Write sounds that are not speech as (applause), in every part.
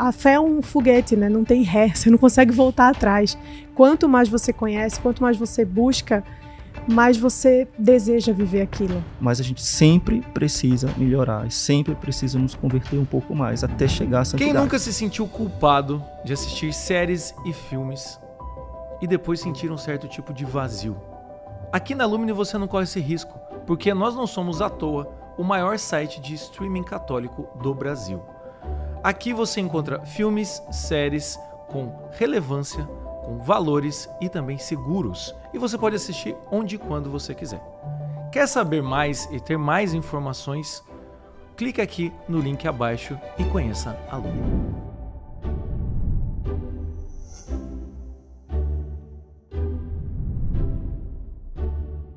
a fé é um foguete, né? Não tem ré, você não consegue voltar atrás. Quanto mais você conhece, quanto mais você busca, mais você deseja viver aquilo. Mas a gente sempre precisa melhorar, e sempre precisa nos converter um pouco mais até chegar a santidade. Quem nunca se sentiu culpado de assistir séries e filmes e depois sentir um certo tipo de vazio? Aqui na Lumine você não corre esse risco, porque nós não somos à toa o maior site de streaming católico do Brasil. Aqui você encontra filmes, séries com relevância, com valores e também seguros, e você pode assistir onde e quando você quiser. Quer saber mais e ter mais informações? Clique aqui no link abaixo e conheça a Lumina.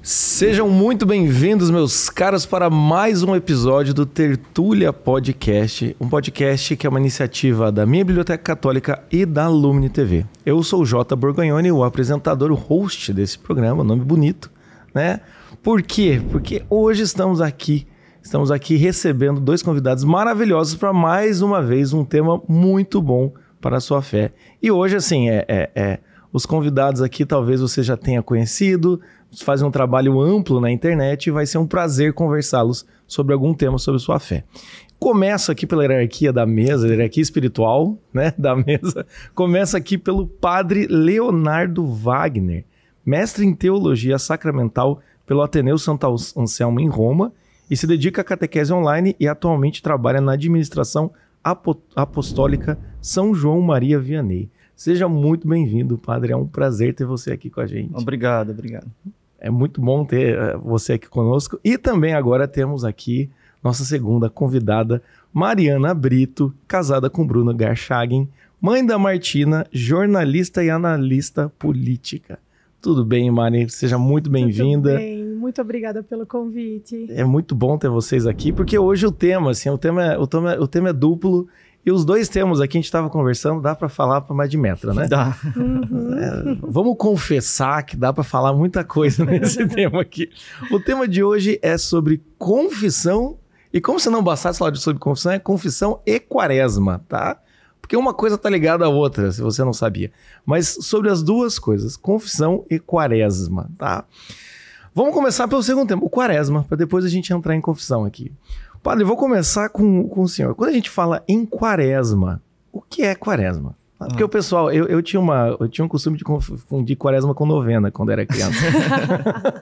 Sejam muito bem-vindos, meus caros, para mais um episódio do Tertúlia Podcast, um podcast que é uma iniciativa da minha Biblioteca Católica e da Alumni TV. Eu sou o Jota Borgagnoni, o apresentador, o host desse programa, nome bonito, né? Por quê? Porque hoje estamos aqui, estamos aqui recebendo dois convidados maravilhosos para mais uma vez um tema muito bom para a sua fé. E hoje, assim, é, é, é os convidados aqui talvez você já tenha conhecido, fazem um trabalho amplo na internet e vai ser um prazer conversá-los sobre algum tema sobre sua fé. Começa aqui pela hierarquia da mesa, hierarquia espiritual, né, (laughs) da mesa. Começa aqui pelo padre Leonardo Wagner, mestre em teologia sacramental pelo Ateneu Santo Anselmo em Roma e se dedica à catequese online e atualmente trabalha na administração apostólica São João Maria Vianney. Seja muito bem-vindo, padre. É um prazer ter você aqui com a gente. Obrigado, obrigado. É muito bom ter eh, você aqui conosco. E também agora temos aqui nossa segunda convidada, Mariana Brito, casada com Bruno Garchagen, mãe da Martina, jornalista e analista política. Tudo bem, Mari? Seja muito bem-vinda. Tudo bem. Muito obrigada pelo convite. É muito bom ter vocês aqui, porque hoje o tema, assim, o tema é, o tema, é, o tema é duplo e os dois temas aqui, a gente estava conversando, dá para falar para mais de metra, né? Dá. Uhum. É, vamos confessar que dá para falar muita coisa (laughs) nesse tema aqui. O tema de hoje é sobre confissão. E como se não bastasse falar sobre confissão, é confissão e quaresma, tá? Porque uma coisa tá ligada à outra, se você não sabia. Mas sobre as duas coisas, confissão e quaresma, tá? Vamos começar pelo segundo tema, o quaresma, para depois a gente entrar em confissão aqui. Padre, vou começar com, com o senhor. Quando a gente fala em quaresma, o que é quaresma? Ah. Porque o pessoal, eu, eu, tinha uma, eu tinha um costume de confundir quaresma com novena quando era criança.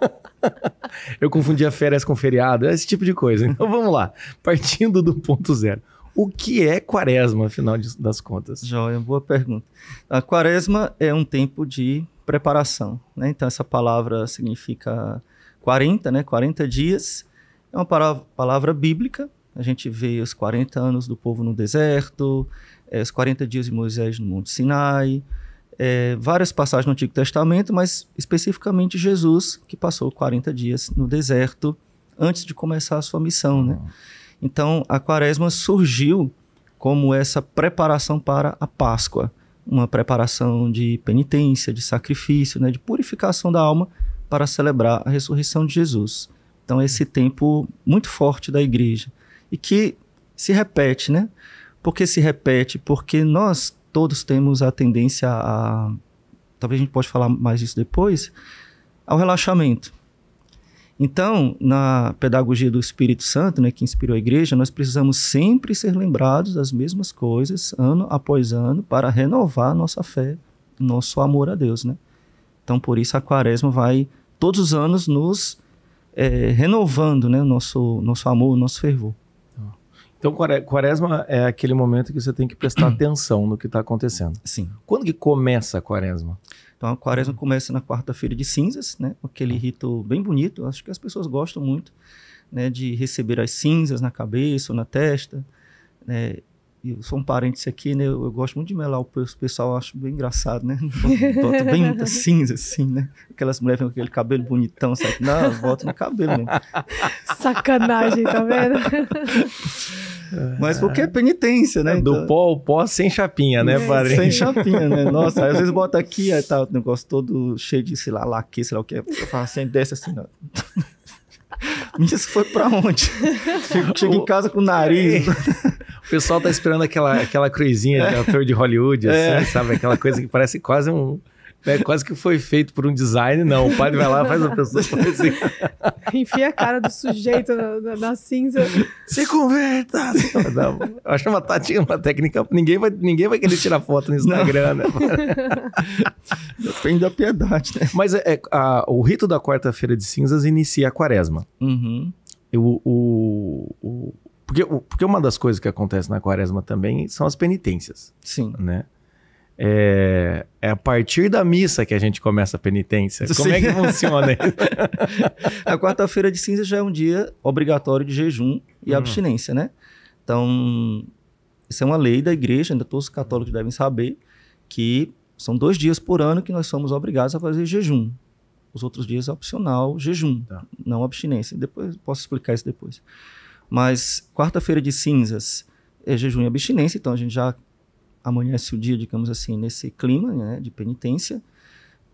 (laughs) eu confundia férias com feriado, esse tipo de coisa. Então vamos lá, partindo do ponto zero. O que é quaresma, afinal de, das contas? Joia, boa pergunta. A quaresma é um tempo de preparação. Né? Então essa palavra significa 40, né? 40 dias é uma palavra, bíblica. A gente vê os 40 anos do povo no deserto, é, os 40 dias de Moisés no Monte Sinai, é, várias passagens no Antigo Testamento, mas especificamente Jesus, que passou 40 dias no deserto antes de começar a sua missão. Né? Uhum. Então, a Quaresma surgiu como essa preparação para a Páscoa, uma preparação de penitência, de sacrifício, né, de purificação da alma para celebrar a ressurreição de Jesus. Então, esse tempo muito forte da igreja. E que se repete, né? Porque se repete? Porque nós todos temos a tendência a. Talvez a gente pode falar mais disso depois, ao relaxamento. Então, na pedagogia do Espírito Santo, né, que inspirou a igreja, nós precisamos sempre ser lembrados das mesmas coisas, ano após ano, para renovar nossa fé, nosso amor a Deus, né? Então, por isso a quaresma vai todos os anos nos é, renovando né, o nosso, nosso amor, o nosso fervor. Então, quaresma é aquele momento que você tem que prestar (clears throat) atenção no que está acontecendo. Sim. Quando que começa a quaresma? Então, a quaresma começa na quarta-feira de cinzas, né? Aquele rito bem bonito. Acho que as pessoas gostam muito né, de receber as cinzas na cabeça ou na testa. Né? E sou um parênteses aqui, né? Eu, eu, gosto muito de melar o pessoal, acho bem engraçado, né? Bota bem muita (laughs) cinza, assim, né? Aquelas mulheres com aquele cabelo bonitão, sabe? Não, bota no cabelo, né? Sacanagem, tá vendo? (laughs) Mas porque é penitência, né? É, do então, pó ao pó sem chapinha, né, parente Sem chapinha, né? (laughs) Nossa, às vezes bota aqui, aí tá o negócio todo cheio de, sei lá, laque, sei lá o que. Eu falo assim, desce assim, não. Isso foi pra onde? Chega em casa com o nariz. É. O pessoal tá esperando aquela, aquela cruzinha de é. ator de Hollywood, é. assim, sabe? Aquela coisa que parece quase um é, quase que foi feito por um design, não. O padre vai lá faz a pessoa assim. (laughs) Enfia a cara do sujeito na, na, na cinza. Se converta! Não, Eu acho uma tática, uma técnica. Ninguém vai, ninguém vai querer tirar foto no Instagram, não. né? (laughs) Depende da piedade, né? Mas é, é a, o rito da quarta-feira de cinzas inicia a quaresma. Uhum. Eu, o, o, porque, porque uma das coisas que acontece na quaresma também são as penitências. Sim. Né? É, é, a partir da missa que a gente começa a penitência. Sim. Como é que funciona isso? (laughs) a quarta-feira de cinza já é um dia obrigatório de jejum e hum. abstinência, né? Então, isso é uma lei da igreja, ainda todos os católicos devem saber que são dois dias por ano que nós somos obrigados a fazer jejum. Os outros dias é opcional, jejum, tá. não abstinência. Depois posso explicar isso depois. Mas quarta-feira de cinzas é jejum e abstinência, então a gente já amanhece o dia, digamos assim, nesse clima né, de penitência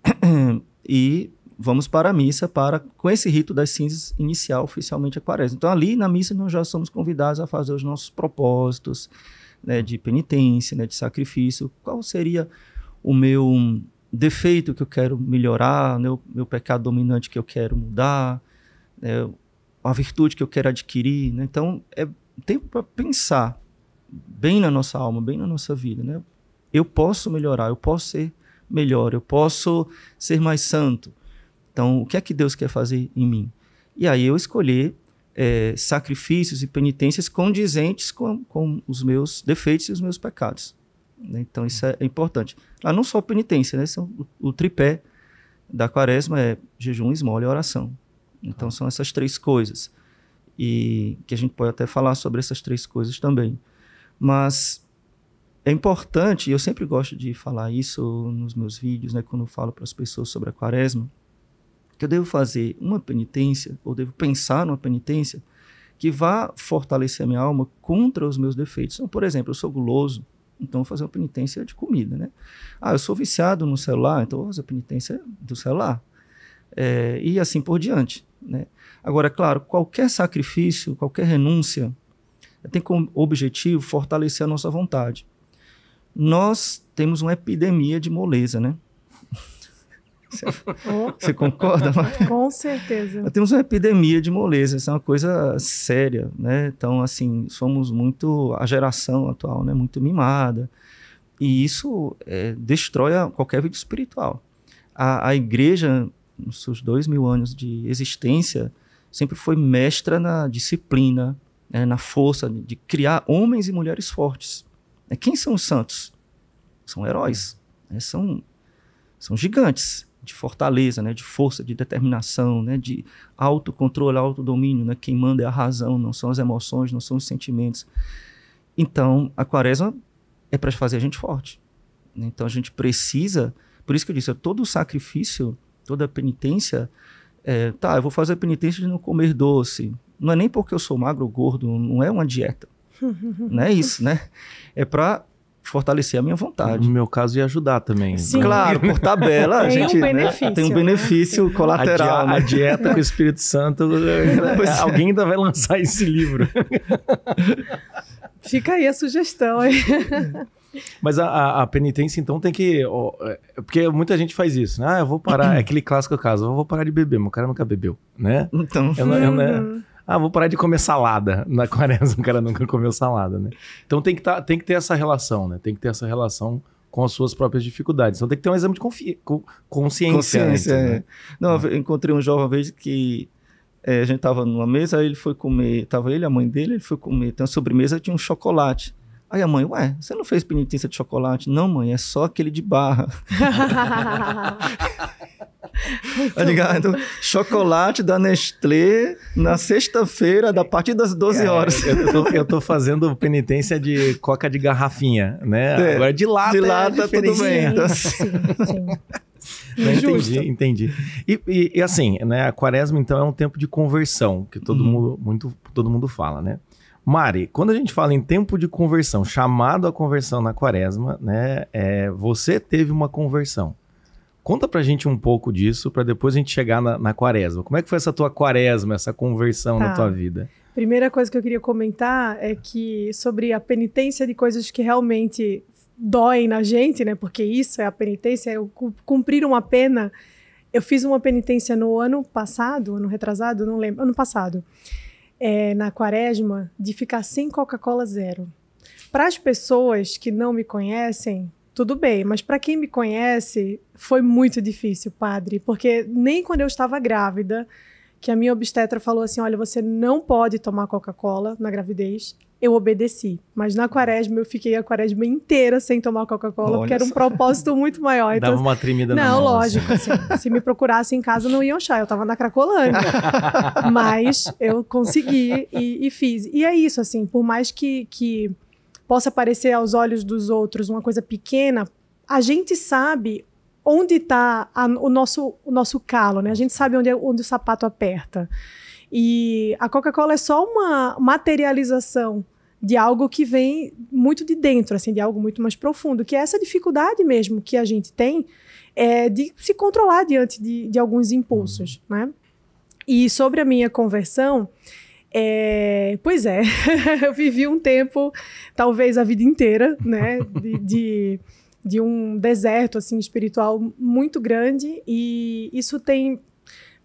(clears throat) e vamos para a missa para com esse rito das cinzas iniciar oficialmente a quaresma. Então ali na missa nós já somos convidados a fazer os nossos propósitos né, de penitência, né, de sacrifício. Qual seria o meu defeito que eu quero melhorar, né, O meu pecado dominante que eu quero mudar, né, a virtude que eu quero adquirir. Né? Então é tempo para pensar bem na nossa alma, bem na nossa vida, né? Eu posso melhorar, eu posso ser melhor, eu posso ser mais santo. Então, o que é que Deus quer fazer em mim? E aí eu escolher é, sacrifícios e penitências condizentes com, com os meus defeitos e os meus pecados. Né? Então, isso é importante. Ah, não só penitência, né? o, o tripé da quaresma é jejum, esmola e oração. Então, são essas três coisas. E que a gente pode até falar sobre essas três coisas também. Mas é importante, eu sempre gosto de falar isso nos meus vídeos, né, quando eu falo para as pessoas sobre a quaresma, que eu devo fazer uma penitência, ou devo pensar numa penitência, que vá fortalecer a minha alma contra os meus defeitos. Então, por exemplo, eu sou guloso, então vou fazer uma penitência de comida, né? Ah, eu sou viciado no celular, então vou fazer a penitência do celular. É, e assim por diante, né? Agora, claro, qualquer sacrifício, qualquer renúncia tem como objetivo fortalecer a nossa vontade. Nós temos uma epidemia de moleza, né? (laughs) Você concorda? Com certeza. Nós temos uma epidemia de moleza, isso é uma coisa séria, né? Então, assim, somos muito, a geração atual, né? Muito mimada. E isso é, destrói a, qualquer vida espiritual. A, a, igreja, nos seus dois mil anos de existência, sempre foi mestra na disciplina, né, na força de criar homens e mulheres fortes. Né? Quem são os santos? São heróis, né? são, são gigantes de fortaleza, né? de força, de determinação, né? de autocontrole, autodomínio. Né? Quem manda é a razão, não são as emoções, não são os sentimentos. Então, a quaresma é para fazer a gente forte. Né, então, a gente precisa. Por isso que eu disse, todo o sacrifício, toda a penitência. É, tá, eu vou fazer a penitência de não comer doce, não é nem porque eu sou magro ou gordo, não é uma dieta. (laughs) não é isso, né? É para fortalecer a minha vontade. No meu caso, ia ajudar também. Sim. Claro, por tabela, tem a gente um benefício, né, tem um né, benefício né? colateral. A, di né? a dieta com o Espírito Santo, (laughs) é, é. alguém ainda vai lançar esse livro. (laughs) Fica aí a sugestão. Hein? Mas a, a, penitência, então, tem que. Ó, é, porque muita gente faz isso, né? Ah, eu vou parar. É aquele clássico caso, eu vou parar de beber, meu cara nunca bebeu, né? Então. Eu, eu, uhum ah, vou parar de comer salada. Na quaresma o cara nunca comeu salada, né? Então tem que, tá, tem que ter essa relação, né? Tem que ter essa relação com as suas próprias dificuldades. Então tem que ter um exame de confi consciência. Consciência, né? é. Então, né? Não, eu encontrei um jovem uma vez que é, a gente estava numa mesa, aí ele foi comer, estava ele, a mãe dele, ele foi comer, Então uma sobremesa, tinha um chocolate. Aí a mãe, ué, você não fez penitência de chocolate? Não, mãe, é só aquele de barra. (laughs) tá ligado? Chocolate da Nestlé na sexta-feira, da partir das 12 é, horas. É, eu, tô, eu, tô, fazendo penitência de coca de garrafinha, né? É, Agora de lata. De é lata, é tudo bem. Então, sim, assim. sim. Não, entendi, entendi. E, e, e, assim, né? A quaresma, então, é um tempo de conversão, que todo, uhum. mundo, muito, todo mundo fala, né? Mari, quando a gente fala em tempo de conversão, chamado à conversão na quaresma, né? É, você teve uma conversão. Conta pra gente um pouco disso, para depois a gente chegar na, na, quaresma. Como é que foi essa tua quaresma, essa conversão tá. na tua vida? Primeira coisa que eu queria comentar é que sobre a penitência de coisas que realmente doem na gente, né? Porque isso é a penitência, é cumprir uma pena. Eu fiz uma penitência no ano passado, ano retrasado, não lembro, ano passado é, na quaresma de ficar sem Coca-Cola zero. Para as pessoas que não me conhecem, tudo bem, mas para quem me conhece, foi muito difícil, padre, porque nem quando eu estava grávida, que a minha obstetra falou assim: olha, você não pode tomar Coca-Cola na gravidez eu obedeci. Mas na quaresma eu fiquei a quaresma inteira sem tomar Coca-Cola, porque era um propósito muito maior. Então, Dava uma tremida não, na Não, assim. lógico. Assim, se me procurasse em casa, não iam achar. Eu tava na Cracolândia. (laughs) Mas eu consegui e, e, fiz. E é isso, assim, por mais que, que possa parecer aos olhos dos outros uma coisa pequena, a gente sabe onde está o, nosso, o nosso calo, né? A gente sabe onde, é, onde o sapato aperta. E a Coca-Cola é só uma materialização de algo que vem muito de dentro, assim, de algo muito mais profundo, que é essa dificuldade mesmo que a gente tem é, de se controlar diante de, de alguns impulsos, uhum. né? E sobre a minha conversão, é, pois é, (laughs) eu vivi um tempo, talvez a vida inteira, né, de, de, de, um deserto assim espiritual muito grande e isso tem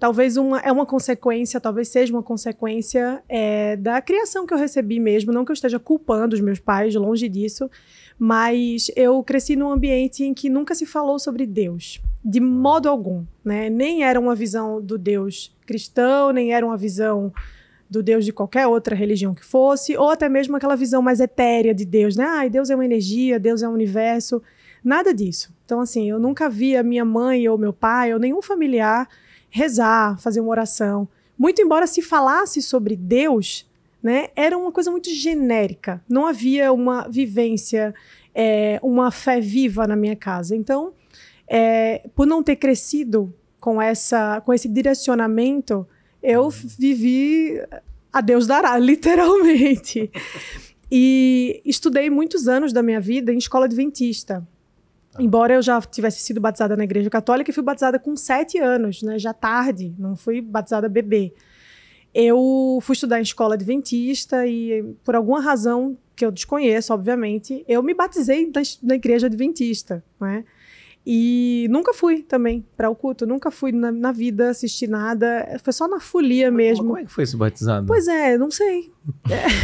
talvez uma, é uma consequência, talvez seja uma consequência é, da criação que eu recebi mesmo. Não que eu esteja culpando os meus pais, longe disso, mas eu cresci num ambiente em que nunca se falou sobre Deus, de modo algum. Né? Nem era uma visão do Deus cristão, nem era uma visão do Deus de qualquer outra religião que fosse, ou até mesmo aquela visão mais etérea de Deus, né? Ai, Deus é uma energia, Deus é um universo. Nada disso. Então, assim, eu nunca vi a minha mãe ou meu pai ou nenhum familiar rezar, fazer uma oração. Muito embora se falasse sobre Deus, né, era uma coisa muito genérica. Não havia uma vivência, é, uma fé viva na minha casa. Então, é, por não ter crescido com essa, com esse direcionamento, eu uhum. vivi a Deus dará, (laughs) literalmente. E estudei muitos anos da minha vida em escola adventista. Ah. Embora eu já tivesse sido batizada na igreja católica, fui batizada com sete anos, né? Já tarde, não fui batizada bebê. Eu fui estudar em escola adventista e, por alguma razão que eu desconheço, obviamente, eu me batizei na, na igreja adventista, né? E nunca fui também para o culto, nunca fui na, na, vida assistir nada, foi só na folia mesmo. Como é que foi esse batizado? Pois é, não sei.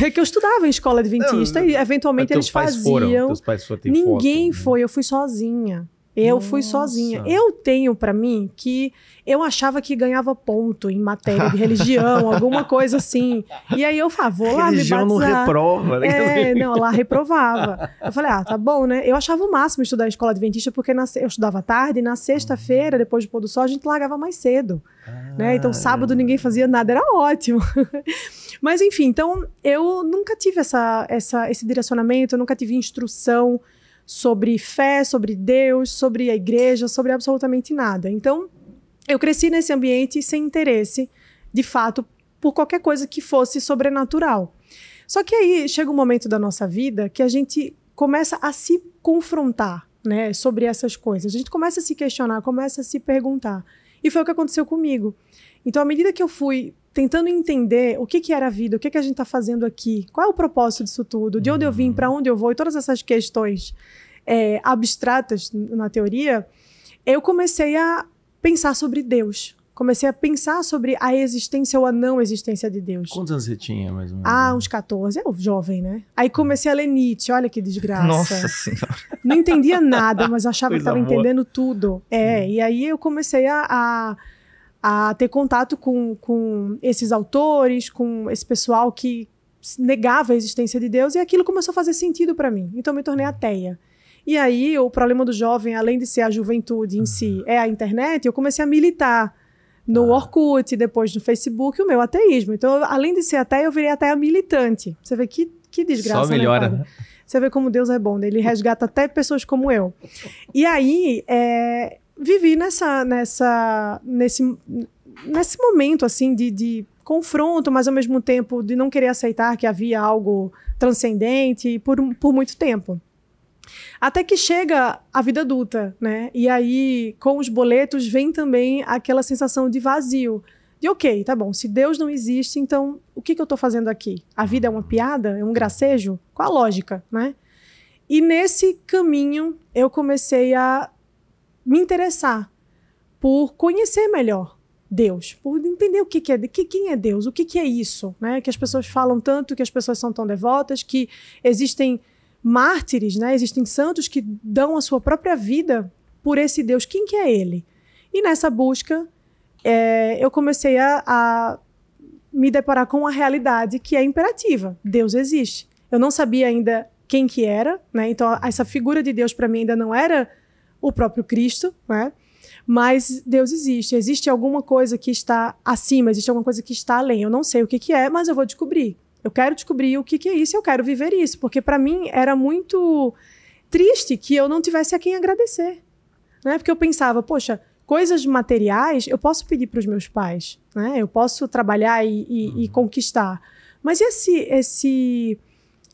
É, é que eu estudava em escola (laughs) adventista não, e eventualmente é, eles faziam. Foram, teus pais foram, Ninguém foto, né? foi, né? eu fui sozinha. Eu Nossa. fui sozinha. Eu tenho para mim que eu achava que ganhava ponto em matéria de religião, (laughs) alguma coisa assim. E aí eu falava, vou lá religião me batizar. não reprova, né? É, não, lá reprovava. Eu falei, ah, tá bom, né? Eu achava o máximo estudar em escola adventista, porque na, eu estudava tarde e na sexta-feira, uhum. depois do pôr do sol, a gente largava mais cedo. Né? Ah, né? Então, sábado ninguém fazia nada, era ótimo. (laughs) Mas, enfim, então, eu nunca tive essa, essa, esse direcionamento, eu nunca tive instrução sobre fé, sobre Deus, sobre a igreja, sobre absolutamente nada. Então, eu cresci nesse ambiente sem interesse, de fato, por qualquer coisa que fosse sobrenatural. Só que aí chega um momento da nossa vida que a gente começa a se confrontar, né, sobre essas coisas. A gente começa a se questionar, começa a se perguntar. E foi o que aconteceu comigo. Então, à medida que eu fui tentando entender o que, que era a vida, o que, que a gente está fazendo aqui, qual é o propósito disso tudo, de onde eu vim, uhum. para onde eu vou, e todas essas questões é, abstratas na teoria, eu comecei a pensar sobre Deus. Comecei a pensar sobre a existência ou a não existência de Deus. Quantos anos você tinha, mais ou menos? Ah, uns 14. Eu, jovem, né? Aí comecei a ler Nietzsche. Olha que desgraça. Nossa (laughs) Senhora. Não entendia nada, mas achava pois que estava entendendo tudo. É, uhum. e aí eu comecei a, a a ter contato com, com esses autores, com esse pessoal que negava a existência de Deus, e aquilo começou a fazer sentido para mim. Então, eu me tornei ateia. E aí, o problema do jovem, além de ser a juventude em si, uhum. é a internet, eu comecei a militar no ah. Orkut, depois no Facebook, o meu ateísmo. Então, além de ser ateia, eu virei ateia militante. Você vê que, que desgraça, Só né, melhora, né, né? Você vê como Deus é bom, né? ele resgata até pessoas como eu. E aí, é, vivi nessa, nessa, nesse, nesse momento assim de, de confronto, mas ao mesmo tempo de não querer aceitar que havia algo transcendente por, por muito tempo. Até que chega a vida adulta, né? E aí, com os boletos, vem também aquela sensação de vazio. De ok, tá bom, se Deus não existe, então o que, que eu estou fazendo aqui? A vida é uma piada? É um gracejo? Qual a lógica, né? E nesse caminho, eu comecei a me interessar por conhecer melhor Deus, por entender o que, que é, que, quem é Deus, o que, que é isso, né? Que as pessoas falam tanto, que as pessoas são tão devotas, que existem mártires, né? Existem santos que dão a sua própria vida por esse Deus. Quem que é ele? E nessa busca, é, eu comecei a, a me deparar com uma realidade que é imperativa. Deus existe. Eu não sabia ainda quem que era, né? Então essa figura de Deus para mim ainda não era o próprio Cristo, né? Mas Deus existe, existe alguma coisa que está acima, existe alguma coisa que está além. Eu não sei o que, que é, mas eu vou descobrir. Eu quero descobrir o que, que é isso, eu quero viver isso, porque para mim era muito triste que eu não tivesse a quem agradecer, né? Porque eu pensava, poxa, coisas materiais eu posso pedir para os meus pais, né? Eu posso trabalhar e, e, uhum. e conquistar, mas esse esse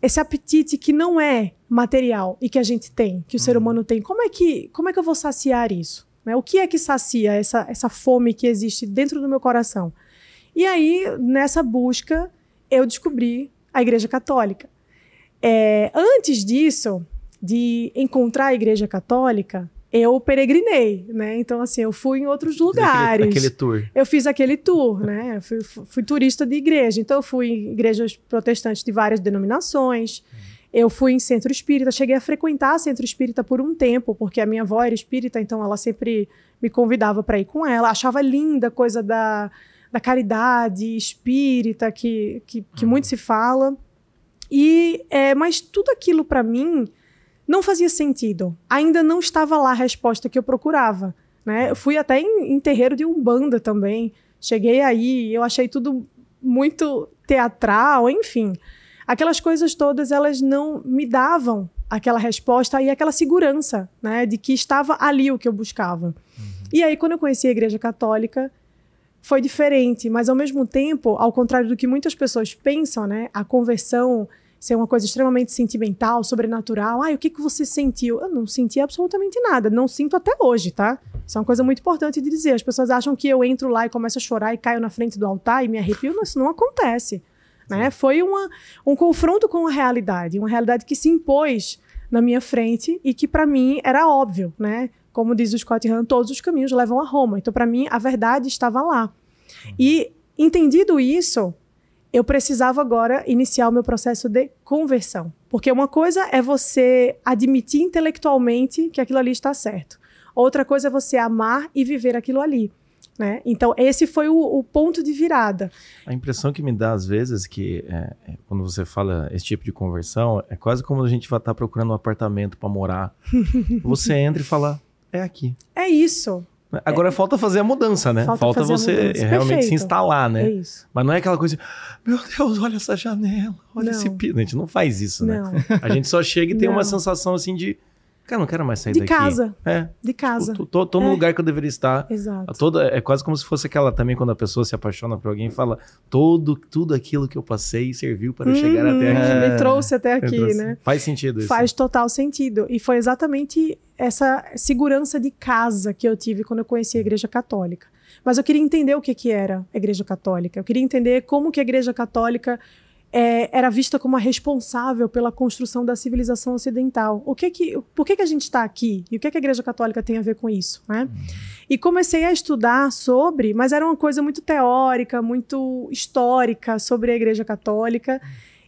esse apetite que não é material e que a gente tem, que o uhum. ser humano tem, como é que, como é que eu vou saciar isso? Né? O que é que sacia essa, essa fome que existe dentro do meu coração? E aí, nessa busca, eu descobri a Igreja Católica. É, antes disso, de encontrar a Igreja Católica, eu peregrinei, né? Então, assim, eu fui em outros lugares. Aquele, aquele tour. Eu fiz aquele tour, né? fui, fui, turista de igreja. Então, eu fui em igrejas protestantes de várias denominações. Hum. Eu fui em centro espírita. Cheguei a frequentar centro espírita por um tempo, porque a minha avó era espírita, então ela sempre me convidava para ir com ela. Achava linda a coisa da, da caridade espírita, que, que, que hum. muito se fala. E, é, mas tudo aquilo para mim não fazia sentido. Ainda não estava lá a resposta que eu procurava. Né? Eu fui até em, em terreiro de Umbanda também. Cheguei aí, eu achei tudo muito teatral, enfim. Aquelas coisas todas, elas não me davam aquela resposta e aquela segurança, né, de que estava ali o que eu buscava. Uhum. E aí quando eu conheci a Igreja Católica, foi diferente, mas ao mesmo tempo, ao contrário do que muitas pessoas pensam, né, a conversão ser uma coisa extremamente sentimental, sobrenatural. Ai, o que, que você sentiu? Eu não senti absolutamente nada. Não sinto até hoje, tá? Isso é uma coisa muito importante de dizer. As pessoas acham que eu entro lá e começo a chorar e caio na frente do altar e me arrepio. Mas isso não acontece. Né? Foi uma, um confronto com a realidade, uma realidade que se impôs na minha frente e que para mim era óbvio, né? Como diz o Scott Hahn, todos os caminhos levam a Roma. Então para mim a verdade estava lá. E entendido isso, eu precisava agora iniciar o meu processo de conversão. Porque uma coisa é você admitir intelectualmente que aquilo ali está certo. Outra coisa é você amar e viver aquilo ali. Né? Então, esse foi o, o, ponto de virada. A impressão que me dá, às vezes, que é, é quando você fala esse tipo de conversão, é quase como a gente vai estar tá procurando um apartamento para morar. (laughs) você entra e fala, é aqui. É isso. Agora é. falta fazer a mudança, né? Falta, falta você realmente Perfeito. se instalar, né? É isso. Mas não é aquela coisa, meu Deus, olha essa janela, olha não. esse piso. A gente não faz isso, né? não. né? A gente só chega e tem não. uma sensação assim de Cara, não quero mais sair de daqui. Casa. É. De tipo, casa. Tipo, tô, tô, no é. lugar que eu deveria estar. Exato. Toda, é quase como se fosse aquela também quando a pessoa se apaixona por alguém e fala: Todo, tudo aquilo que eu passei serviu para uhum, chegar até hum, aqui. Me trouxe até aqui, trouxe. né? Faz sentido isso. Faz total sentido. E foi exatamente essa segurança de casa que eu tive quando eu conheci a Igreja Católica. Mas eu queria entender o que, que era a Igreja Católica. Eu queria entender como que a Igreja Católica é, era vista como a responsável pela construção da civilização ocidental. O que que, por que, que a gente está aqui? E o que, que a Igreja Católica tem a ver com isso? Né? Uhum. E comecei a estudar sobre, mas era uma coisa muito teórica, muito histórica sobre a Igreja Católica.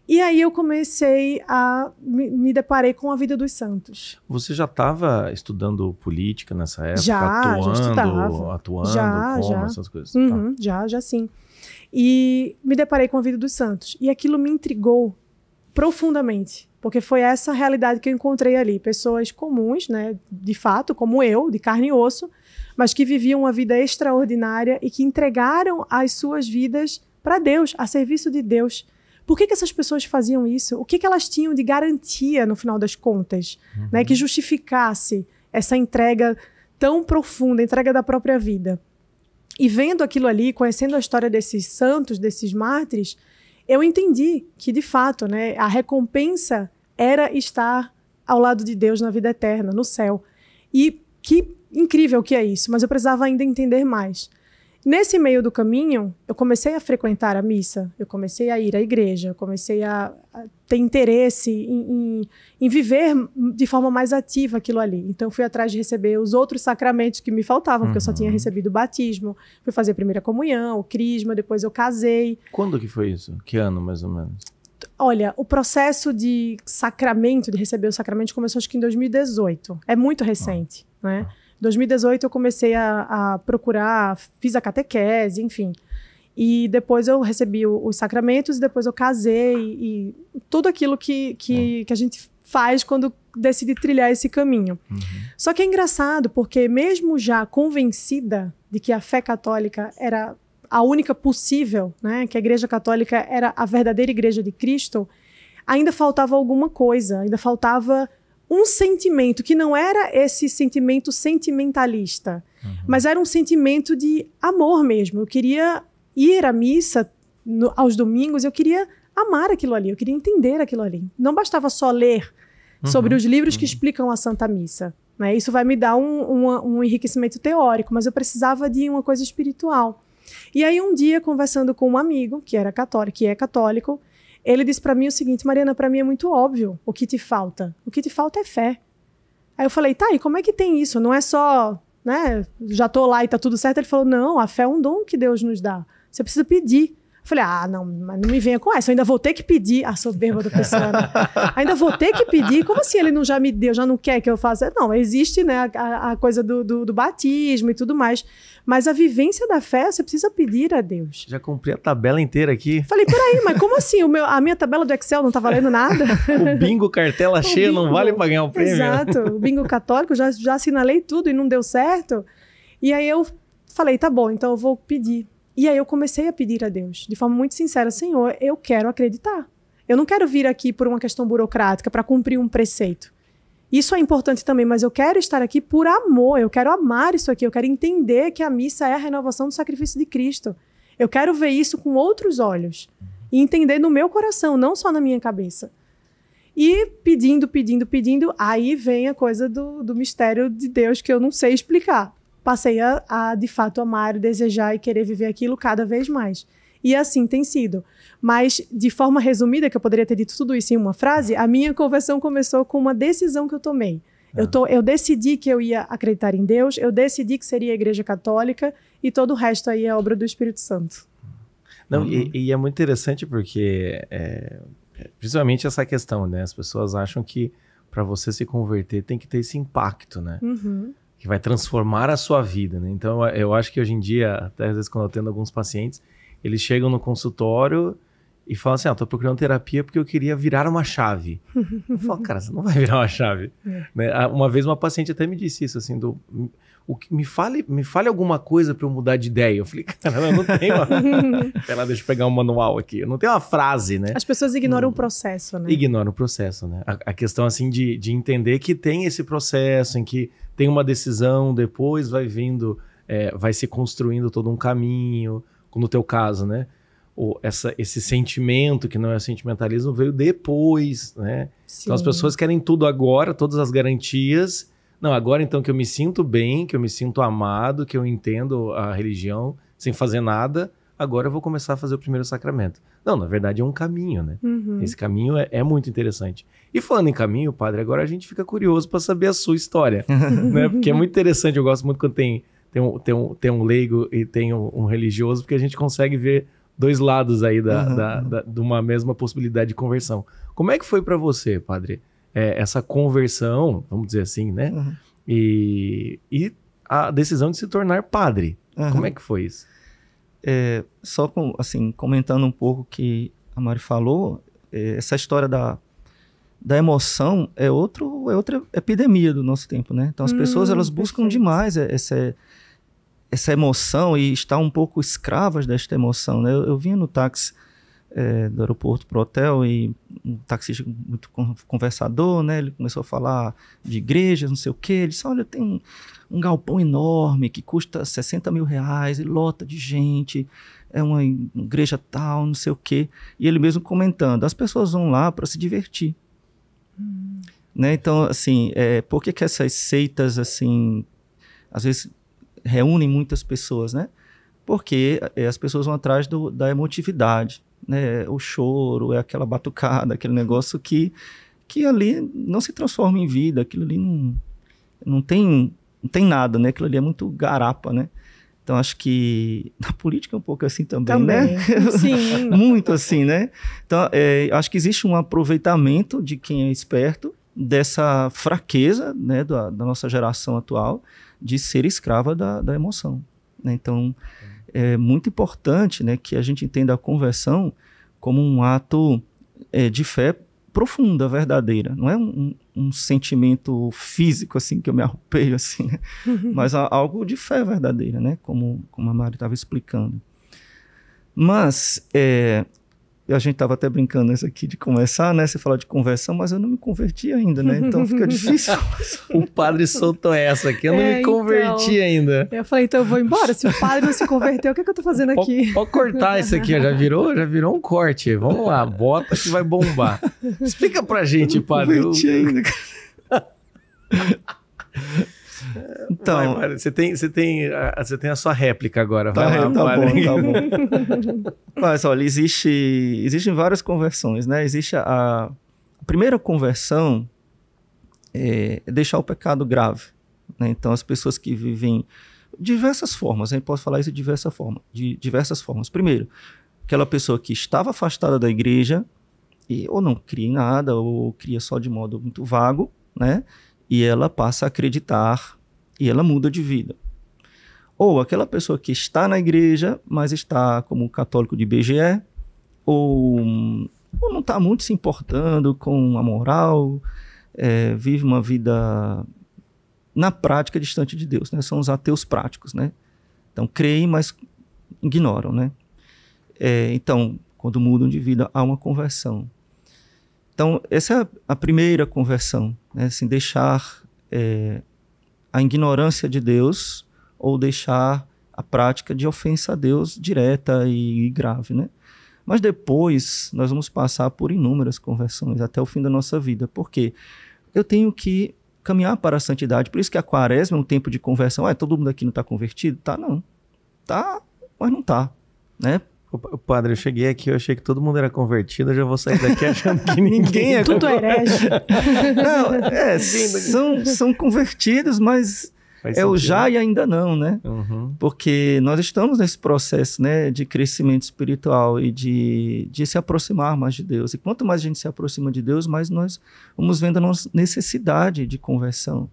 E aí eu comecei a me, me, deparei com a vida dos santos. Você já estava estudando política nessa época? Já, atuando, já estudava. Atuando já, como já. essas coisas? Tá. Uhum, tá. Já, já sim. E me deparei com a vida dos santos. E aquilo me intrigou profundamente, porque foi essa realidade que eu encontrei ali. Pessoas comuns, né, de fato, como eu, de carne e osso, mas que viviam uma vida extraordinária e que entregaram as suas vidas para Deus, a serviço de Deus. Por que, que essas pessoas faziam isso? O que, que elas tinham de garantia, no final das contas, né, uhum. né, que justificasse essa entrega tão profunda, entrega da própria vida? E vendo aquilo ali, conhecendo a história desses santos, desses mártires, eu entendi que, de fato, né, a recompensa era estar ao lado de Deus na vida eterna, no céu. E que incrível que é isso, mas eu precisava ainda entender mais. Nesse meio do caminho, eu comecei a frequentar a missa, eu comecei a ir à igreja, eu comecei a, a ter interesse em, em, em, viver de forma mais ativa aquilo ali. Então, fui atrás de receber os outros sacramentos que me faltavam, uhum. porque eu só tinha uhum. recebido o batismo, fui fazer a primeira comunhão, o crisma, depois eu casei. Quando que foi isso? Que ano, mais ou menos? Olha, o processo de sacramento, de receber o sacramento, começou acho que em 2018. É muito recente, ah. né? Ah. Em 2018 eu comecei a, a, procurar, fiz a catequese, enfim. E depois eu recebi o, os sacramentos, e depois eu casei, e, e tudo aquilo que, que, que a gente faz quando decide trilhar esse caminho. Uhum. Só que é engraçado porque mesmo já convencida de que a fé católica era a única possível, né, que a Igreja Católica era a verdadeira Igreja de Cristo, ainda faltava alguma coisa, ainda faltava um sentimento que não era esse sentimento sentimentalista, uhum. mas era um sentimento de amor mesmo. Eu queria ir à missa no, aos domingos, eu queria amar aquilo ali, eu queria entender aquilo ali. Não bastava só ler uhum. sobre os livros uhum. que explicam a Santa Missa. Né? Isso vai me dar um, um, um enriquecimento teórico, mas eu precisava de uma coisa espiritual. E aí um dia conversando com um amigo que era católico, que é católico, ele disse para mim o seguinte: Mariana, para mim é muito óbvio o que te falta. O que te falta é fé. Aí eu falei: tá, e como é que tem isso? Não é só, né, já tô lá e tá tudo certo. Ele falou: não, a fé é um dom que Deus nos dá. Você precisa pedir. Falei, ah, não, mas não me venha com essa. Eu ainda vou ter que pedir. A soberba da pessoa. Né? ainda vou ter que pedir. Como assim ele não já me deu, já não quer que eu faça? Não, existe né, a, a coisa do, do, do, batismo e tudo mais. Mas a vivência da fé, você precisa pedir a Deus. Já cumpri a tabela inteira aqui. Falei, peraí, mas como assim? O meu, a minha tabela do Excel não tá valendo nada? (laughs) o bingo cartela (laughs) cheia bingo. não vale para ganhar o prêmio. Exato. O bingo católico, já, já assinalei tudo e não deu certo. E aí eu falei, tá bom, então eu vou pedir. E aí eu comecei a pedir a Deus, de forma muito sincera, Senhor, eu quero acreditar. Eu não quero vir aqui por uma questão burocrática para cumprir um preceito. Isso é importante também, mas eu quero estar aqui por amor, eu quero amar isso aqui, eu quero entender que a missa é a renovação do sacrifício de Cristo. Eu quero ver isso com outros olhos e entender no meu coração, não só na minha cabeça. E pedindo, pedindo, pedindo, aí vem a coisa do, do mistério de Deus que eu não sei explicar passei a, a, de fato amar, desejar e querer viver aquilo cada vez mais. E assim tem sido. Mas, de forma resumida, que eu poderia ter dito tudo isso em uma frase, a minha conversão começou com uma decisão que eu tomei. Ah. Eu, tô, eu decidi que eu ia acreditar em Deus, eu decidi que seria a Igreja Católica e todo o resto aí é obra do Espírito Santo. Não, uhum. e, e, é muito interessante porque, é, é principalmente essa questão, né? As pessoas acham que para você se converter tem que ter esse impacto, né? Uhum que vai transformar a sua vida, né? Então, eu acho que hoje em dia, até às vezes quando eu atendo alguns pacientes, eles chegam no consultório e falam assim, ah, tô procurando terapia porque eu queria virar uma chave. (laughs) eu falo, cara, você não vai virar uma chave. É. Né? Ah, uma vez uma paciente até me disse isso, assim, do... O que, me, fale, me fale alguma coisa para eu mudar de ideia. Eu falei, (laughs) cara, eu não tenho. Uma... (laughs) Pera, deixa eu pegar um manual aqui. Eu não tenho uma frase, né? As pessoas ignoram não... o processo, né? Ignoram o processo, né? A, a questão, assim, de, de entender que tem esse processo em que tem uma decisão, depois vai vindo, é, vai se construindo todo um caminho, no teu caso, né? O essa, esse sentimento que não é sentimentalismo veio depois, né? Sim. Então as pessoas querem tudo agora, todas as garantias. Não, agora então que eu me sinto bem, que eu me sinto amado, que eu entendo a religião sem fazer nada, agora eu vou começar a fazer o primeiro sacramento. Não, na verdade é um caminho, né? Uhum. Esse caminho é, é, muito interessante. E falando em caminho, padre, agora a gente fica curioso para saber a sua história, (laughs) né? Porque é muito interessante, eu gosto muito quando tem, tem, um, tem, um, tem um leigo e tem um, um religioso, porque a gente consegue ver dois lados aí da, uhum. da, da, de uma mesma possibilidade de conversão. Como é que foi para você, padre, é, essa conversão, vamos dizer assim, né? Uhum. E, e a decisão de se tornar padre. Uhum. Como é que foi isso? É, só com, assim, comentando um pouco que a Mari falou, é, essa história da, da emoção é, outro, é outra epidemia do nosso tempo, né? Então as hum, pessoas elas buscam perfeito. demais é, essa, essa emoção e estar um pouco escravas desta emoção, né? Eu, eu vinha no táxi é, do aeroporto para o hotel e um taxista muito conversador, né? Ele começou a falar de igrejas, não sei o quê. Ele disse, olha, tem um galpão enorme que custa 60 mil reais e lota de gente, é uma igreja tal, não sei o quê. E ele mesmo comentando, as pessoas vão lá para se divertir. Hum. Né? Então, assim, é, por que, que essas seitas, assim, às vezes reúnem muitas pessoas, né? Porque é, as pessoas vão atrás do, da emotividade, né? É o choro, é aquela batucada, aquele negócio que, que ali não se transforma em vida, aquilo ali não, não tem não tem nada, né? Aquilo ali é muito garapa, né? Então acho que (laughs) na política é um pouco assim também, né? também. né? (laughs) Sim. muito assim, né? Então é, acho que existe um aproveitamento de quem é esperto dessa fraqueza né, da, da nossa geração atual de ser escrava da, da emoção. Né? Então é muito importante né, que a gente entenda a conversão como um ato é, de fé profunda, verdadeira. Não é um, um sentimento físico, assim, que eu me arrupeio, (laughs) assim, né? Uhum. Mas algo de fé verdadeira, né? Como, como a Mari estava explicando. Mas é, e a gente estava até brincando isso aqui de começar, né? Você fala de conversão, mas eu não me converti ainda, né? Então fica (laughs) difícil. o padre soltou essa aqui, eu não é, me então. converti então, ainda. Eu falei, então eu vou embora. Se o padre não se (laughs) converteu, o que, é que eu tô fazendo aqui? Pode, cortar isso aqui, já virou, já virou um corte. Vamos lá, bota que vai bombar. Explica pra gente, eu não padre. Converti eu... ainda. (laughs) Então, vai, você, tem, você, tem a, você tem a sua réplica agora. Tá, vai tá bom, tá bom. Mas (laughs) olha, existe, existem várias conversões, né? Existe a, a primeira conversão é, é deixar o pecado grave. Né? Então, as pessoas que vivem diversas formas, a gente pode falar isso de, diversa forma, de diversas formas. Primeiro, aquela pessoa que estava afastada da igreja, e, ou não cria em nada, ou cria só de modo muito vago, né? E ela passa a acreditar e ela muda de vida. Ou aquela pessoa que está na igreja, mas está como católico de BGE, ou, ou não está muito se importando com a moral, é, vive uma vida na prática distante de Deus. Né? São os ateus práticos. Né? Então, creem, mas ignoram. Né? É, então, quando mudam de vida, há uma conversão. Então, essa é a primeira conversão, né? assim, deixar é, a ignorância de Deus ou deixar a prática de ofensa a Deus direta e, grave, né? Mas depois nós vamos passar por inúmeras conversões até o fim da nossa vida. porque Eu tenho que caminhar para a santidade. Por isso que a quaresma é um tempo de conversão. Ah, todo mundo aqui não está convertido? Tá, não. Tá, mas não tá. Né? O padre, eu cheguei aqui, eu achei que todo mundo era convertido, eu já vou sair daqui (laughs) achando que ninguém é Tudo (laughs) Não, é, são, são convertidos, mas é o já e ainda não, né? Uhum. Porque nós estamos nesse processo né, de crescimento espiritual e de, de se aproximar mais de Deus. E quanto mais a gente se aproxima de Deus, mais nós vamos vendo a nossa necessidade de conversão.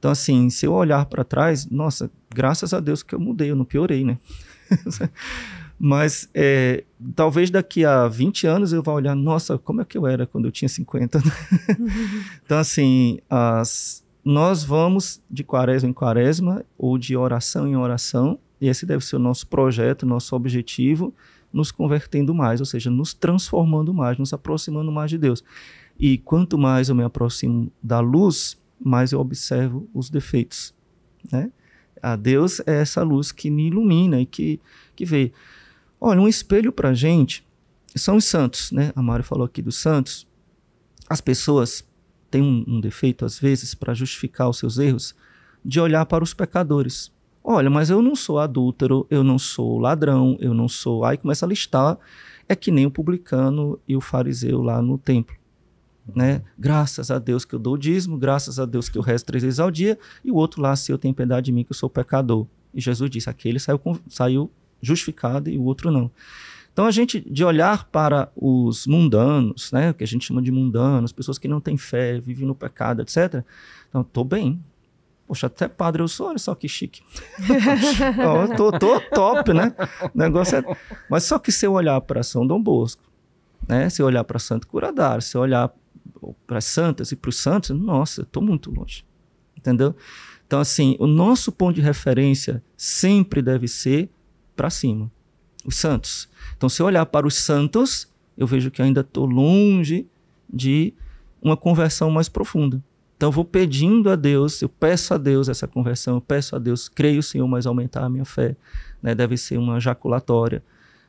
Então, assim, se eu olhar para trás, nossa, graças a Deus que eu mudei, eu não piorei, né? (laughs) Mas é, talvez daqui a 20 anos eu vá olhar, nossa, como é que eu era quando eu tinha 50? Né? (laughs) então, assim, as, nós vamos de quaresma em quaresma ou de oração em oração, e esse deve ser o nosso projeto, nosso objetivo, nos convertendo mais, ou seja, nos transformando mais, nos aproximando mais de Deus. E quanto mais eu me aproximo da luz, mais eu observo os defeitos, né? A Deus é essa luz que me ilumina e que, que vê. Olha, um espelho para a gente são os santos, né? A Mário falou aqui dos santos. As pessoas têm um, um defeito, às vezes, para justificar os seus erros, de olhar para os pecadores. Olha, mas eu não sou adúltero, eu não sou ladrão, eu não sou. Aí começa a listar, é que nem o publicano e o fariseu lá no templo. Né? Graças a Deus que eu dou o dízimo, graças a Deus que eu resto três vezes ao dia, e o outro lá, se eu tenho piedade de mim, que eu sou pecador. E Jesus disse: aquele saiu, saiu justificada e o outro não. Então a gente de olhar para os mundanos, né, o que a gente chama de mundanos, pessoas que não têm fé, vivem no pecado, etc. Então tô bem. Poxa, até padre eu sou, olha só que chique. oh, (laughs) tô, tô top, né? O negócio é... Mas só que se eu olhar para São Dom Bosco, né? Se eu olhar para Santo Curadar, se eu olhar para Santas e para os Santos, nossa, eu tô muito longe. Entendeu? Então, assim, o nosso ponto de referência sempre deve ser para cima. Os santos. Então, se eu olhar para os santos, eu vejo que ainda estou longe de uma conversão mais profunda. Então, eu vou pedindo a Deus, eu peço a Deus essa conversão, eu peço a Deus, creio, Senhor, mas aumentar a minha fé. Né? Deve ser uma jaculatória.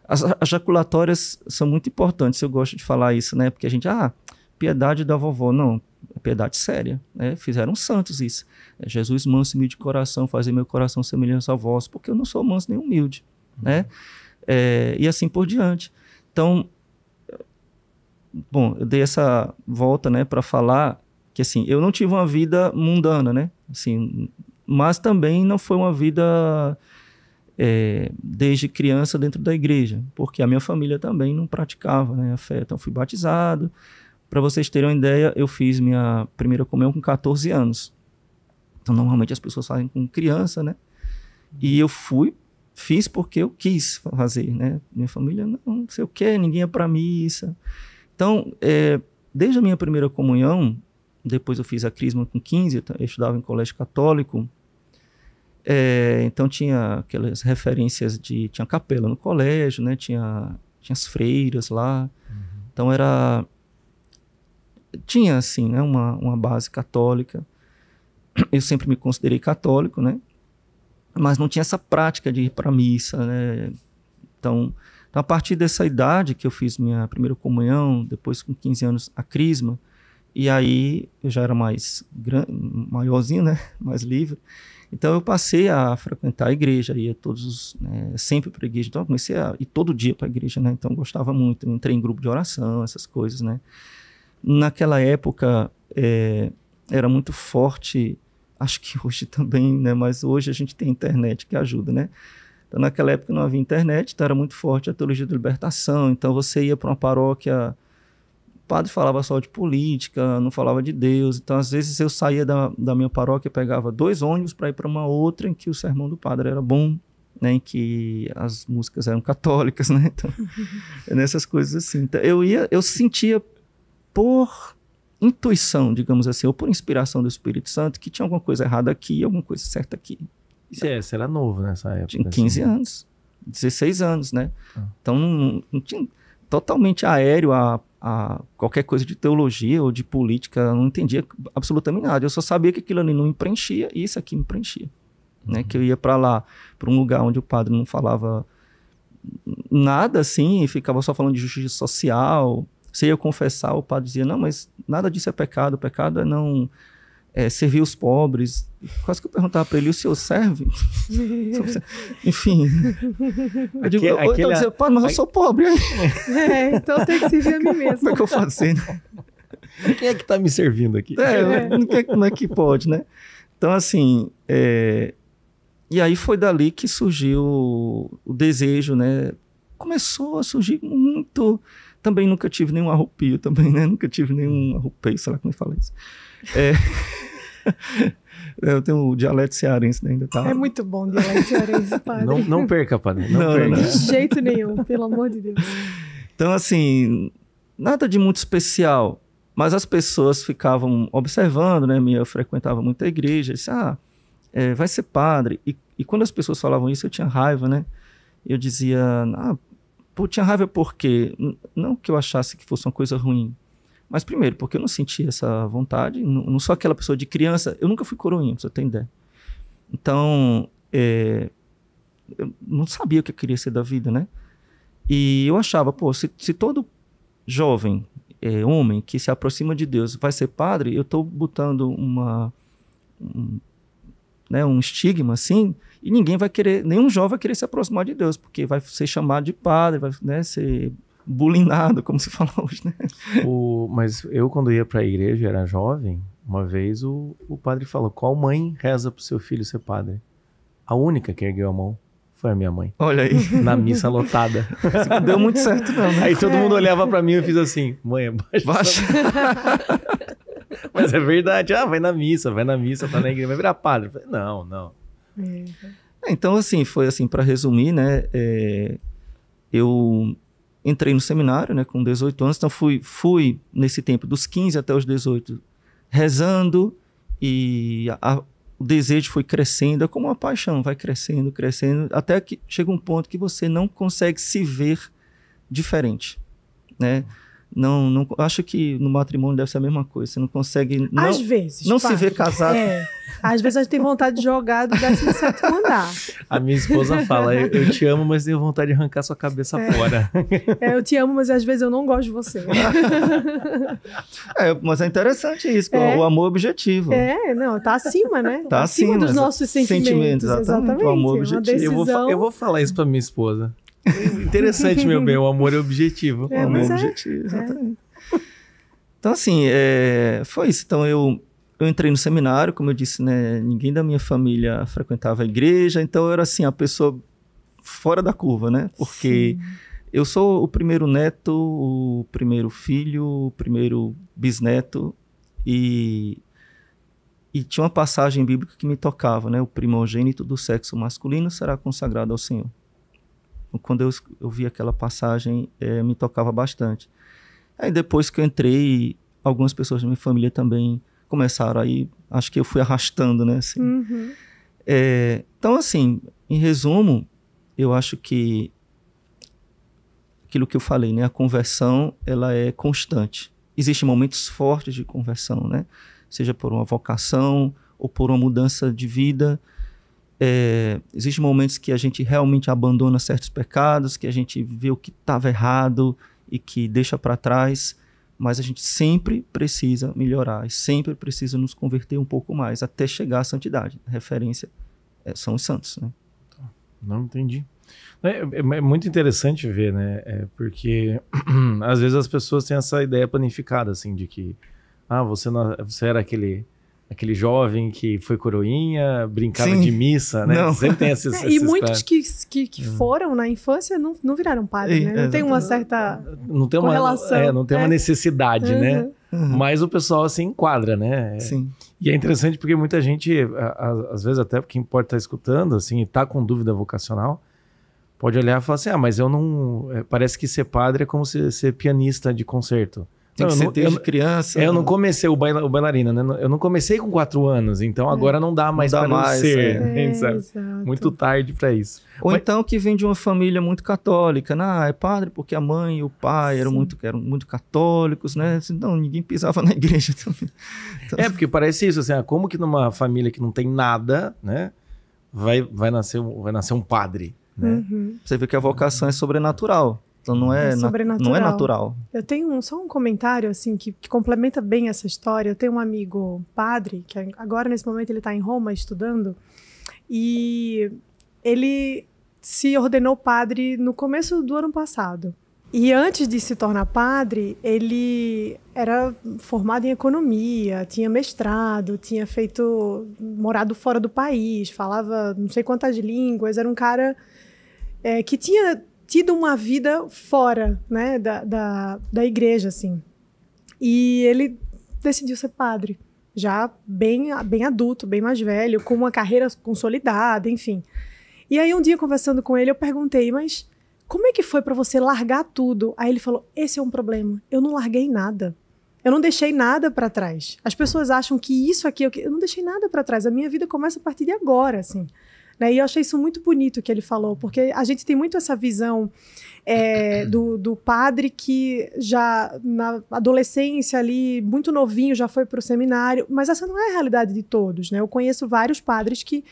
As, jaculatórias são muito importantes, eu gosto de falar isso, né? Porque a gente, ah, piedade da vovó. Não, é piedade séria. Né? Fizeram santos isso. É, Jesus, manso e humilde de coração, fazer meu coração semelhante a vós, porque eu não sou manso nem humilde né? É, e assim por diante. Então, bom, eu dei essa volta, né, para falar que assim, eu não tive uma vida mundana, né? Assim, mas também não foi uma vida é, desde criança dentro da igreja, porque a minha família também não praticava né, a fé. Então, fui batizado. Para vocês terem uma ideia, eu fiz minha primeira comunhão com 14 anos. Então, normalmente as pessoas fazem com criança, né? E eu fui fiz porque eu quis fazer, né? Minha família não, não sei o quê, ninguém ia para missa. Então, é, desde a minha primeira comunhão, depois eu fiz a crisma com 15, eu estudava em colégio católico, é, então tinha aquelas referências de... Tinha capela no colégio, né? Tinha, tinha as freiras lá. Uhum. Então era... Tinha, assim, né? uma, uma base católica. Eu sempre me considerei católico, né? mas não tinha essa prática de ir para missa, né? Então, então, a partir dessa idade que eu fiz minha primeira comunhão, depois com 15 anos a crisma, e aí eu já era mais maiorzinho, né? (laughs) Mais livre. Então eu passei a frequentar a igreja, ia todos né, sempre para a igreja. Então eu comecei a ir todo dia para a igreja, né? Então eu gostava muito, entrei em grupo de oração, essas coisas, né? Naquela época é, era muito forte Acho que hoje (laughs) também, né? Mas hoje a gente tem internet que ajuda, né? Então, naquela época não havia internet, então era muito forte a teologia da libertação. Então, você ia para uma paróquia, o padre falava só de política, não falava de Deus. Então, às vezes, eu saía da, da minha paróquia, pegava dois ônibus para ir para uma outra em que o sermão do padre era bom, né, em que as músicas eram católicas, (laughs) né? Então, é nessas coisas assim. Então, eu ia, eu sentia por intuição, digamos assim, ou por inspiração do Espírito Santo, que tinha alguma coisa errada aqui e alguma coisa certa aqui. Isso é, você era novo nessa época? Tinha 15 assim. anos, 16 anos, né? Ah. Então, não, não, tinha totalmente aéreo a, a, qualquer coisa de teologia ou de política, não entendia absolutamente nada. Eu só sabia que aquilo ali não me preenchia e isso aqui me preenchia. Né? Uhum. Né? Que eu ia para lá, para um lugar onde o padre não falava nada assim, e ficava só falando de justiça social, você ia confessar, o padre dizia, não, mas nada disso é pecado, o pecado é não é, servir os pobres. Quase que eu perguntava para ele, o senhor serve? (laughs) Enfim. Eu digo, aquele, então aquele, então dizia, pai mas eu sou pobre. É, então tem que servir a mim mesmo. Como é que eu faço assim, né? Quem é que está me servindo aqui? É, né? é. é como é que pode, né? Então, assim, é... e aí foi dali que surgiu o desejo, né? Começou a surgir muito também nunca tive nenhum arrupio também, né? Nunca tive nenhum arrupeio, sei lá como é que fala isso. É. (laughs) é... Eu tenho o dialeto cearense, né? Ainda tá... É muito bom o dialeto cearense, (laughs) padre. Não, não perca, padre. Não, não perca. Não, De jeito nenhum, pelo amor de Deus. Então, assim, nada de muito especial. Mas as pessoas ficavam observando, né? Eu frequentava muita igreja. Disse, ah, é, vai ser padre. E, e, quando as pessoas falavam isso, eu tinha raiva, né? Eu dizia, ah, Pô, tinha raiva porque, não que eu achasse que fosse uma coisa ruim, mas primeiro, porque eu não sentia essa vontade, não, não sou aquela pessoa de criança, eu nunca fui coroinha, você tem ideia. Então, é, eu não sabia o que eu queria ser da vida, né? E eu achava, pô, se, se todo jovem, é, homem que se aproxima de Deus vai ser padre, eu estou botando uma, né, um estigma assim, e ninguém vai querer, nenhum jovem vai querer se aproximar de Deus, porque vai ser chamado de padre, vai né, ser bulinado, como se (laughs) fala hoje, né? O, mas eu, quando ia para a igreja, era jovem, uma vez o, o padre falou: qual mãe reza para seu filho ser padre? A única que ergueu a mão foi a minha mãe. Olha aí. Na missa lotada. Não deu muito certo, não. Né? Aí todo mundo é. olhava para mim e eu fiz assim: mãe, abaixa. Baixa. (laughs) Mas é verdade. Ah, vai na missa, vai na missa, tá na igreja, vai virar padre. Falei, não, não. É. Então, assim, foi assim, para resumir, né? É, eu entrei no seminário, né, com 18 anos, então fui, fui nesse tempo, dos 15 até os 18, rezando e a, a, o desejo foi crescendo, é como uma paixão, vai crescendo, crescendo, até que chega um ponto que você não consegue se ver diferente, né? Uhum. Não, não acho que no matrimônio deve ser a mesma coisa. Você não consegue. Não, às vezes. Não pai. se vê casado. É. Às vezes a gente tem vontade de jogar do 17 andar. A minha esposa fala: eu, eu, te amo, mas tenho vontade de arrancar sua cabeça é. fora. É, eu te amo, mas às vezes eu não gosto de você. é, mas é interessante isso, é. o amor objetivo. É, não, tá acima, né? Tá acima, acima dos nossos sentimentos. sentimentos exatamente. exatamente. O amor objetivo. Eu vou, eu vou falar isso pra minha esposa. Interessante, meu bem. O (laughs) amor é objetivo. É, o amor é, é objetivo, é. exatamente. Então, assim, é, foi isso. Então, eu, eu entrei no seminário, como eu disse, né? Ninguém da minha família frequentava a igreja, então eu era, assim, a pessoa fora da curva, né? Porque Sim. eu sou o primeiro neto, o primeiro filho, o primeiro bisneto e. E tinha uma passagem bíblica que me tocava, né? O primogênito do sexo masculino será consagrado ao Senhor quando eu, eu vi aquela passagem, é, me tocava bastante. Aí depois que eu entrei, algumas pessoas da minha família também começaram aí, acho que eu fui arrastando, né? Assim. Uhum. É, então, assim, em resumo, eu acho que aquilo que eu falei, né? A conversão, ela é constante. Existem momentos fortes de conversão, né? Seja por uma vocação ou por uma mudança de vida, é, existem momentos que a gente realmente abandona certos pecados, que a gente vê o que estava errado e que deixa para trás, mas a gente sempre precisa melhorar e sempre precisa nos converter um pouco mais até chegar à santidade. referência é, são os santos. Né? Não entendi. É, é, é muito interessante ver, né? É porque (clears throat) às vezes as pessoas têm essa ideia planificada, assim, de que ah, você, não, você era aquele aquele jovem que foi coroinha, brincava Sim. de missa, né? Não. Sempre tem esses, é, E muitos que, que, que, é. foram na infância não, não viraram padre, né? É, não tem uma certa não tem correlação. Uma, é, não tem uma é. necessidade, né? uhum. né? Uhum. Mas o pessoal se assim, enquadra, né? Sim. E é interessante porque muita gente, às vezes até quem pode estar tá escutando, assim, e tá com dúvida vocacional, pode olhar e falar assim, ah, mas eu não... Parece que ser padre é como ser, ser pianista de concerto. Tem não, que ser desde eu, criança. Eu né? não comecei o, baila, o bailarina, né? Eu não comecei com quatro anos, então é. agora não dá mais para ser. É. (laughs) É, muito tarde para isso. Ou Mas... então que vem de uma família muito católica, né? Ah, é padre porque a mãe e o pai eram muito, eram muito católicos, né? Então não, ninguém pisava na (laughs) igreja também. Então... É, porque parece isso, assim, ah, como que numa família que não tem nada, né? Vai, vai, nascer, vai nascer um padre, né? Uhum. Você vê que a vocação é sobrenatural. Então não é, é não é natural. Eu tenho um, só um comentário assim que, que, complementa bem essa história. Eu tenho um amigo padre que é, agora nesse momento ele está em Roma estudando e ele se ordenou padre no começo do ano passado. E antes de se tornar padre, ele era formado em economia, tinha mestrado, tinha feito morado fora do país, falava não sei quantas línguas, era um cara é, que tinha tido uma vida fora, né, da, da, da igreja, assim. E ele decidiu ser padre, já bem, bem adulto, bem mais velho, com uma carreira consolidada, enfim. E aí um dia conversando com ele, eu perguntei, mas como é que foi para você largar tudo? Aí ele falou: "Esse é um problema. Eu não larguei nada. Eu não deixei nada para trás. As pessoas acham que isso aqui, eu, eu não deixei nada para trás. A minha vida começa a partir de agora, assim. Né? E eu achei isso muito bonito que ele falou, porque a gente tem muito essa visão é, (clears throat) do, do padre que já na adolescência ali, muito novinho, já foi para o seminário, mas essa não é a realidade de todos. Né? Eu conheço vários padres que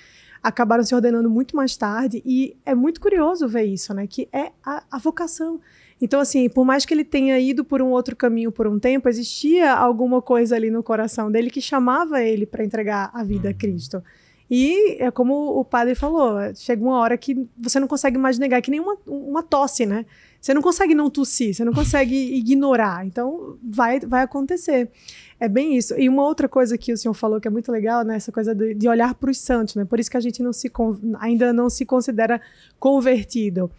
acabaram se ordenando muito mais tarde e é muito curioso ver isso, né? Que é a, a vocação. Então, assim, por mais que ele tenha ido por um outro caminho por um tempo, existia alguma coisa ali no coração dele que chamava ele para entregar a vida a uhum. Cristo. E é como o padre falou, chega uma hora que você não consegue mais negar, que nem uma, uma tosse, né? Você não consegue não tossir, você não consegue (laughs) ignorar. Então, vai, vai acontecer. É bem isso. E uma outra coisa que o senhor falou que é muito legal, né? Essa coisa de, de olhar para os santos, né? Por isso que a gente não se, ainda não se considera convertido.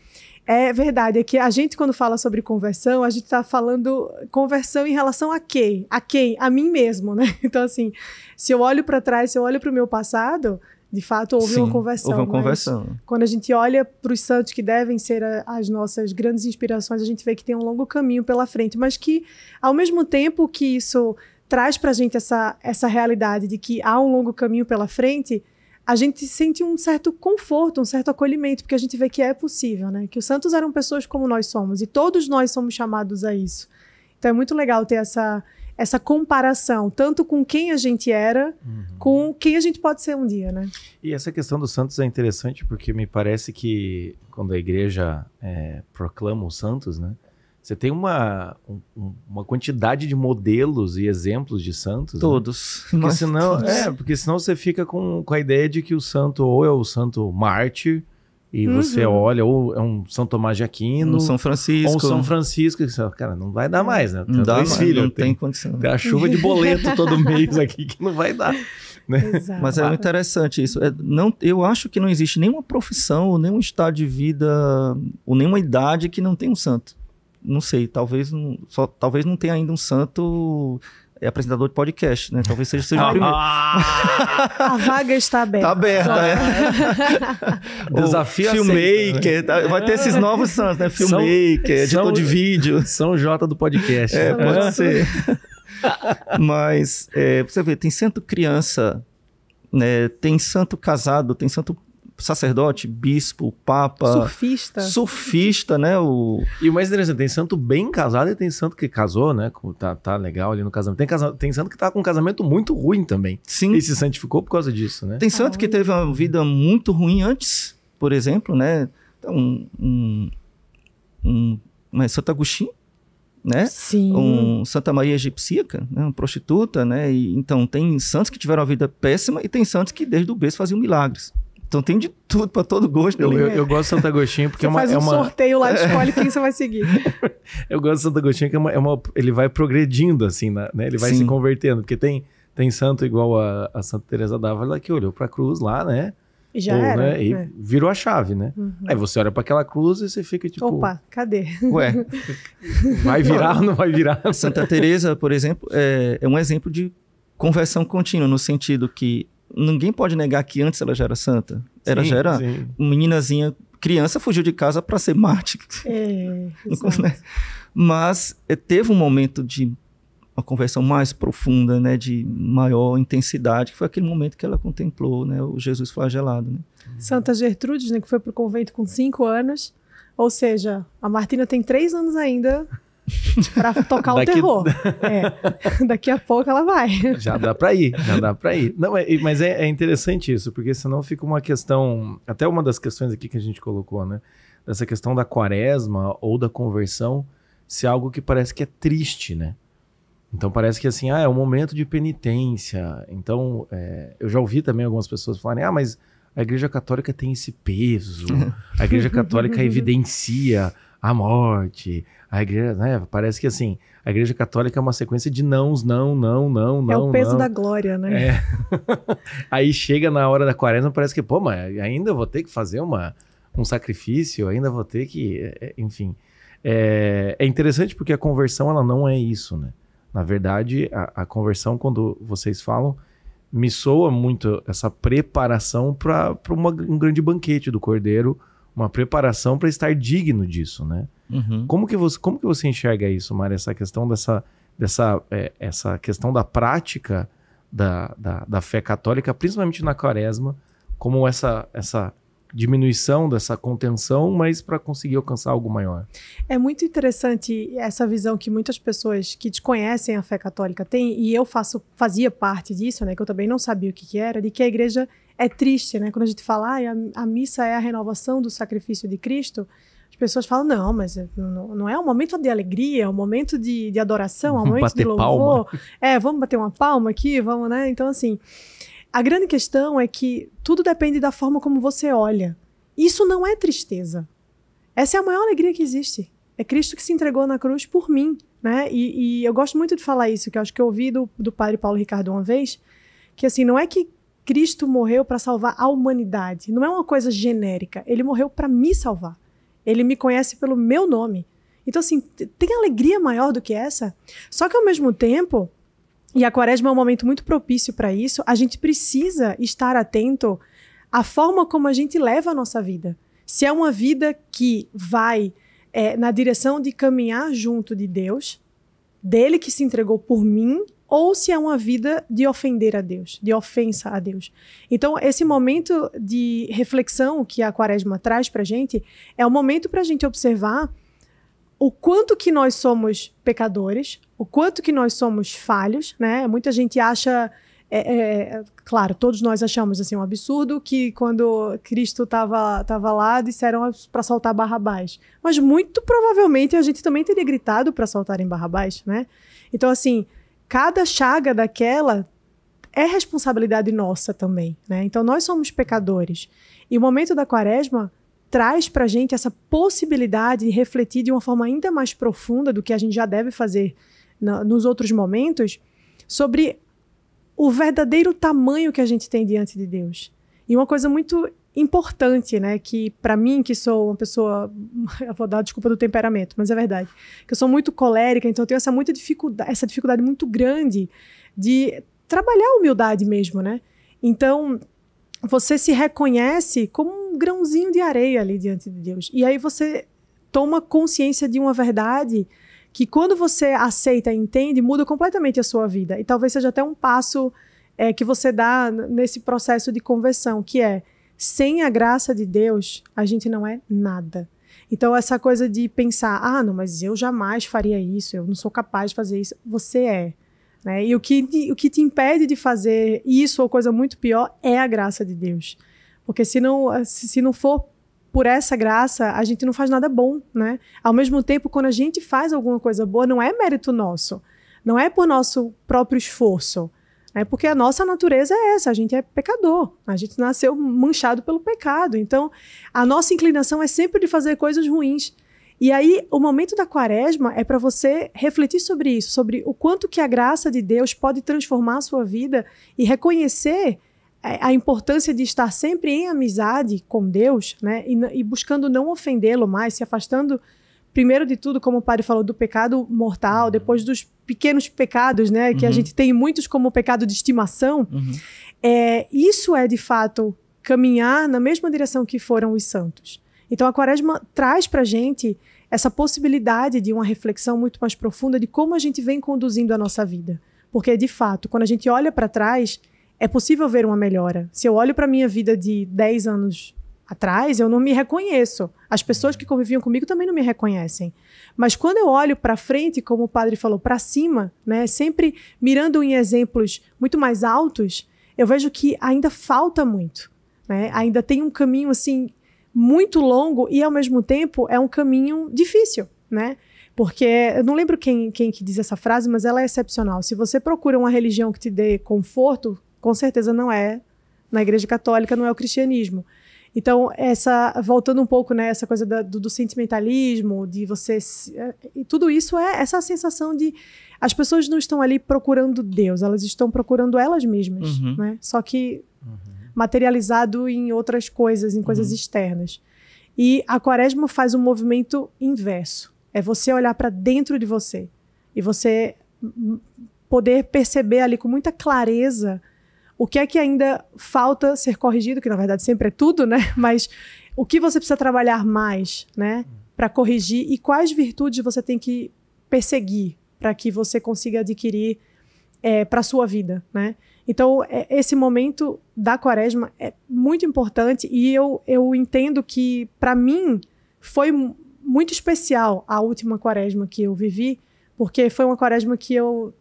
É verdade, é que a gente, quando fala sobre conversão, a gente está falando conversão em relação a quem? A quem? A mim mesmo, né? (laughs) Então, assim, se eu olho para trás, se eu olho para o meu passado, de fato, houve Sim, uma conversão. Houve uma é conversão. Quando a gente olha para os santos que devem ser a, as nossas grandes inspirações, a gente vê que tem um longo caminho pela frente, mas que, ao mesmo tempo que isso traz para a gente essa, essa realidade de que há um longo caminho pela frente, a gente sente um certo conforto, um certo acolhimento, porque a gente vê que é possível, né? Que os santos eram pessoas como nós somos e todos nós somos chamados a isso. Então é muito legal ter essa essa comparação, tanto com quem a gente era, uhum. com quem a gente pode ser um dia, né? E essa questão dos santos é interessante porque me parece que quando a igreja é, proclama os santos, né? Você tem uma, um, uma quantidade de modelos e exemplos de santos? Né? Todos. Né? Porque, senão, todos. É, porque senão você fica com, com a ideia de que o santo ou é o santo mártir, e uhum. você olha, ou é um São Tomás de Aquino. Um São Francisco. Ou um São Francisco. Que você, cara, não vai dar mais, né? Tem não dá mais, não tem, tem condição. Né? Tem a chuva de boleto (laughs) todo mês aqui que não vai dar. Né? Mas é interessante isso. É, não, eu acho que não existe nenhuma profissão, ou nenhum estado de vida, ou nenhuma idade que não tem um santo não sei, talvez não, só, talvez não tenha ainda um santo é apresentador de podcast, né? Talvez seja, seja ah, o primeiro. Ah. (laughs) A vaga está aberta. Está aberta, é. (laughs) Desafio filmmaker, aceita, né? Tá, vai ter esses novos santos, né? Filmmaker, editor São, de vídeo. São J do podcast. É, pode ser. Mas, é, você vê, tem santo criança, né? tem santo casado, tem santo sacerdote, bispo, papa. Surfista. Surfista, né? O... E o mais interessante, tem santo bem casado e tem santo que casou, né? Tá, tá legal ali no casamento. Tem, casa, tem santo que tá com um casamento muito ruim também. Sim. E se santificou por causa disso, né? Tem santo que ah, teve uma vida muito ruim antes, por exemplo, né? Então, um, um, um mas é Santo Agostinho, né? Sim. Um Santa Maria egipsíaca, né? uma prostituta, né? E, então tem santos que tiveram a vida péssima e tem santos que desde o berço faziam milagres. Então tem de tudo para todo gosto. Eu, né? eu, eu, gosto de Santo Agostinho porque você é uma. Faz é um é uma... sorteio lá, (laughs) é. escolhe quem você vai seguir. (laughs) eu gosto de Santo Agostinho porque é uma, é uma ele vai progredindo assim, né? Ele vai Sim. se convertendo porque tem tem santo igual a, a Santa Teresa d'Ávila que olhou para a cruz lá, né? E já Ou, era, né? E é. virou a chave, né? Uhum. Aí você olha para aquela cruz e você fica tipo. Opa, cadê? Ué, (laughs) vai virar ou não vai virar? Santa Teresa, por exemplo, é, é um exemplo de conversão contínua no sentido que ninguém pode negar que antes ela já era santa. Ela sim, já era sim. meninazinha, criança, fugiu de casa para ser mártir. É, (laughs) Mas eh, teve um momento de uma conversão mais profunda, né, de maior intensidade, que foi aquele momento que ela contemplou, né, o Jesus flagelado. Né? Santa Gertrudes, né, que foi para o convento com cinco anos, ou seja, a Martina tem três anos ainda Pra tocar Daqui... o terror. É. (laughs) Daqui a pouco ela vai. Já dá pra ir, já dá pra ir. Não, é, mas é, é interessante isso, porque senão fica uma questão. Até uma das questões aqui que a gente colocou, né? Dessa questão da quaresma ou da conversão ser algo que parece que é triste, né? Então parece que assim, ah, é um momento de penitência. Então, é, eu já ouvi também algumas pessoas falarem, ah, mas a Igreja Católica tem esse peso, a Igreja Católica (laughs) evidencia a morte, a igreja, né? Parece que assim, a igreja católica é uma sequência de nãos, não, não, não, não. É o peso não. da glória, né? É. (laughs) Aí chega na hora da quaresma, parece que, pô, mas ainda vou ter que fazer uma, um sacrifício, ainda vou ter que. É, é, enfim. É, é interessante porque a conversão, ela não é isso, né? Na verdade, a, a conversão, quando vocês falam, me soa muito essa preparação para um grande banquete do cordeiro, uma preparação para estar digno disso, né? Uhum. Como, que você, como que você enxerga isso, Mari? Essa questão dessa, dessa é, essa questão da prática da, da, da, fé católica, principalmente na quaresma, como essa, essa diminuição dessa contenção, mas para conseguir alcançar algo maior. É muito interessante essa visão que muitas pessoas que desconhecem a fé católica têm, e eu faço, fazia parte disso, né, que eu também não sabia o que, que era, de que a igreja é triste, né? Quando a gente fala, ah, a, a missa é a renovação do sacrifício de Cristo, as pessoas falam, não, mas é, não é um momento de alegria, é um momento de, de adoração, é um momento bater de louvor. Palma. É, vamos bater uma palma aqui, vamos, né? Então, assim, a grande questão é que tudo depende da forma como você olha. Isso não é tristeza. Essa é a maior alegria que existe. É Cristo que se entregou na cruz por mim, né? E, e eu gosto muito de falar isso, que acho que eu ouvi do, do padre Paulo Ricardo uma vez, que assim, não é que Cristo morreu para salvar a humanidade, não é uma coisa genérica, ele morreu para me salvar. Ele me conhece pelo meu nome. Então, assim, tem alegria maior do que essa? Só que ao mesmo tempo, e a quaresma é um momento muito propício para isso, a gente precisa estar atento à forma como a gente leva a nossa vida. Se é uma vida que vai é, na direção de caminhar junto de Deus, dele que se entregou por mim ou se é uma vida de ofender a Deus, de ofensa a Deus. Então, esse momento de reflexão que a Quaresma traz para gente é o momento para a gente observar o quanto que nós somos pecadores, o quanto que nós somos falhos, né? Muita gente acha é, é, claro, todos nós achamos assim um absurdo que quando Cristo estava tava lá disseram para soltar Barrabás, mas muito provavelmente a gente também teria gritado para em Barrabás, né? Então assim, cada chaga daquela é responsabilidade nossa também, né? Então nós somos pecadores. E o momento da quaresma traz para a gente essa possibilidade de refletir de uma forma ainda mais profunda do que a gente já deve fazer nos outros momentos sobre o verdadeiro tamanho que a gente tem diante de Deus. E uma coisa muito importante, né? Que para mim, que sou uma pessoa, (laughs) eu vou dar desculpa do temperamento, mas é verdade, que eu sou muito colérica, então eu tenho essa muita dificuldade, essa dificuldade muito grande de trabalhar a humildade mesmo, né? Então você se reconhece como um grãozinho de areia ali diante de Deus. E aí você toma consciência de uma verdade que quando você aceita e entende, muda completamente a sua vida. E talvez seja até um passo é, que você dá nesse processo de conversão, que é sem a graça de Deus, a gente não é nada. Então, essa coisa de pensar, ah, não, mas eu jamais faria isso, eu não sou capaz de fazer isso. Você é. Né? E o que, te, o que te impede de fazer isso ou coisa muito pior é a graça de Deus. Porque se não, se não for por essa graça, a gente não faz nada bom, né? Ao mesmo tempo, quando a gente faz alguma coisa boa, não é mérito nosso. Não é por nosso próprio esforço. É porque a nossa natureza é essa, a gente é pecador, a gente nasceu manchado pelo pecado. Então, a nossa inclinação é sempre de fazer coisas ruins. E aí, o momento da quaresma é para você refletir sobre isso, sobre o quanto que a graça de Deus pode transformar a sua vida e reconhecer é, a importância de estar sempre em amizade com Deus, né? E, e buscando não ofendê-lo mais, se afastando, primeiro de tudo, como o padre falou, do pecado mortal, uhum. depois dos pequenos pecados, né? Uhum. Que a uhum. gente tem muitos como pecado de estimação. Uhum. É, isso é, de fato, caminhar na mesma direção que foram os santos. Então, a quaresma traz para gente essa possibilidade de uma reflexão muito mais profunda de como a gente vem conduzindo a nossa vida. Porque, de fato, quando a gente olha para trás, é possível ver uma melhora. Se eu olho para minha vida de 10 anos atrás, eu não me reconheço. As pessoas que conviviam comigo também não me reconhecem. Mas quando eu olho para frente, como o padre falou, para cima, né, sempre mirando em exemplos muito mais altos, eu vejo que ainda falta muito. Né? Ainda tem um caminho assim muito longo e ao mesmo tempo é um caminho difícil, né? Porque eu não lembro quem, quem que diz essa frase, mas ela é excepcional. Se você procura uma religião que te dê conforto, com certeza não é na Igreja Católica, não é o cristianismo. Então, essa voltando um pouco né, essa coisa da, do, do, sentimentalismo, de você. Eh, e tudo isso é essa sensação de. As pessoas não estão ali procurando Deus, elas estão procurando elas mesmas. Uhum. Né? Só que uhum. materializado em outras coisas, em coisas uhum. externas. E a quaresma faz um movimento inverso. É você olhar para dentro de você e você poder perceber ali com muita clareza o que é que ainda falta ser corrigido, que na verdade sempre é tudo, né? (laughs) Mas o que você precisa trabalhar mais, né? Para corrigir e quais virtudes você tem que perseguir para que você consiga adquirir é, para a sua vida, né? Então, é, esse momento da quaresma é muito importante e eu, eu entendo que, para mim, foi muito especial a última quaresma que eu vivi, porque foi uma quaresma que eu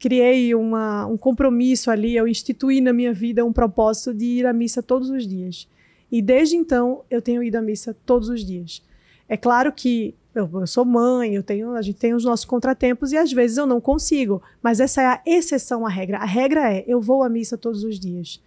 criei uma, um compromisso ali, eu instituí na minha vida um propósito de ir à missa todos os dias. E desde então eu tenho ido à missa todos os dias. É claro que eu, eu sou mãe, eu tenho, a gente tem os nossos contratempos e às vezes eu não consigo, mas essa é a exceção à regra. A regra é eu vou à missa todos os dias,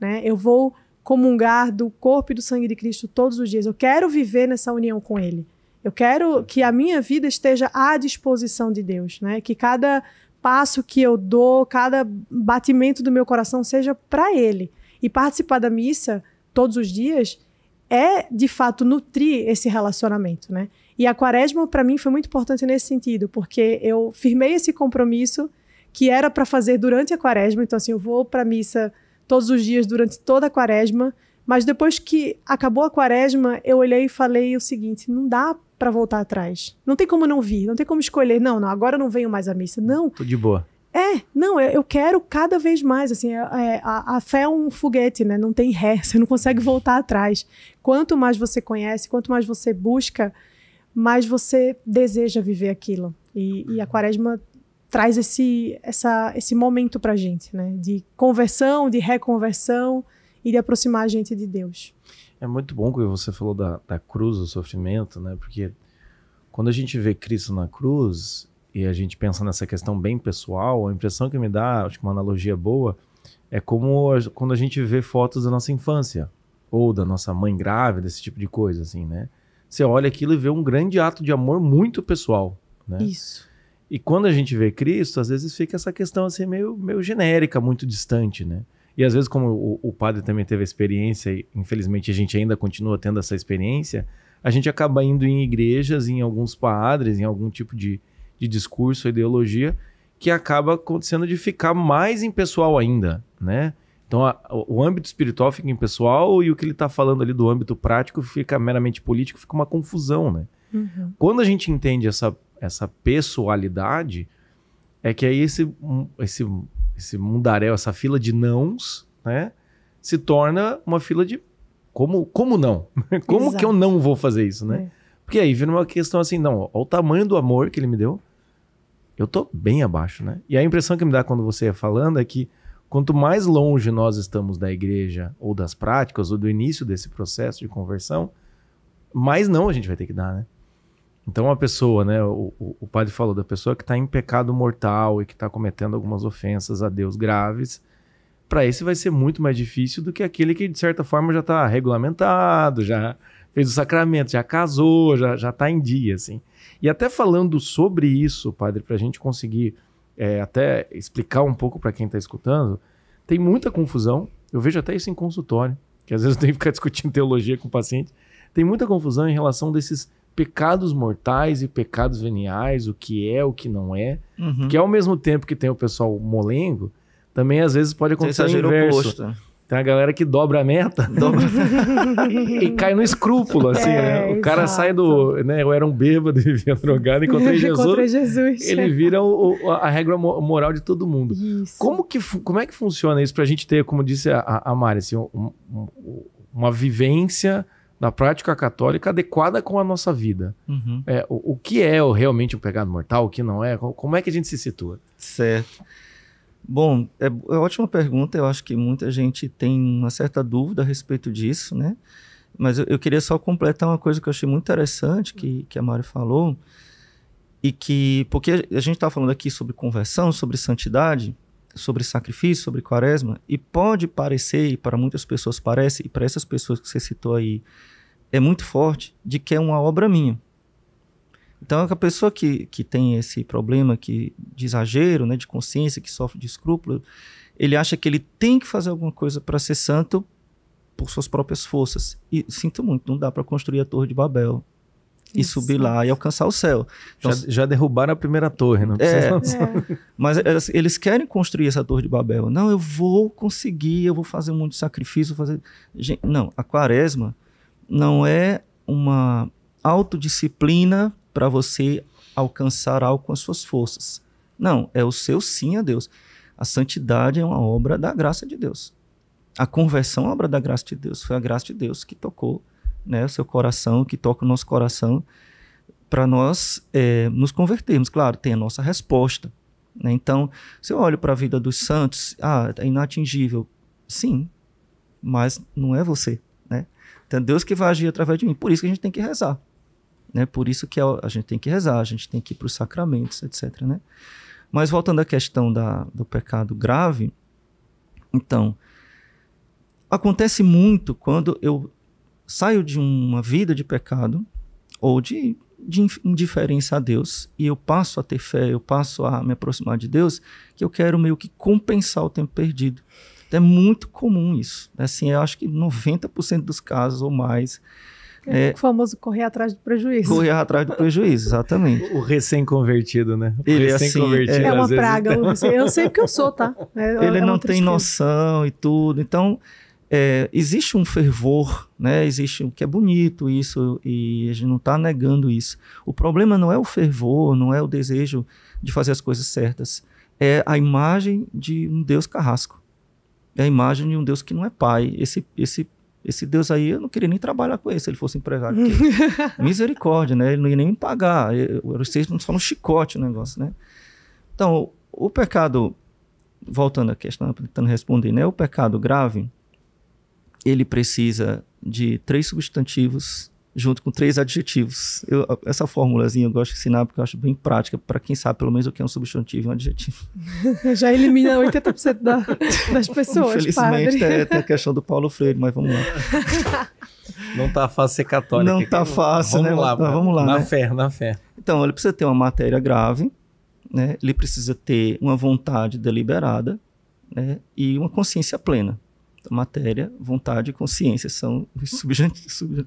né? Eu vou comungar do corpo e do sangue de Cristo todos os dias. Eu quero viver nessa união com Ele. Eu quero que a minha vida esteja à disposição de Deus, né? Que cada passo que eu dou, cada batimento do meu coração seja para Ele. E participar da missa todos os dias é, de fato, nutrir esse relacionamento, né? E a quaresma, para mim, foi muito importante nesse sentido, porque eu firmei esse compromisso que era para fazer durante a quaresma. Então, assim, eu vou para a missa todos os dias durante toda a quaresma, mas depois que acabou a quaresma, eu olhei e falei o seguinte: não dá para voltar atrás. Não tem como não vir, não tem como escolher, não, não, agora eu não venho mais à missa. Não. Tô de boa. É, não, eu quero cada vez mais, assim, é, é, a, a, fé é um foguete, né? Não tem ré, (laughs) você não consegue voltar atrás. Quanto mais você conhece, quanto mais você busca, mais você deseja viver aquilo. E, e a quaresma traz esse, essa, esse momento pra gente, né? De conversão, de reconversão e de aproximar a gente de Deus. É muito bom que você falou da, da cruz, do sofrimento, né? Porque quando a gente vê Cristo na cruz e a gente pensa nessa questão bem pessoal, a impressão que me dá, acho que uma analogia boa, é como quando a gente vê fotos da nossa infância ou da nossa mãe grávida, esse tipo de coisa, assim, né? Você olha aquilo e vê um grande ato de amor muito pessoal, né? Isso. E quando a gente vê Cristo, às vezes fica essa questão assim meio, meio genérica, muito distante, né? E às vezes, como o, o padre também teve experiência, e infelizmente a gente ainda continua tendo essa experiência, a gente acaba indo em igrejas, em alguns padres, em algum tipo de, de discurso, ideologia, que acaba acontecendo de ficar mais impessoal ainda, né? Então, a, o âmbito espiritual fica impessoal e o que ele está falando ali do âmbito prático fica meramente político, fica uma confusão, né? Uhum. Quando a gente entende essa, essa pessoalidade, é que aí esse, esse esse mundaréu, essa fila de nãos, né? Se torna uma fila de como, como não? (laughs) Como Exato. que eu não vou fazer isso, né? É. Porque aí vira uma questão assim, não, ao o tamanho do amor que ele me deu, eu tô bem abaixo, né? E a impressão que me dá quando você ia falando é que quanto mais longe nós estamos da igreja ou das práticas ou do início desse processo de conversão, mais não a gente vai ter que dar, né? Então a pessoa, né, o, o padre falou da pessoa que está em pecado mortal e que está cometendo algumas ofensas a Deus graves, para esse vai ser muito mais difícil do que aquele que de certa forma já está regulamentado, já fez o sacramento, já casou, já já está em dia, assim. E até falando sobre isso, padre, para a gente conseguir é, até explicar um pouco para quem está escutando, tem muita confusão. Eu vejo até isso em consultório, que às vezes eu tenho que ficar discutindo teologia com o paciente. Tem muita confusão em relação desses pecados mortais e pecados veniais, o que é, o que não é. Uhum. ao mesmo tempo que tem o pessoal molengo, também às vezes pode acontecer o inverso. Oposto. Tem a galera que dobra a meta (laughs) dobra... (laughs) e cai no escrúpulo, assim, né? é, né? O exato. cara sai do. Né, eu era um bêbado e vinha (laughs) drogado, encontrei Jesus. Encontrei Jesus. Ele vira o, a regra moral de todo mundo. Isso. Como, que, como é que funciona isso para a gente ter, como disse a, a Mari, assim, um, um, uma vivência na prática católica adequada com a nossa vida. Uhum. É, o, o, que é realmente um pecado mortal, o que não é, como é que a gente se situa? Certo. Bom, é, é ótima pergunta, eu acho que muita gente tem uma certa dúvida a respeito disso, né? Mas eu, eu queria só completar uma coisa que eu achei muito interessante que, que a Mário falou, e que, porque a gente está falando aqui sobre conversão, sobre santidade, sobre sacrifício, sobre quaresma, e pode parecer, e para muitas pessoas parece, e para essas pessoas que você citou aí, é muito forte de que é uma obra minha. Então, é a pessoa que, que tem esse problema que, de exagero, né, de consciência, que sofre de escrúpulo, ele acha que ele tem que fazer alguma coisa para ser santo por suas próprias forças. E sinto muito, não dá para construir a Torre de Babel e Isso. subir lá e alcançar o céu. Então, já, já, derrubaram a primeira torre, não é. precisa. É. (laughs) Mas eles querem construir essa torre de Babel. Não, eu vou conseguir, eu vou fazer um monte de sacrifício. Fazer... não, a quaresma não é uma autodisciplina para você alcançar algo com as suas forças. Não, é o seu sim a Deus. A santidade é uma obra da graça de Deus. A conversão é uma obra da graça de Deus. Foi a graça de Deus que tocou né, o seu coração, que toca o nosso coração, para nós é, nos convertermos. Claro, tem a nossa resposta. Né? Então, se eu olho para a vida dos santos, ah, é inatingível. Sim, mas não é você. Então é Deus que vai agir através de mim. Por isso que a gente tem que rezar. Né? Por isso que é a gente tem que rezar, a gente tem que ir para os sacramentos, etc. Né? Mas voltando à questão da, do pecado grave, então, acontece muito quando eu saio de uma vida de pecado ou de, de indiferença a Deus e eu passo a ter fé, eu passo a me aproximar de Deus, que eu quero meio que compensar o tempo perdido. Então é muito comum isso. Né? Assim, eu acho que 90% dos casos ou mais. É, o é famoso correr atrás do prejuízo. Correr atrás do prejuízo, exatamente. O recém-convertido, né? O ele assim, recém-convertido. Assim, é, é uma praga. Eu sei o que eu sou, tá? É, é ele é não tem noção e tudo. Então, é, existe um fervor, né? Existe o que é bonito isso e a gente não está negando isso. O problema não é o fervor, não é o desejo de fazer as coisas certas. É a imagem de um Deus carrasco é a imagem de um Deus que não é pai. Esse, esse, esse Deus aí, eu não queria nem trabalhar com ele se ele fosse empregado. (laughs) misericórdia, né? Ele não ia nem me pagar. não só no chicote o negócio, né? Então, o pecado, voltando à questão, tentando responder, né? O pecado grave, ele precisa de três substantivos junto com três adjetivos. Eu, essa formulazinha eu gosto de ensinar porque eu acho bem prática para quem sabe pelo menos o que é um substantivo e um adjetivo. (laughs) Já elimina 80% da, das pessoas, Infelizmente, tem, tem, a questão do Paulo Freire, mas vamos lá. (laughs) Não está fácil ser católico. Não está fácil, vamos né? Lá, vamos lá, Na né? fé, na fé. Então, ele precisa ter uma matéria grave, né? ele precisa ter uma vontade deliberada né? e uma consciência plena matéria, vontade e consciência são os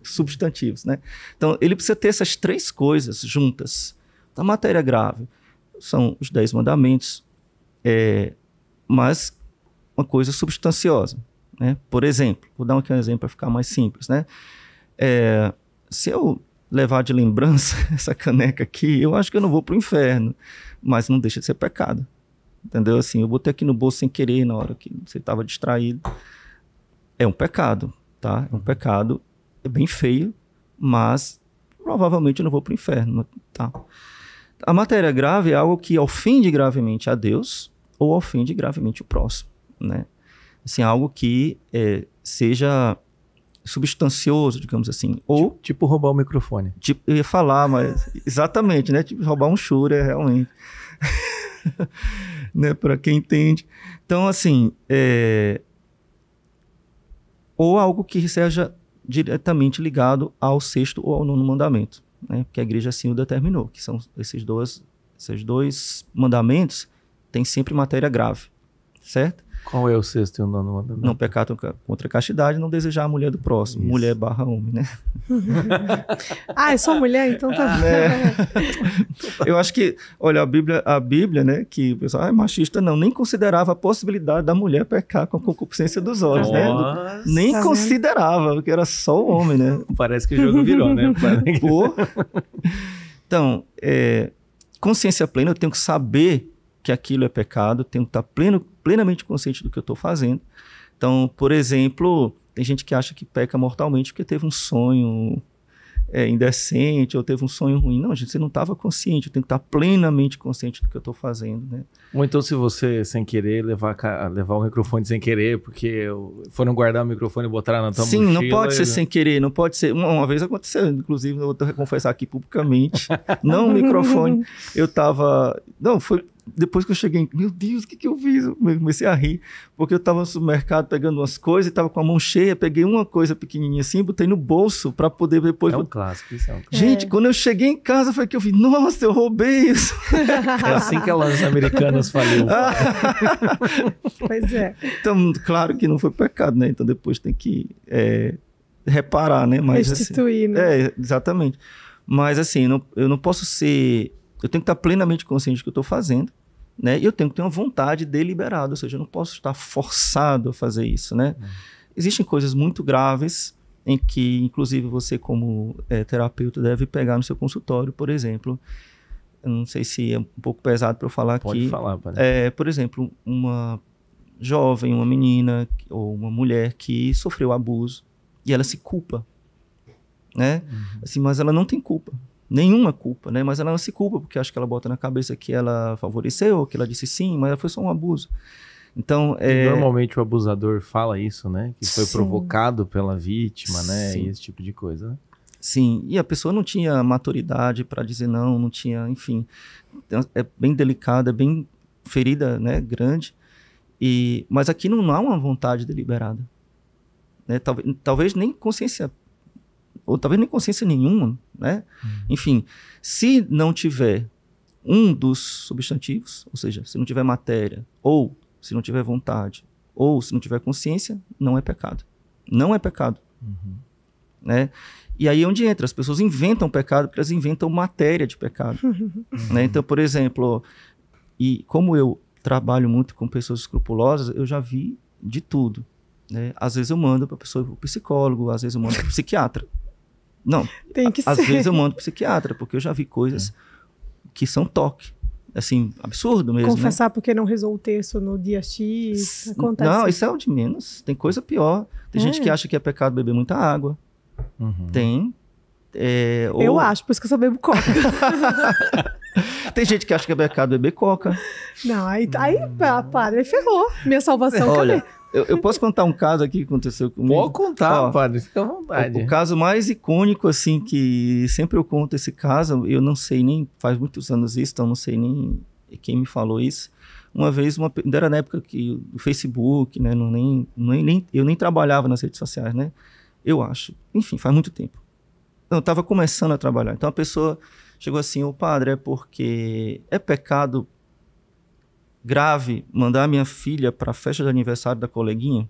substantivos, né? Então, ele precisa ter essas três coisas juntas. Então, a matéria é grave são os dez mandamentos, é, mas uma coisa substanciosa, né? Por exemplo, vou dar aqui um exemplo para ficar mais simples, né? É, se eu levar de lembrança (laughs) essa caneca aqui, eu acho que eu não vou para o inferno, mas não deixa de ser pecado, entendeu? Assim, eu botei aqui no bolso sem querer na hora que você estava distraído, é um pecado, tá? É um pecado, é bem feio, mas provavelmente eu não vou para o inferno, tá? A matéria grave é algo que ofende gravemente a Deus ou ofende gravemente o próximo, né? Assim, algo que é, seja substancioso, digamos assim. Ou tipo, tipo, roubar o microfone. Tipo, eu ia falar, mas (laughs) exatamente, né? Tipo roubar um é realmente. (laughs) né? Para quem entende. Então, assim, é, ou algo que seja diretamente ligado ao sexto ou ao nono mandamento, né? porque a igreja assim o determinou, que são esses dois, esses dois mandamentos têm sempre matéria grave, certo? Qual é o sexto e o nono mandamento? Não pecar é contra a castidade, não desejar a mulher do próximo. Isso. Mulher barra homem, né? (laughs) ah, é só mulher, então tá. É. (laughs) Eu acho que, olha, a Bíblia, a Bíblia, né, que o pessoal ah, é machista, não, nem considerava a possibilidade da mulher pecar com a concupiscência dos olhos, né? Nossa. né? Nem tá considerava, porque era só o homem, né? (laughs) Parece que o jogo virou, né? Pô. Então, é, consciência plena, eu tenho que saber que aquilo é pecado, tenho que estar pleno, plenamente consciente do que eu estou fazendo. Então, por exemplo, tem gente que acha que peca mortalmente porque teve um sonho é, indecente ou teve um sonho ruim. Não, gente, você não estava consciente. Eu tenho que estar plenamente consciente do que eu estou fazendo, né? Ou então, se você, sem querer, levar, levar o microfone sem querer, porque foram guardar o microfone e botar na tua Sim, não pode ser e... sem querer, não pode ser. Uma, uma vez aconteceu, inclusive, eu vou confessar aqui publicamente. (laughs) não o microfone. Eu estava... Não, foi depois que eu cheguei, meu Deus, o que, que eu fiz? Eu comecei a rir, porque eu estava no supermercado pegando umas coisas e estava com a mão cheia, peguei uma coisa pequenininha assim, botei no bolso para poder depois... É um clássico, isso é um clássico. Gente, é. quando eu cheguei em casa, foi que eu vi, nossa, eu roubei isso. É assim que as americanas faliam. (laughs) pois é. Então, claro que não foi pecado, né? Então depois tem que é, reparar, né? Mas, assim, Restituir, assim, né? É, exatamente. Mas assim, não, eu não posso ser eu tenho que estar plenamente consciente do que eu estou fazendo, né? E eu tenho que ter uma vontade deliberada, ou seja, eu não posso estar forçado a fazer isso, né? Uhum. Existem coisas muito graves em que, inclusive, você como é, terapeuta deve pegar no seu consultório, por exemplo. Eu não sei se é um pouco pesado para eu falar Pode aqui. Pode falar, parece. Eh, é, Por exemplo, uma jovem, uma menina ou uma mulher que sofreu abuso e ela se culpa, né? Uhum. Assim, mas ela não tem culpa nenhuma culpa, né? Mas ela não se culpa porque acho que ela bota na cabeça que ela favoreceu, que ela disse sim, mas foi só um abuso. Então, é... Normalmente o abusador fala isso, né? Que foi sim. provocado pela vítima, né? Sim. esse tipo de coisa. Né? Sim, e a pessoa não tinha maturidade para dizer não, não tinha, enfim. Então, é bem delicada, é bem ferida, né? Grande. E, mas aqui não há uma vontade deliberada. Né? Talvez, talvez nem consciência, ou talvez nem consciência nenhuma, né? Uhum. Enfim, se não tiver um dos substantivos, ou seja, se não tiver matéria, ou se não tiver vontade, ou se não tiver consciência, não é pecado. Não é pecado. Uhum. Né? E aí é onde entra, as pessoas inventam pecado porque elas inventam matéria de pecado. Uhum. (laughs) Né? Então, por exemplo, e como eu trabalho muito com pessoas escrupulosas, eu já vi de tudo. Né? Às vezes eu mando para pessoa para o psicólogo, às vezes eu mando para o psiquiatra. Não. Tem que às ser. Às vezes eu mando pro psiquiatra, porque eu já vi coisas que são toque. Assim, absurdo mesmo. Né? Confessar né? porque não resolveu o texto no dia X. Acontece. Não, isso é o de menos. Tem coisa pior. Tem é. gente que é. acha que é pecado beber muita água. Uhum. Tem. É, ou... Eu acho, por isso que eu só bebo coca. (laughs) Tem gente que acha que é pecado beber coca. Não, aí, aí padre, ferrou. Minha salvação, Olha, cadê? Eu, eu, posso contar um caso aqui que aconteceu comigo? Pode contar, Ó, padre, fica à vontade. O, o, caso mais icônico, assim, que sempre eu conto esse caso, eu não sei nem, faz muitos anos isso, então não sei nem quem me falou isso. Uma vez, uma, era na época que o Facebook, né, não, nem, nem, eu nem trabalhava nas redes sociais, né? Eu acho. Enfim, faz muito tempo. Então, eu estava começando a trabalhar. Então a pessoa chegou assim, "O padre, é porque é pecado grave mandar minha filha para a festa de aniversário da coleguinha.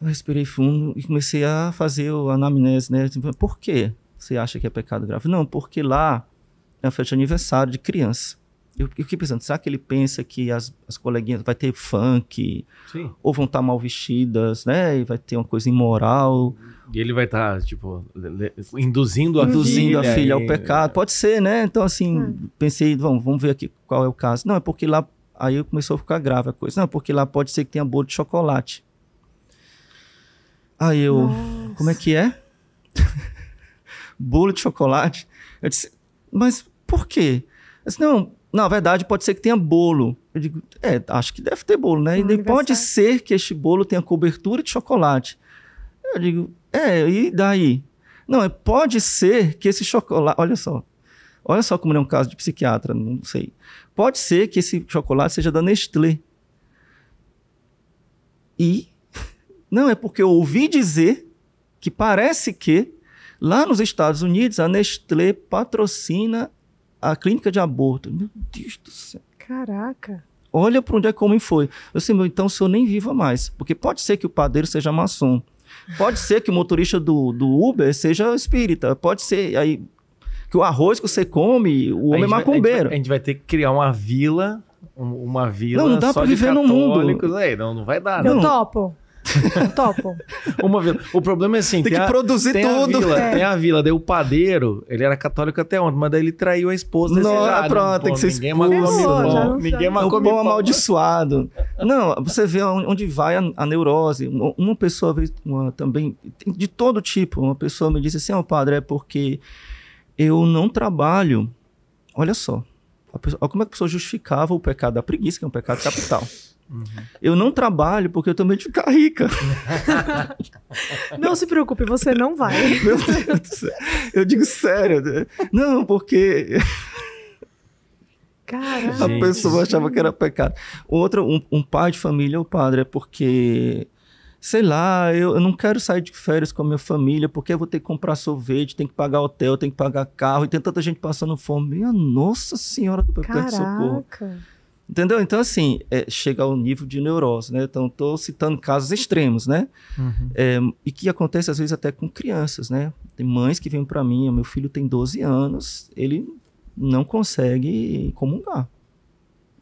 Eu respirei fundo e comecei a fazer o anamnese, né? Tipo, por que você acha que é pecado grave? Não, porque lá é a festa de aniversário de criança. Eu, eu fiquei pensando, será que ele pensa que as, as coleguinhas vai ter funk? Sim. Ou vão estar tá mal vestidas, né? E vai ter uma coisa imoral. Uhum. E ele vai estar, tá, tipo, induzindo a induzindo filha. a filha e... ao pecado. Pode ser, né? Então, assim, hum. pensei, vamos, vamos ver aqui qual é o caso. Não, é porque lá. Aí começou a ficar grave a coisa. Não, é porque lá pode ser que tenha bolo de chocolate. Aí eu. Nossa. Como é que é? (laughs) bolo de chocolate? Eu disse, mas por quê? Eu disse, não, na verdade, pode ser que tenha bolo. Eu digo, é, acho que deve ter bolo, né? E pode ser que este bolo tenha cobertura de chocolate. Eu digo, é, e daí? Não, é, pode ser que esse chocolate. Olha só. Olha só como não é um caso de psiquiatra, não sei. Pode ser que esse chocolate seja da Nestlé. E. (laughs) Não, é porque eu ouvi dizer que parece que lá nos Estados Unidos a Nestlé patrocina a clínica de aborto. Meu Deus do céu. Caraca. Olha para onde é que o homem foi. Eu disse, meu, então o senhor nem viva mais. Porque pode ser que o padeiro seja maçom. Pode ser que o motorista do, do Uber seja espírita, pode ser. Aí, que o arroz que você come, o homem é macumbeiro. a, gente vai, a gente vai ter que criar uma vila uma vila. Não, não dá pra viver no mundo. Aí, não, não vai dar. Eu não. topo topo Uma vila. O problema é assim: tem, tem que a, produzir tem tudo. A vila, é. Tem a vila, daí o padeiro, ele era católico até ontem, mas daí ele traiu a esposa desse Não, ah, lado. pronto, pô, tem que ser Ninguém é expulso. Matou, ninguém é matou. Bom amaldiçoado. Não, você vê onde vai a, a neurose. Uma pessoa uma, também, de todo tipo, uma pessoa me disse assim: ó, oh, padre, é porque eu não trabalho. Olha só. Pessoa, como é que a pessoa justificava o pecado da preguiça, que é um pecado capital. Uhum. Eu não trabalho porque eu também ficar rica. (laughs) não se preocupe, você não vai. (laughs) Meu Deus do céu. Eu digo sério. Né? Não, porque. A pessoa achava que era pecado. Outro, um, um pai de família, é o padre, é porque sei lá, eu, eu, não quero sair de férias com a minha família, porque eu vou ter que comprar sorvete, tem que pagar hotel, tem que pagar carro, e tem tanta gente passando fome. Minha nossa senhora do Perpétuo Socorro. Entendeu? Então, assim, é, chega ao nível de neurose, né? Então, estou citando casos extremos, né? Uhum. É, e que acontece, às vezes, até com crianças, né? Tem mães que vêm para mim, meu filho tem 12 anos, ele não consegue comungar.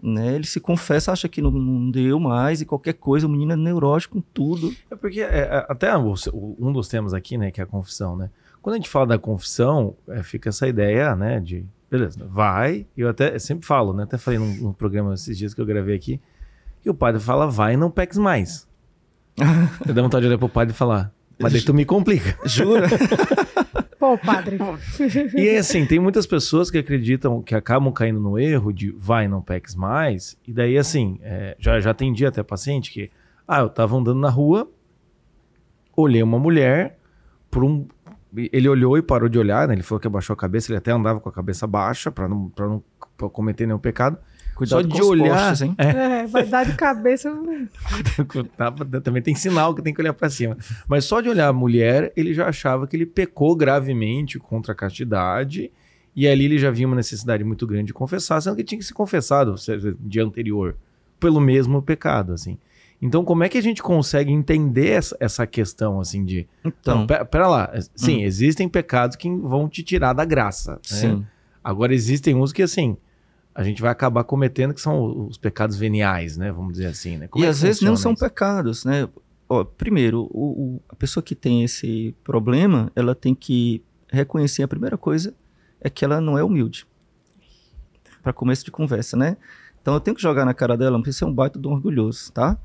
Né? Ele se confessa, acha que não, não, deu mais e qualquer coisa, o menino é neurótico com tudo. É porque é, é até o, um dos temas aqui, né, que é a confissão, né? Quando a gente fala da confissão, é, fica essa ideia, né, de Beleza, vai. Eu até eu sempre falo, né? Até falei num, num, programa esses dias que eu gravei aqui, que o padre fala, vai e não peques mais. (laughs) eu dá vontade de olhar pro padre e falar, mas daí tu me complica. Jura? (laughs) Pô, padre. (laughs) e é assim, tem muitas pessoas que acreditam, que acabam caindo no erro de vai, não peques mais. E daí, assim, é, já, já atendi até paciente que, ah, eu tava andando na rua, olhei uma mulher por um ele olhou e parou de olhar, né? Ele falou que abaixou a cabeça, ele até andava com a cabeça baixa para não, pra não pra cometer nenhum pecado. Cuidado Só de olhar. Postos, hein? É. é. vai dar de cabeça. (laughs) Também tem sinal que tem que olhar para cima. Mas só de olhar a mulher, ele já achava que ele pecou gravemente contra a castidade. E ali ele já via uma necessidade muito grande de confessar, sendo que tinha que se confessado de anterior pelo mesmo pecado, assim. Então, como é que a gente consegue entender essa questão, assim, de... Então... Não, pera, pera lá. Eh, sim, hum. existem pecados que vão te tirar da graça. Né? Sim. Agora, existem uns que, assim, a gente vai acabar cometendo, que são os pecados veniais, né? Vamos dizer assim, né? Como e é às vezes não são pecados, né? Ó, primeiro, o, o, a pessoa que tem esse problema, ela tem que reconhecer, a primeira coisa é que ela não é humilde. Para começo de conversa, né? Então, eu tenho que jogar na cara dela, porque você é um baita do orgulhoso, tá?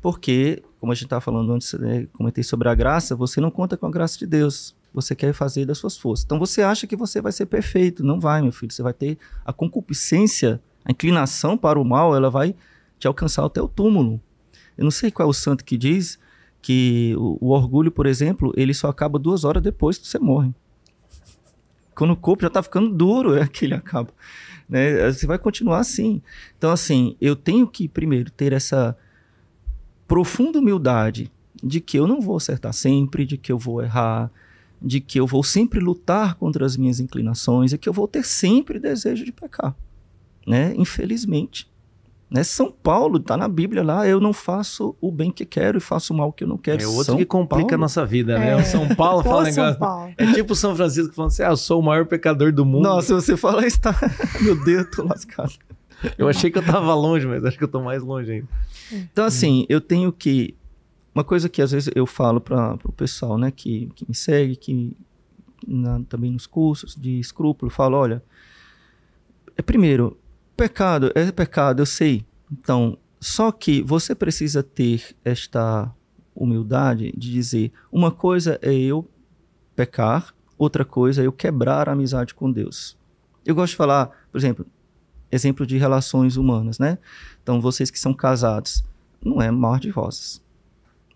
Porque, como a gente estava falando antes, né, comentei sobre a graça, você não conta com a graça de Deus. Você quer fazer das suas forças. Então você acha que você vai ser perfeito. Não vai, meu filho. Você vai ter a concupiscência, a inclinação para o mal, ela vai te alcançar até o túmulo. Eu não sei qual é o santo que diz que o, o orgulho, por exemplo, ele só acaba duas horas depois que você morre quando o corpo já está ficando duro, é que ele acaba. Né? Você vai continuar assim. Então, assim, eu tenho que primeiro ter essa profunda humildade de que eu não vou acertar sempre, de que eu vou errar, de que eu vou sempre lutar contra as minhas inclinações e que eu vou ter sempre desejo de pecar, né? Infelizmente, né? São Paulo está na Bíblia lá, eu não faço o bem que quero e faço o mal que eu não quero. É outro São que complica Paulo? a nossa vida, né? É. O São Paulo (laughs) fala Pô, negócio. Paulo. É tipo São Francisco falando assim: "Ah, eu sou o maior pecador do mundo". Nossa, se você falar isso, tá- (laughs) meu Deus, tô lascado. Eu achei que eu estava longe, mas acho que eu estou mais longe ainda. Então, assim, eu tenho que. Uma coisa que às vezes eu falo para o pessoal, né, que, que me segue, que na, também nos cursos de escrúpulo, falo: olha, é, primeiro, pecado é pecado, eu sei. Então, só que você precisa ter esta humildade de dizer: uma coisa é eu pecar, outra coisa é eu quebrar a amizade com Deus. Eu gosto de falar, por exemplo, exemplo de relações humanas, né? Então, vocês que são casados, não é mar de rosas.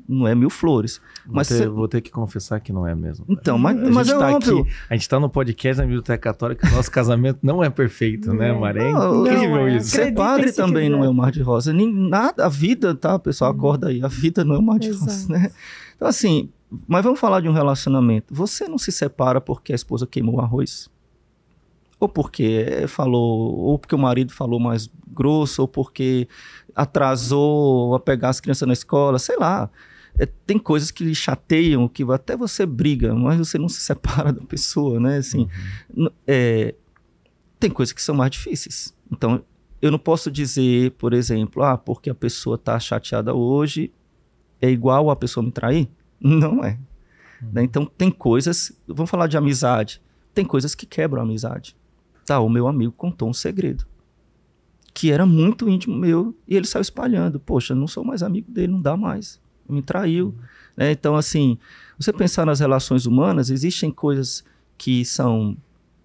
Não é mil flores. Vou mas ter, cê... Vou ter que confessar que não é mesmo. Então, mas, a mas é tá óbvio. Aqui, a gente está no podcast da Biblioteca Católica, nosso casamento não é perfeito, né, Maré? É incrível não, isso. Ser padre também não é o mar de rosas. nada, a vida, tá, pessoal? Hum. Acorda aí. A vida não é o mar de Exato. rosas, né? Então, assim, mas vamos falar de um relacionamento. Você não se separa porque a esposa queimou arroz? ou porque falou, ou porque o marido falou mais grosso, ou porque atrasou a pegar as crianças na escola, sei lá. É, tem coisas que lhe chateiam, que até você briga, mas você não se (laughs) separa da pessoa, né? Assim, uhum. é, tem coisas que são mais difíceis. Então, eu não posso dizer, por exemplo, ah, porque a pessoa está chateada hoje, é igual a pessoa me trair? Não é. Uhum. Né? Então, tem coisas, vamos falar de amizade, tem coisas que quebram a amizade. Tal, o meu amigo contou um segredo. Que era muito íntimo meu. E ele saiu espalhando. Poxa, não sou mais amigo dele, não dá mais. Me traiu. Né? Então, assim, você pensar nas relações humanas, existem coisas que são.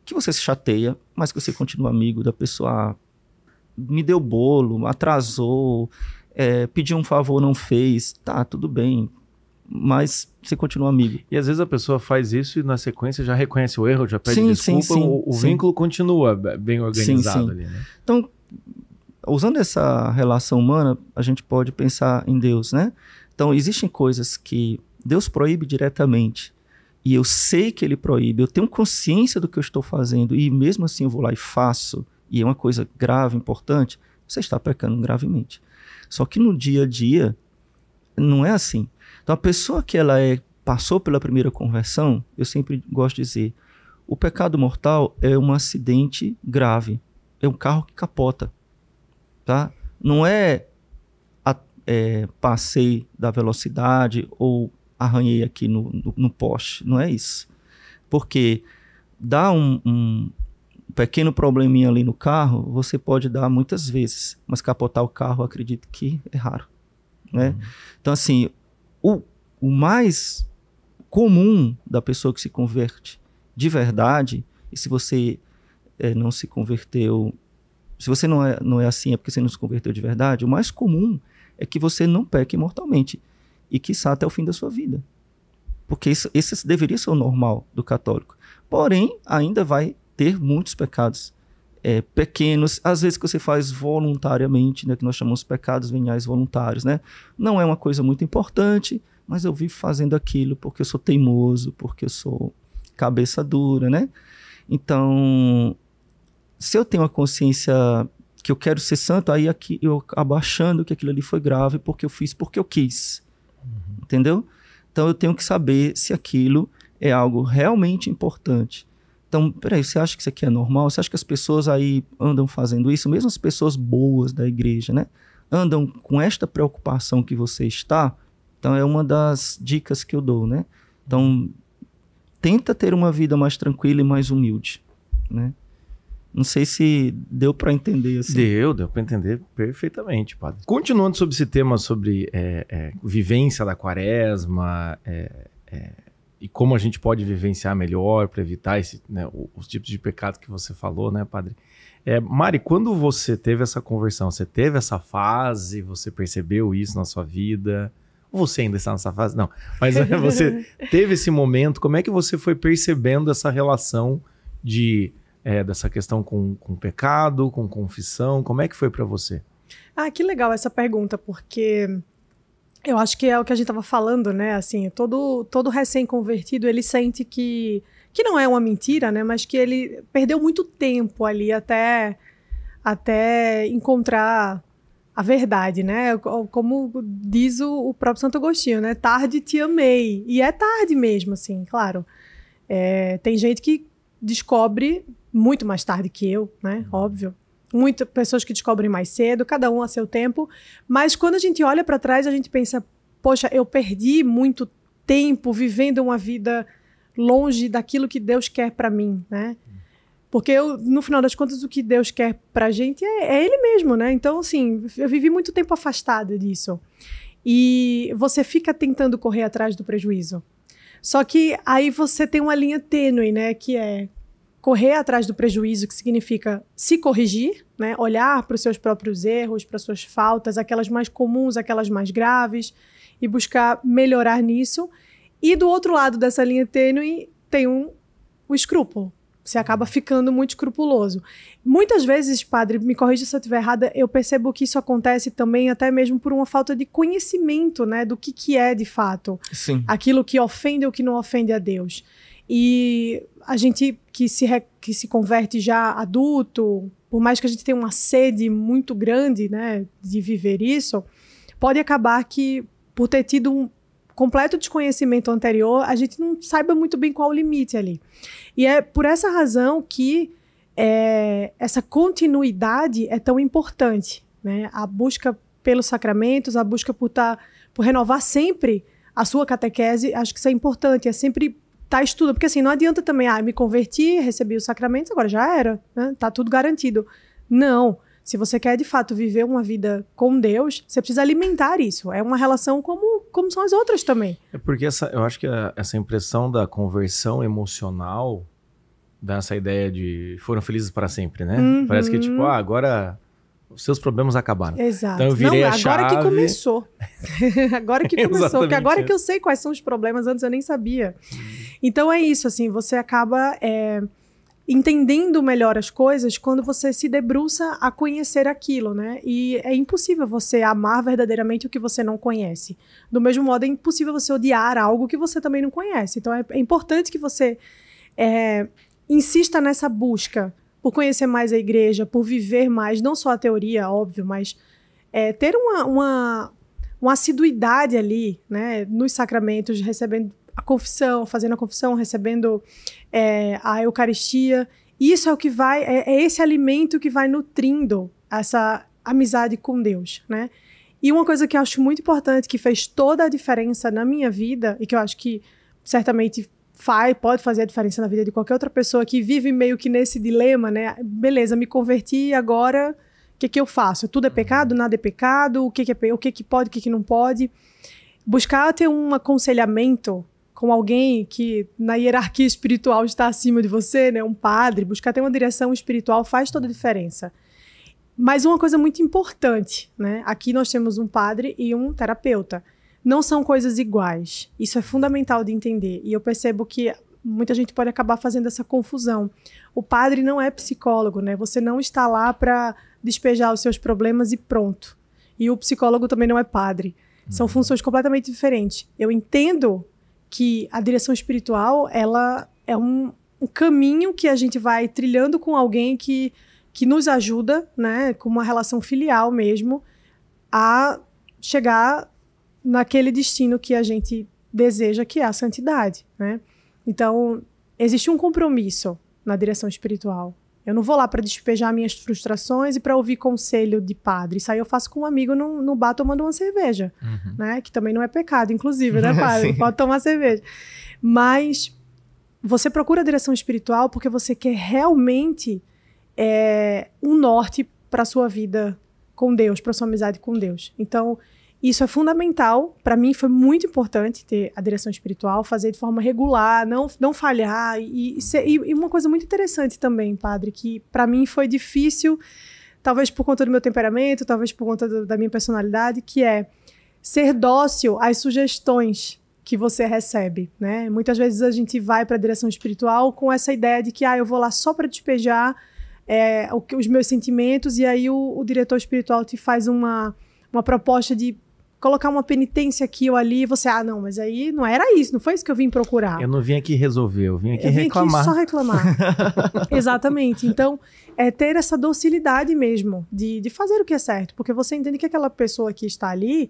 que você se chateia, mas que você continua amigo da pessoa. Ah, me deu bolo, atrasou, é, pediu um favor, não fez. Tá, tudo bem mas você continua amigo. E às vezes a pessoa faz isso e na sequência já reconhece o erro, já pede sim, desculpa, sim, sim, o, o vínculo continua bem organizado ali. Né? Então, usando essa relação humana, a gente pode pensar em Deus, né? Então, existem coisas que Deus proíbe diretamente e eu sei que Ele proíbe, eu tenho consciência do que eu estou fazendo e mesmo assim eu vou lá e faço, e é uma coisa grave, importante, você está pecando gravemente. Só que no dia a dia, não é assim. Então, a pessoa que ela é, passou pela primeira conversão, eu sempre gosto de dizer, o pecado mortal é um acidente grave, é um carro que capota, tá? Não é, a, é passei da velocidade ou arranhei aqui no, no, no poste, não é isso. Porque dá um, um pequeno probleminha ali no carro, você pode dar muitas vezes, mas capotar o carro, acredito que é raro. Né? Uhum. Então, assim, o, o mais comum da pessoa que se converte de verdade, e se você é, não se converteu, se você não é, não é assim, é porque você não se converteu de verdade, o mais comum é que você não peque mortalmente e que até o fim da sua vida. Porque isso, esse deveria ser o normal do católico. Porém, ainda vai ter muitos pecados é, pequenos, às vezes que você faz voluntariamente, né, que nós chamamos pecados veniais voluntários, né? Não é uma coisa muito importante, mas eu vivo fazendo aquilo porque eu sou teimoso, porque eu sou cabeça dura, né? Então, se eu tenho a consciência que eu quero ser santo, aí aqui eu abaixando que aquilo ali foi grave porque eu fiz porque eu quis. Uhum. Entendeu? Então eu tenho que saber se aquilo é algo realmente importante então, peraí, você acha que isso aqui é normal? Você acha que as pessoas aí andam fazendo isso? Mesmo as pessoas boas da igreja, né? Andam com esta preocupação que você está? Então, é uma das dicas que eu dou, né? Então, tenta ter uma vida mais tranquila e mais humilde, né? Não sei se deu para entender assim. Deu, deu para entender perfeitamente, padre. Continuando sobre esse tema, sobre é, é, vivência da quaresma, é, é e como a gente pode vivenciar melhor para evitar esse, né, os tipos de pecado que você falou, né, padre? É, Mari, quando você teve essa conversão, você teve essa fase, você percebeu isso na sua vida? Você ainda está nessa fase? Não. Mas né, (laughs) você teve esse momento, como é que você foi percebendo essa relação de é, dessa questão com, com pecado, com confissão? Como é que foi para você? Ah, que legal essa pergunta, porque eu acho que é o que a gente estava falando, né? Assim, todo, todo recém-convertido, ele sente que... Que não é uma mentira, né? Mas que ele perdeu muito tempo ali até, até encontrar a verdade, né? Como diz o, o, próprio Santo Agostinho, né? Tarde te amei. E é tarde mesmo, assim, claro. É, tem gente que descobre muito mais tarde que eu, né? Óbvio muitas pessoas que descobrem mais cedo, cada um a seu tempo. Mas quando a gente olha para trás, a gente pensa: poxa, eu perdi muito tempo vivendo uma vida longe daquilo que Deus quer para mim, né? Porque eu, no final das contas, o que Deus quer a gente é, é Ele mesmo, né? Então, assim, eu vivi muito tempo afastada disso. E você fica tentando correr atrás do prejuízo. Só que aí você tem uma linha tênue, né? Que é correr atrás do prejuízo, que significa se corrigir, né? olhar para os seus próprios erros, para suas faltas, aquelas mais comuns, aquelas mais graves, e buscar melhorar nisso. E do outro lado dessa linha tênue tem um, o escrúpulo. Você acaba ficando muito escrupuloso. Muitas vezes, padre, me corrija se eu estiver errada, eu percebo que isso acontece também até mesmo por uma falta de conhecimento, né, do que que é de fato. Sim. Aquilo que ofende ou que não ofende a Deus. E a gente que se, re, que se converte já adulto, por mais que a gente tenha uma sede muito grande né, de viver isso, pode acabar que, por ter tido um completo desconhecimento anterior, a gente não saiba muito bem qual o limite ali. E é por essa razão que é, essa continuidade é tão importante. Né? A busca pelos sacramentos, a busca por, tá, por renovar sempre a sua catequese, acho que isso é importante, é sempre tá, estuda. Porque assim, não adianta também, ah, me converti, recebi os sacramentos, agora já era, né? Tá tudo garantido. Não. Se você quer de fato viver uma vida com Deus, você precisa alimentar isso. É uma relação como, como são as outras também. É porque essa, eu acho que a, essa impressão da conversão emocional, dessa ideia de foram felizes para sempre, né? Uhum. Parece que tipo, uhum. ah, agora seus problemas acabaram. Exato. Então eu virei Não, a chave. agora que começou. (laughs) agora que (laughs) começou, porque agora que eu sei quais são os problemas, antes eu nem sabia. Uhum. Então é isso, assim, você acaba é, entendendo melhor as coisas quando você se debruça a conhecer aquilo, né? E é impossível você amar verdadeiramente o que você não conhece. Do mesmo modo, é impossível você odiar algo que você também não conhece. Então é, é importante que você é, insista nessa busca por conhecer mais a igreja, por viver mais, não só a teoria, óbvio, mas é, ter uma, uma, uma assiduidade ali, né, nos sacramentos, recebendo a confissão, fazendo a confissão, recebendo é, a Eucaristia. Isso é o que vai, é, é, esse alimento que vai nutrindo essa amizade com Deus, né? E uma coisa que eu acho muito importante, que fez toda a diferença na minha vida, e que eu acho que certamente faz, pode fazer a diferença na vida de qualquer outra pessoa que vive meio que nesse dilema, né? Beleza, me converti agora, o que, que eu faço? Tudo é uhum. pecado? Nada é pecado? O que, que, é, o que, que pode, o que, que não pode? Buscar ter um aconselhamento com alguém que na hierarquia espiritual está acima de você, né? Um padre, buscar ter uma direção espiritual faz toda a diferença. Mas uma coisa muito importante, né? Aqui nós temos um padre e um terapeuta não são coisas iguais. Isso é fundamental de entender. E eu percebo que muita gente pode acabar fazendo essa confusão. O padre não é psicólogo, né? Você não está lá para despejar os seus problemas e pronto. E o psicólogo também não é padre. São uhum. funções completamente diferentes. Eu entendo que a direção espiritual, ela é um, um caminho que a gente vai trilhando com alguém que, que nos ajuda, né, com uma relação filial mesmo, a chegar naquele destino que a gente deseja, que é a santidade, né? Então, existe um compromisso na direção espiritual. Eu não vou lá para despejar minhas frustrações e para ouvir conselho de padre. Isso aí eu faço com um amigo no, no bar tomando uma cerveja, uhum. né? Que também não é pecado, inclusive, né, (laughs) padre? Pode tomar cerveja. Mas você procura a direção espiritual porque você quer realmente é, um norte para sua vida com Deus, para sua amizade com Deus. Então, isso é fundamental. Para mim foi muito importante ter a direção espiritual, fazer de forma regular, não, não falhar. E, e, e uma coisa muito interessante também, padre, que para mim foi difícil, talvez por conta do meu temperamento, talvez por conta do, da minha personalidade, que é ser dócil às sugestões que você recebe, né? Muitas vezes a gente vai para a direção espiritual com essa ideia de que ah, eu vou lá só para despejar é, os meus sentimentos e aí o, o, diretor espiritual te faz uma uma proposta de colocar uma penitência aqui ou ali, você, ah, não, mas aí não era isso, não foi isso que eu vim procurar. Eu não vim aqui resolver, eu vim aqui eu vim reclamar. Aqui só reclamar. (laughs) Exatamente. Então, é ter essa docilidade mesmo de, de fazer o que é certo, porque você entende que aquela pessoa que está ali,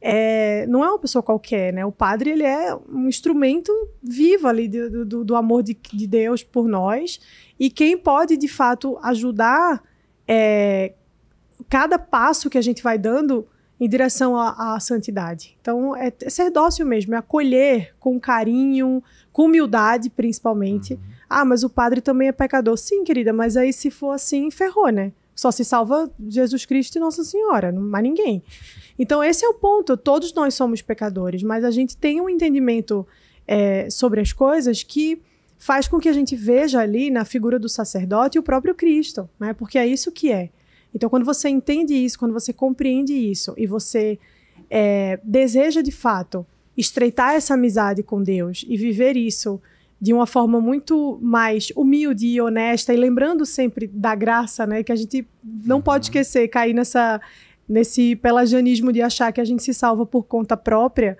é, não é uma pessoa qualquer, né? O padre ele é um instrumento vivo ali do, do, do amor de, de, Deus por nós e quem pode de fato ajudar é, cada passo que a gente vai dando em direção à, à santidade. Então, é, é, ser dócil mesmo, é acolher com carinho, com humildade, principalmente. Uhum. Ah, mas o padre também é pecador. Sim, querida, mas aí se for assim, ferrou, né? Só se salva Jesus Cristo e Nossa Senhora, não mais ninguém. Então, esse é o ponto. Todos nós somos pecadores, mas a gente tem um entendimento é, sobre as coisas que faz com que a gente veja ali na figura do sacerdote o próprio Cristo, né? Porque é isso que é. Então, quando você entende isso, quando você compreende isso e você é, deseja de fato estreitar essa amizade com Deus e viver isso de uma forma muito mais humilde e honesta e lembrando sempre da graça, né, que a gente não pode uhum. esquecer, cair nessa nesse pelagianismo de achar que a gente se salva por conta própria,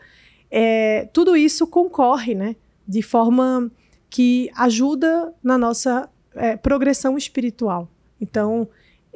é, tudo isso concorre, né, de forma que ajuda na nossa é, progressão espiritual. Então,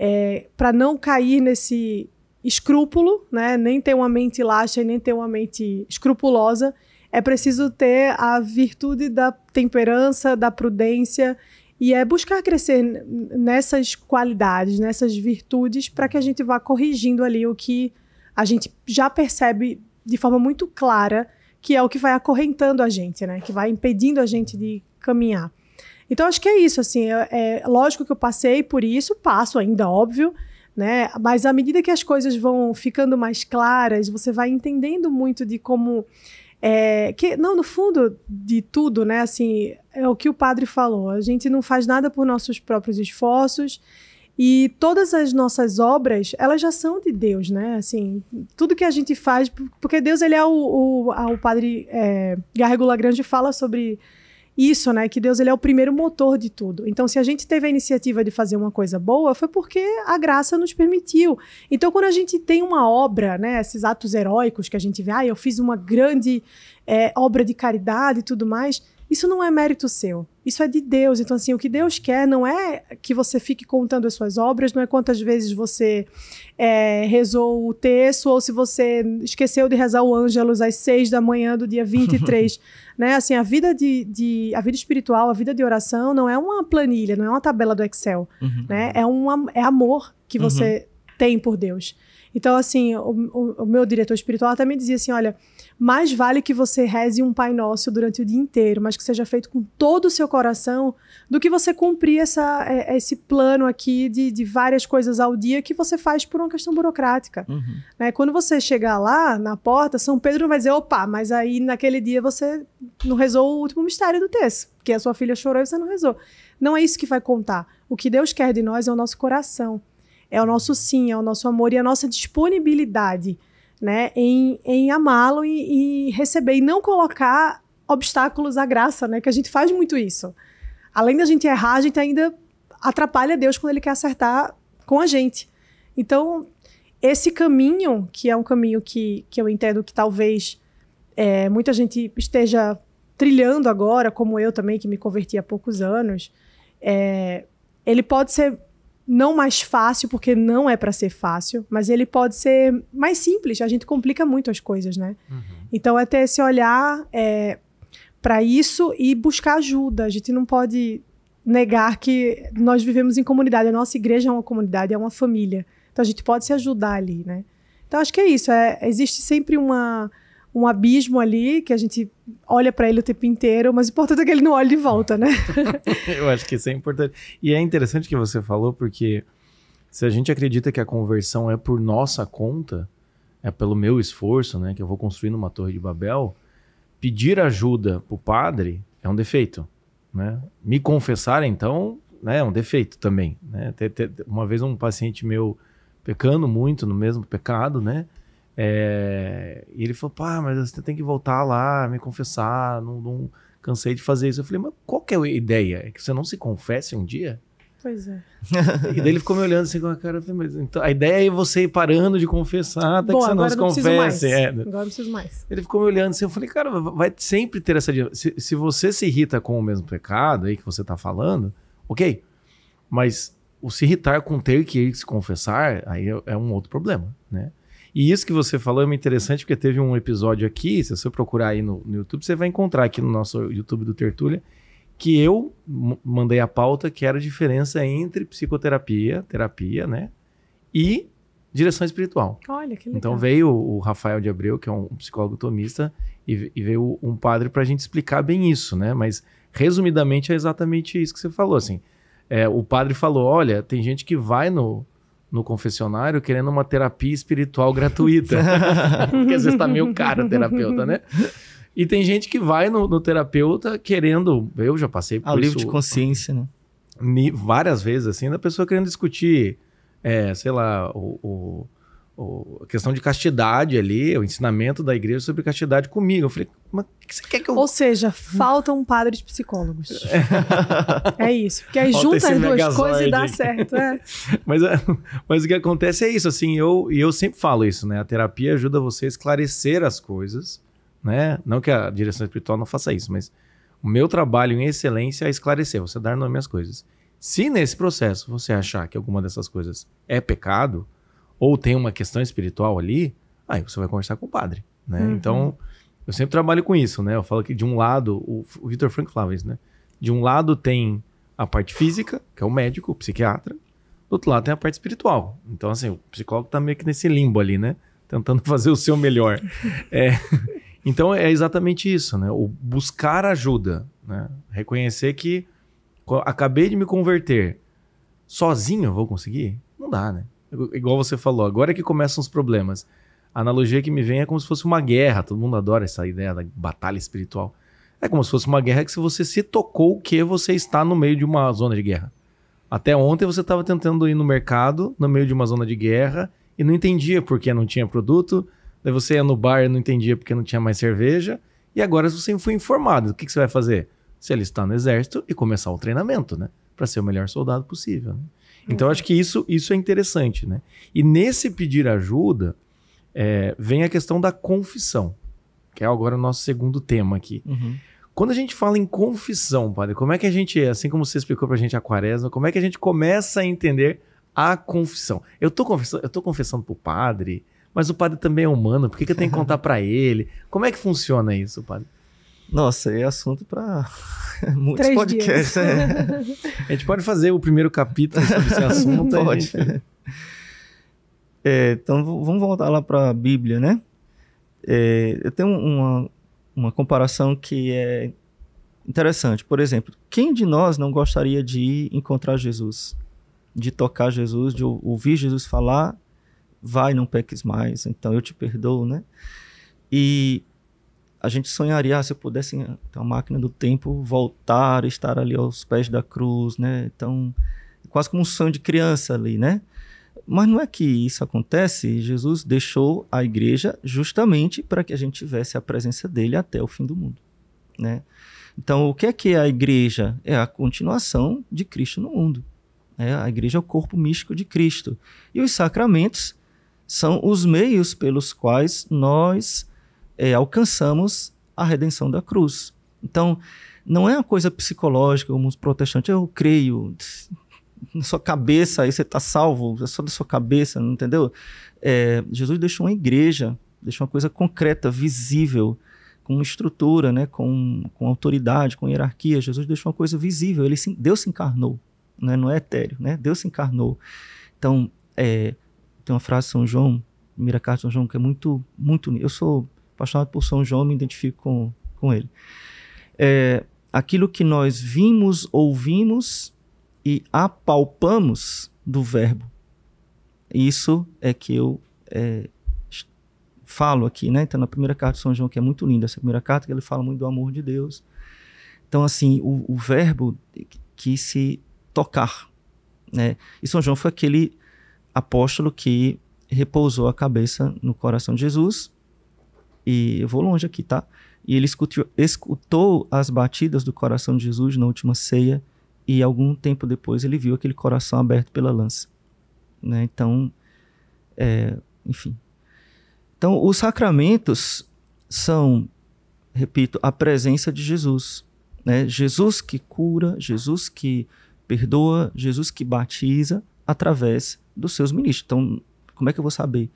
é, para não cair nesse escrúpulo, né? nem ter uma mente laxa e nem ter uma mente escrupulosa, é preciso ter a virtude da temperança, da prudência e é buscar crescer nessas qualidades, nessas virtudes, para que a gente vá corrigindo ali o que a gente já percebe de forma muito clara, que é o que vai acorrentando a gente, né? Que vai impedindo a gente de caminhar. Então, acho que é isso, assim, é, é lógico que eu passei por isso, passo ainda, óbvio, né? Mas à medida que as coisas vão ficando mais claras, você vai entendendo muito de como é, que não no fundo de tudo, né? Assim, é o que o padre falou. A gente não faz nada por nossos próprios esforços e todas as nossas obras elas já são de Deus, né? Assim, tudo que a gente faz, porque Deus ele é o, o, o padre é, Grande Lagrange fala sobre isso, né? Que Deus ele é o primeiro motor de tudo. Então, se a gente teve a iniciativa de fazer uma coisa boa, foi porque a graça nos permitiu. Então, quando a gente tem uma obra, né? Esses atos heróicos que a gente vê, ah, eu fiz uma grande é, obra de caridade e tudo mais, isso não é mérito seu, isso é de Deus. Então, assim, o que Deus quer não é que você fique contando as suas obras, não é quantas vezes você é, rezou o texto ou se você esqueceu de rezar o Ângelus às seis da manhã do dia 23. (laughs) né? Assim, a vida, de, de, a vida espiritual, a vida de oração não é uma planilha, não é uma tabela do Excel. Uhum. Né? É, um, é amor que você uhum. tem por Deus. Então, assim, o, o, o meu diretor espiritual até me dizia assim: olha mais vale que você reze um Pai Nosso durante o dia inteiro, mas que seja feito com todo o seu coração, do que você cumprir essa, é, esse plano aqui de, de várias coisas ao dia que você faz por uma questão burocrática. Uhum. Né? Quando você chegar lá na porta, São Pedro vai dizer: opa, mas aí naquele dia você não rezou o último mistério do texto, porque a sua filha chorou e você não rezou. Não é isso que vai contar. O que Deus quer de nós é o nosso coração, é o nosso sim, é o nosso amor e a nossa disponibilidade né, em, em amá-lo e, e receber, e não colocar obstáculos à graça, né, que a gente faz muito isso. Além da gente errar, a gente ainda atrapalha Deus quando ele quer acertar com a gente. Então, esse caminho, que é um caminho que, que eu entendo que talvez é, muita gente esteja trilhando agora, como eu também, que me converti há poucos anos, é, ele pode ser não mais fácil, porque não é para ser fácil, mas ele pode ser mais simples. A gente complica muito as coisas, né? Uhum. Então é ter esse olhar é, para isso e buscar ajuda. A gente não pode negar que nós vivemos em comunidade. A nossa igreja é uma comunidade, é uma família. Então a gente pode se ajudar ali, né? Então acho que é isso. É, existe sempre uma um abismo ali que a gente olha para ele o tempo inteiro, mas o importante é que ele não olhe de volta, né? (laughs) Eu acho que isso é importante. E é interessante que você falou, porque se a gente acredita que a conversão é por nossa conta, é pelo meu esforço, né, que eu vou construir uma torre de Babel, pedir ajuda pro padre é um defeito, né? Me confessar então, né, é um defeito também, né? Uma vez um paciente meu pecando muito no mesmo pecado, né? É, e ele falou, pá, mas você tem que voltar lá, me confessar, não, não cansei de fazer isso. Eu falei, mas qual que é a ideia? É que você não se confesse um dia? Pois é. E daí ele ficou me olhando assim com a cara. Mas então, a ideia é você ir parando de confessar até que você não se confesse. É. Agora não preciso mais. Ele ficou me olhando assim. Eu falei, cara, vai sempre ter essa. Se, se você se irrita com o mesmo pecado aí que você tá falando, ok. Mas o se irritar com ter que ir se confessar, aí é, é um outro problema, né? E isso que você falou é muito interessante, porque teve um episódio aqui, se você procurar aí no, no YouTube, você vai encontrar aqui no nosso YouTube do Tertúlia, que eu mandei a pauta que era a diferença entre psicoterapia, terapia, né? E direção espiritual. Olha, que então, legal. Então veio o Rafael de Abreu, que é um psicólogo tomista, e, e veio um padre para a gente explicar bem isso, né? Mas resumidamente é exatamente isso que você falou, assim. É, o padre falou, olha, tem gente que vai no, no confessionário querendo uma terapia espiritual gratuita. (laughs) Porque às vezes tá meio caro o terapeuta, né? E tem gente que vai no, no terapeuta querendo. Eu já passei ah, por ah, isso. de consciência, né? Várias vezes, assim, da pessoa querendo discutir, é, sei lá, o, o a questão de castidade ali, o ensinamento da igreja sobre castidade comigo. Eu falei, mas o que você quer que eu. Ou seja, falta um padre de psicólogos. (laughs) é isso. Porque aí Falta junta as duas coisas e dá certo. É. (laughs) mas, é, mas o que acontece é isso, assim, eu, e eu sempre falo isso, né? A terapia ajuda você a esclarecer as coisas, né? Não que a direção espiritual não faça isso, mas o meu trabalho em excelência é esclarecer, você dar nome às coisas. Se nesse processo você achar que alguma dessas coisas é pecado, ou tem uma questão espiritual ali, aí você vai conversar com o padre, né? Uhum. Então, eu sempre trabalho com isso, né? Eu falo que de um lado, o, o Vitor Frank falava isso, né? De um lado tem a parte física, que é o médico, o psiquiatra, do outro lado tem a parte espiritual. Então, assim, o psicólogo tá meio que nesse limbo ali, né? Tentando (laughs) fazer o seu melhor. é, (laughs) então, é exatamente isso, né? O buscar ajuda, né? Reconhecer que acabei de me converter sozinho eu vou conseguir? Não dá, né? igual você falou, agora é que começam os problemas. A analogia que me vem é como se fosse uma guerra. Todo mundo adora essa ideia da batalha espiritual. É como se fosse uma guerra que se você se tocou que você está no meio de uma zona de guerra. Até ontem você estava tentando ir no mercado, no meio de uma zona de guerra, e não entendia porque não tinha produto. Daí você ia no bar e não entendia porque não tinha mais cerveja. E agora você foi informado. O que, que você vai fazer? Se alistar no exército e começar o treinamento, né? Para ser o melhor soldado possível. Né? Então, uhum. acho que isso, isso é interessante, né? E nesse pedir ajuda, é, vem a questão da confissão, que é agora o nosso segundo tema aqui. Uhum. Quando a gente fala em confissão, padre, como é que a gente, é? assim como você explicou pra gente a quaresma, como é que a gente começa a entender a confissão? Eu tô confessando, eu tô confessando pro padre, mas o padre também é humano, por que, que eu tenho que contar para ele? Como é que funciona isso, padre? Nossa, é assunto para (laughs) muitos Três podcasts. É. (laughs) a gente pode fazer o primeiro capítulo sobre esse (laughs) assunto. pode. É, então vamos voltar lá para a Bíblia, né? É, eu tenho uma, uma comparação que é interessante. Por exemplo, quem de nós não gostaria de ir encontrar Jesus? De tocar Jesus, de ouvir Jesus falar, vai, não peques mais, então eu te perdoo, né? E a gente sonharia, ah, se eu pudesse eh, a máquina do tempo voltar, estar ali aos pés da cruz, né? Então, quase como um sonho de criança ali, né? Mas não é que isso acontece, Jesus deixou a igreja justamente para que a gente tivesse a presença dele até o fim do mundo, né? Então, o que é que é a igreja? É a continuação de Cristo no mundo. Né? A igreja é o corpo místico de Cristo. E os sacramentos são os meios pelos quais nós é, alcançamos a redenção da cruz. Então, não é uma coisa psicológica, como os protestantes, eu creio, (laughs) na sua cabeça, aí você está salvo, é só da sua cabeça, entendeu? É, Jesus deixou uma igreja, deixou uma coisa concreta, visível, com estrutura, né, com, com autoridade, com hierarquia. Jesus deixou uma coisa visível, ele se, Deus se encarnou, né, não é etéreo, né? Deus se encarnou. Então, é, tem uma frase de São João, primeira carta de São João, que é muito, muito... Eu sou apaixonado por São João, me identifico com, com ele. É, aquilo que nós vimos, ouvimos e apalpamos do verbo. Isso é que eu é, falo aqui, né? Então, na primeira carta de São João, que é muito linda, essa primeira carta, que ele fala muito do amor de Deus. Então, assim, o, o verbo que se tocar, né? E São João foi aquele apóstolo que repousou a cabeça no coração de Jesus e eu vou longe aqui, tá? E ele escutou, escutou as batidas do coração de Jesus na última ceia, e algum tempo depois ele viu aquele coração aberto pela lança. Né? Então, é, enfim. Então, os sacramentos são, repito, a presença de Jesus. Né? Jesus que cura, Jesus que perdoa, Jesus que batiza através dos seus ministros. Então, como é que eu vou saber?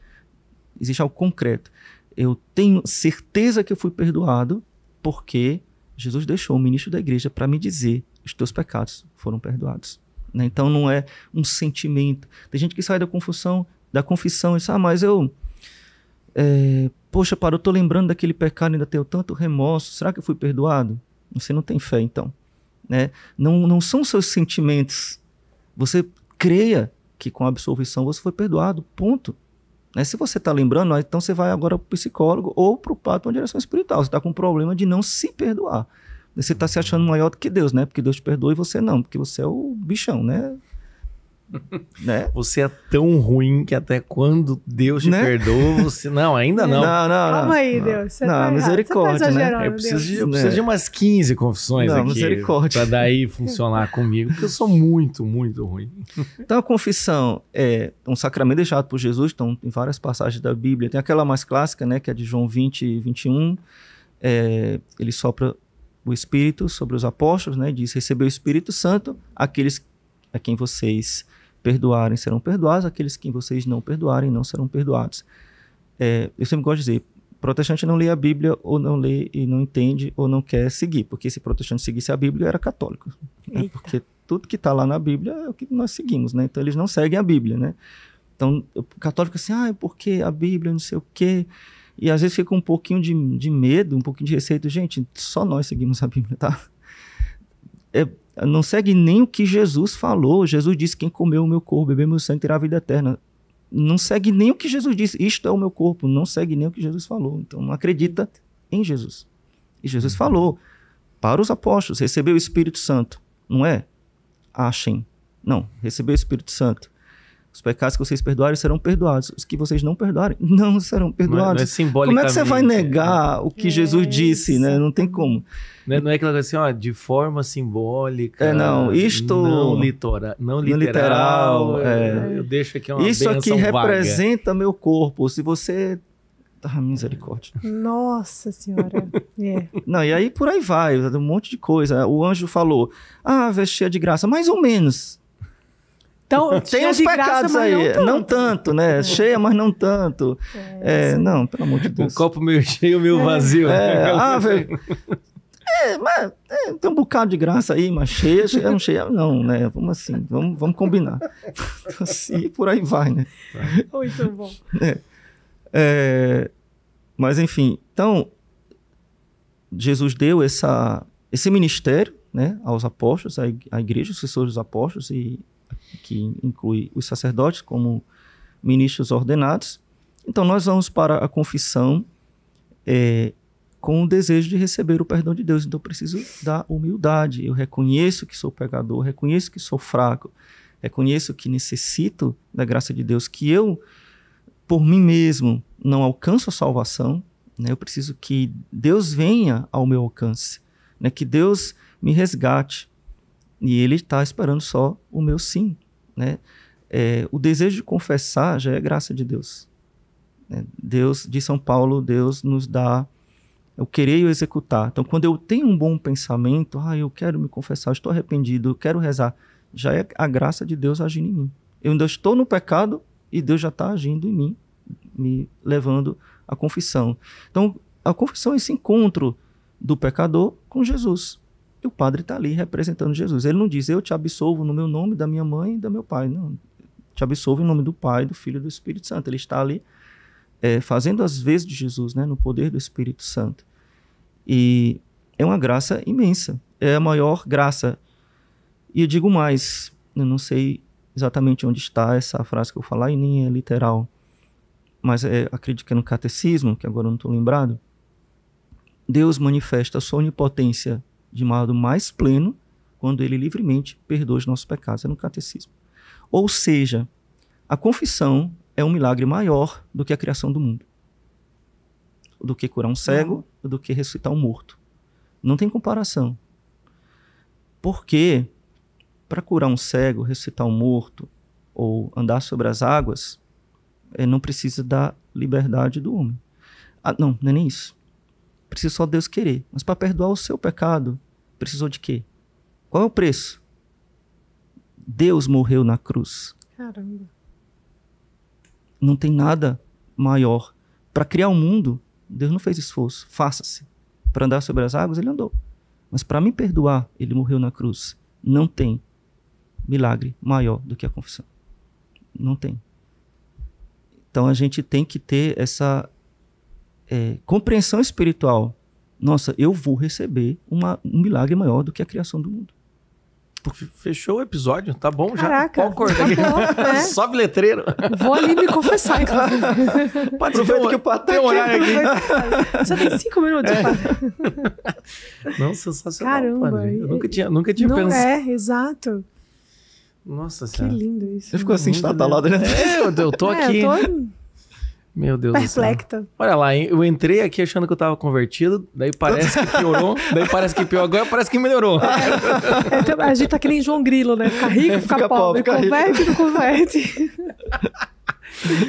Existe algo concreto eu tenho certeza que eu fui perdoado, porque Jesus deixou o ministro da igreja para me dizer os teus pecados foram perdoados. Né? Então não é um sentimento. Tem gente que sai da confusão, da confissão e diz, ah, mas eu. É, poxa, parou, estou lembrando daquele pecado, ainda tenho tanto remorso. Será que eu fui perdoado? Você não tem fé, então. Né? Não, não são seus sentimentos. Você creia que com a absolvição você foi perdoado. Ponto. Né? Se você está lembrando, então você vai agora para o psicólogo ou para o padre, para uma direção espiritual. Você está com um problema de não se perdoar. Você está se achando maior do que Deus, né? Porque Deus te perdoa e você não, porque você é o bichão, né? (laughs) Né? Você é tão ruim que até quando Deus te né? perdoa, você. Não, ainda não. Não, não, Calma não. aí, Deus. Você não, tá misericórdia, você tá né? Eu preciso, de, eu preciso né? de umas 15 confissões não, aqui. Misericórdia. Pra daí funcionar comigo, porque eu sou muito, muito ruim. (laughs) Então a confissão é um sacramento deixado por Jesus, então em várias passagens da Bíblia. Tem aquela mais clássica, né? Que é de João 20 e 21. É, ele sopra o Espírito sobre os apóstolos, né? Diz: recebeu o Espírito Santo, aqueles a quem vocês perdoarem serão perdoados, aqueles que vocês não perdoarem não serão perdoados. É, eu sempre gosto de dizer, protestante não lê a Bíblia ou não lê e não entende ou não quer seguir, porque se protestante seguisse a Bíblia era católico, né? porque tudo que está lá na Bíblia é o que nós seguimos, né? Então eles não seguem a Bíblia, né? Então católico assim, ah, porque a Bíblia, não sei o quê. E às vezes fica um pouquinho de, de medo, um pouquinho de receio, gente, só nós seguimos a Bíblia, tá? É, não segue nem o que Jesus falou. Jesus disse: Quem comeu o meu corpo, beber meu sangue, terá a vida eterna. Não segue nem o que Jesus disse. Isto é o meu corpo. Não segue nem o que Jesus falou. Então não acredita em Jesus. E Jesus falou para os apóstolos: recebeu o Espírito Santo. Não é? Achem. Não, recebeu o Espírito Santo. Os pecados que vocês perdoarem serão perdoados. Os que vocês não perdoarem (laughs) não serão perdoados. Não é, não é como é que você vai né? negar o que Jesus é disse, né? Não tem como. Não é, não é aquela coisa assim, ó, de forma simbólica. É, não, isto. Não, litora, não literal. literal é, eu deixo aqui uma Isso aqui representa meu corpo. Se você. Ah, misericórdia. Nossa Senhora. é. (laughs) Não, e aí por aí vai, um monte de coisa. O anjo falou: ah, vestia é de graça, mais ou menos. Então, (laughs) tem uns pecados graça, aí. Não, não, tanto, né? Cheia, mas não tanto. É, é não, pelo amor de Deus. Um copo meio cheio, meio é. vazio. É, (laughs) ah, velho. É, mas é, tem um bocado de graça aí, mas cheia, cheia, não cheia, não, né? Vamos assim, vamos, vamos combinar. (laughs) Assim, e assim, por aí vai, né? Muito bom. É, é, mas, enfim, então, Jesus deu essa, esse ministério né, aos apóstolos, à igreja, os sucessores dos apóstolos, e que inclui os sacerdotes como ministros ordenados. Então, nós vamos para a confissão é, com o desejo de receber o perdão de Deus. Então, eu preciso da humildade. Eu reconheço que sou pecador, reconheço que sou fraco, reconheço que necessito da graça de Deus, que eu, por mim mesmo, não alcanço a salvação. Né? Eu preciso que Deus venha ao meu alcance, né? que Deus me resgate. E ele está esperando só o meu sim, né? É, o desejo de confessar já é graça de Deus. Né? Deus, de São Paulo, Deus nos dá o querer e o executar. Então, quando eu tenho um bom pensamento, ah, eu quero me confessar, estou arrependido, eu quero rezar, já é a graça de Deus agindo em mim. Eu ainda estou no pecado e Deus já está agindo em mim, me levando à confissão. Então, a confissão é esse encontro do pecador com Jesus. E o padre está ali representando Jesus. Ele não diz, eu te absolvo no meu nome, da minha mãe e do meu pai. Não, te absolvo em nome do Pai, do Filho e do Espírito Santo. Ele está ali é, fazendo as vezes de Jesus, né, no poder do Espírito Santo. E é uma graça imensa. É a maior graça. E eu digo mais, eu não sei exatamente onde está essa frase que eu falar e nem é literal, mas é, acredito que é no catecismo, que agora eu não estou lembrado. Deus manifesta a sua onipotência de modo mais pleno quando ele livremente perdoa os nossos pecados. É no catecismo. Ou seja, a confissão é um milagre maior do que a criação do mundo, do que curar um cego, do que ressuscitar um morto. Não tem comparação. Porque para curar um cego, ressuscitar um morto ou andar sobre as águas, é, não precisa da liberdade do homem. Ah, não, não é nem isso. Precisa só Deus querer. Mas para perdoar o seu pecado, Precisou de quê? Qual é o preço? Deus morreu na cruz. Caramba. Não tem nada maior. Para criar o um mundo, Deus não fez esforço. Faça-se. Para andar sobre as águas, ele andou. Mas para me perdoar, ele morreu na cruz. Não tem milagre maior do que a confissão. Não tem. Então a gente tem que ter essa é, compreensão espiritual nossa, eu vou receber uma, um milagre maior do que a criação do mundo. fechou o episódio, tá bom Caraca, já. Caraca! Tá né? Sobe (laughs) letreiro. Vou ali me confessar, inclusive. (laughs) Pode Aproveita que o pato tem um horário aqui. Só tá tem cinco minutos, é. (laughs) Não, sensacional. Caramba. Padre. Eu nunca tinha, nunca tinha Não pensado. É, exato. Nossa Senhora. Que lindo isso. Você ficou assim, estatalado, né? É, eu, eu tô é, aqui. Eu tô... Né? Meu Deus Perplecta. do céu. Olha lá, eu entrei aqui achando que eu tava convertido, daí parece que piorou, daí parece que piorou, agora parece que melhorou. É, então, a gente tá que nem João Grilo, né? Fica rico, é, fica, fica pobre, fica converte, rico. não converte.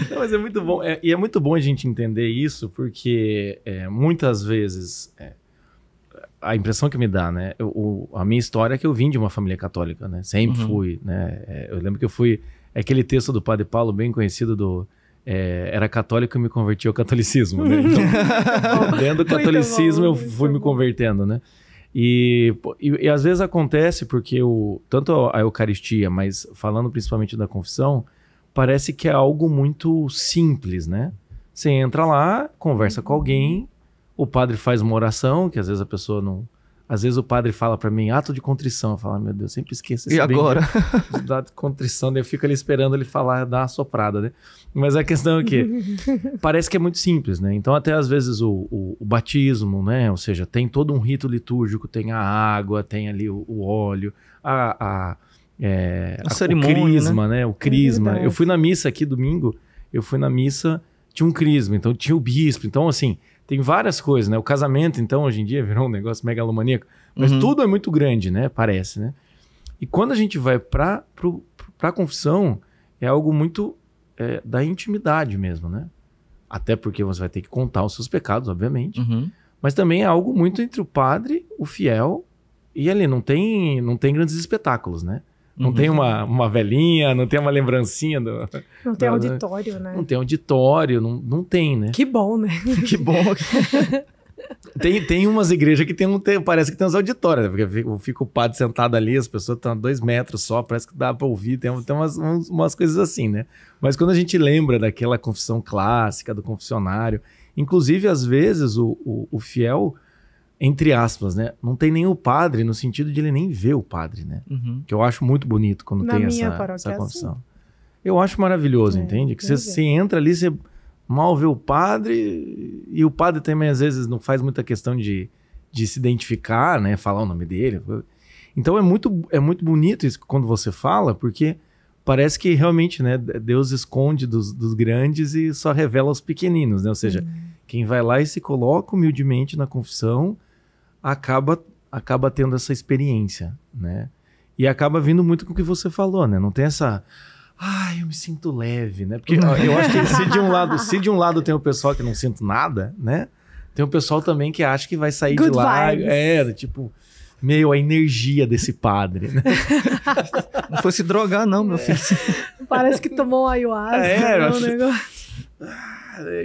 Não, mas é muito bom. É, e é muito bom a gente entender isso, porque é, muitas vezes é, a impressão que me dá, né? Eu, o, a minha história é que eu vim de uma família católica, né? Sempre uhum. fui, né? É, eu lembro que eu fui. É aquele texto do Padre Paulo, bem conhecido do é, era católico e me converti ao catolicismo, né? (laughs) Então, dentro do catolicismo eu fui me convertendo, né? E, e, e, às vezes acontece porque o, tanto a Eucaristia, mas falando principalmente da confissão, parece que é algo muito simples, né? Você entra lá, conversa com alguém, o padre faz uma oração, que às vezes a pessoa não, às vezes o padre fala para mim, ato de contrição. Eu falo, ah, meu Deus, sempre esqueço esse E bem, agora? (laughs) ato de contrição, daí né? eu fico ali esperando ele falar, dar uma soprada, né? Mas a questão é que (laughs) parece que é muito simples, né? Então, até às vezes o, o, o, batismo, né? Ou seja, tem todo um rito litúrgico, tem a água, tem ali o, o óleo, a, a, é, a, a cerimônia, o crisma, né? né? O crisma. É eu fui na missa aqui domingo, eu fui na missa, tinha um crisma, então tinha o bispo. Então, assim, tem várias coisas, né? O casamento, então, hoje em dia virou um negócio megalomaníaco. Mas uhum. tudo é muito grande, né? Parece, né? E quando a gente vai para a confissão, é algo muito é, da intimidade mesmo, né? Até porque você vai ter que contar os seus pecados, obviamente. Uhum. Mas também é algo muito entre o padre, o fiel e ali. Não tem, não tem grandes espetáculos, né? Não uhum. tem uma, uma velhinha, não tem uma lembrancinha. Do, não tem auditório, né? Não tem auditório, não, não tem, né? Que bom, né? (laughs) que bom. (laughs) tem, tem umas igrejas que tem um, tem, parece que tem uns auditórios, né? Porque fico o padre sentado ali, as pessoas estão a dois metros só, parece que dá para ouvir, tem, tem umas, umas coisas assim, né? Mas quando a gente lembra daquela confissão clássica, do confessionário, inclusive às vezes o, o, o fiel entre aspas, né? Não tem nem o padre no sentido de ele nem ver o padre, né? Uhum. Que eu acho muito bonito quando Na tem essa, essa é assim. confissão. Assim. Eu acho maravilhoso, é, entende? Que você, é. você, entra ali, você mal vê o padre e o padre também às vezes não faz muita questão de, de se identificar, né? Falar o nome dele. Então é muito, é muito bonito isso quando você fala, porque parece que realmente, né? Deus esconde dos, dos grandes e só revela aos pequeninos, né? Ou seja, uhum. quem vai lá e se coloca humildemente na confissão acaba acaba tendo essa experiência, né? E acaba vindo muito com o que você falou, né? Não tem essa ai, eu me sinto leve, né? Porque ó, eu acho que se de um lado, se de um lado tem o pessoal que não sinto nada, né? Tem o pessoal também que acha que vai sair Good de lá, é, tipo, meio a energia desse padre, né? (laughs) Não foi se drogar não, meu filho. Parece que tomou ayahuasca, é, né, um acho... (laughs)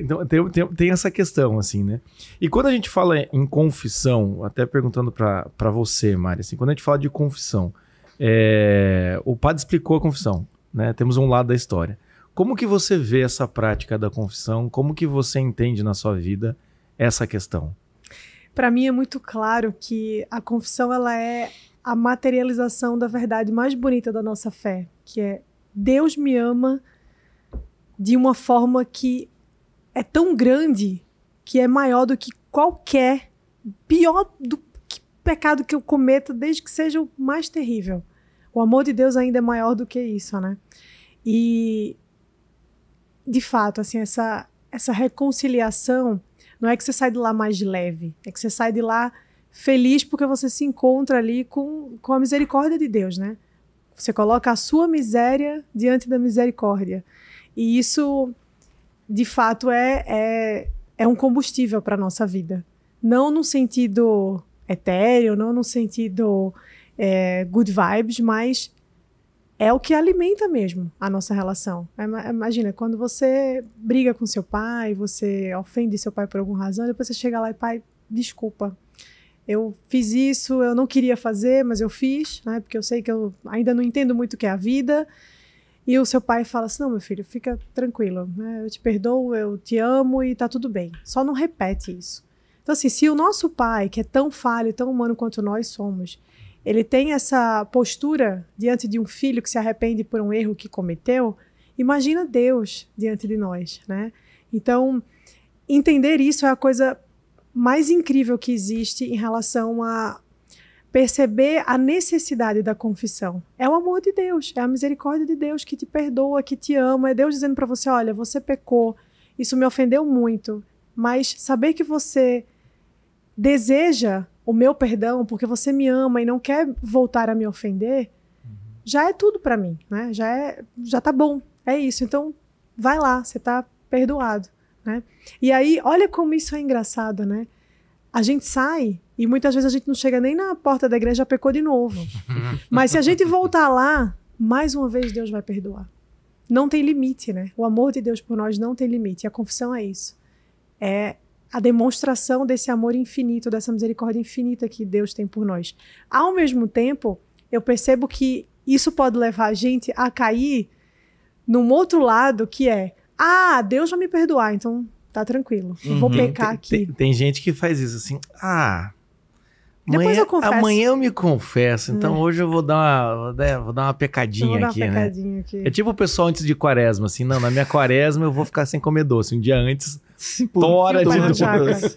Então, tem, tem, tem, essa questão, assim, né? E quando a gente fala em confissão, até perguntando para você, Mari, assim, quando a gente fala de confissão, é, o padre explicou a confissão, né? Temos um lado da história. Como que você vê essa prática da confissão? Como que você entende na sua vida essa questão? Para mim é muito claro que a confissão ela é a materialização da verdade mais bonita da nossa fé, que é Deus me ama de uma forma que é tão grande que é maior do que qualquer pior do que pecado que eu cometa, desde que seja o mais terrível. O amor de Deus ainda é maior do que isso, né? E de fato, assim, essa essa reconciliação não é que você sai de lá mais leve, é que você sai de lá feliz porque você se encontra ali com, com a misericórdia de Deus, né? Você coloca a sua miséria diante da misericórdia. E isso de fato é, é, é um combustível para a nossa vida. Não no sentido etéreo, não no sentido é, good vibes, mas é o que alimenta mesmo a nossa relação. É, imagina, quando você briga com seu pai, você ofende seu pai por alguma razão, depois você chega lá e pai, desculpa, eu fiz isso, eu não queria fazer, mas eu fiz, né? Porque eu sei que eu ainda não entendo muito o que é a vida, e o seu pai fala assim: não, meu filho, fica tranquilo, né? eu te perdoo, eu te amo e tá tudo bem. Só não repete isso. Então, assim, se o nosso pai, que é tão falho, tão humano quanto nós somos, ele tem essa postura diante de um filho que se arrepende por um erro que cometeu, imagina Deus diante de nós, né? Então, entender isso é a coisa mais incrível que existe em relação a perceber a necessidade da confissão. É o amor de Deus, é a misericórdia de Deus que te perdoa, que te ama, é Deus dizendo para você, olha, você pecou, isso me ofendeu muito, mas saber que você deseja o meu perdão porque você me ama e não quer voltar a me ofender, uhum. já é tudo para mim, né? Já é, já tá bom. É isso. Então, vai lá, você tá perdoado, né? E aí, olha como isso é engraçado, né? A gente sai e muitas vezes a gente não chega nem na porta da igreja, já pecou de novo. Mas se a gente voltar lá, mais uma vez Deus vai perdoar. Não tem limite, né? O amor de Deus por nós não tem limite. E a confissão é isso. É a demonstração desse amor infinito, dessa misericórdia infinita que Deus tem por nós. Ao mesmo tempo, eu percebo que isso pode levar a gente a cair num outro lado que é: ah, Deus vai me perdoar, então tá tranquilo, eu vou uhum. pecar aqui. Tem, tem, tem, gente que faz isso assim: ah, depois amanhã, eu confesso. Amanhã eu me confesso, então hum. hoje eu vou dar uma, vou dar uma pecadinha dar uma aqui, né? pecadinha né? Aqui. É tipo o pessoal antes de quaresma, assim, não, na minha quaresma eu vou ficar sem comer doce. Um dia antes Tora de luz.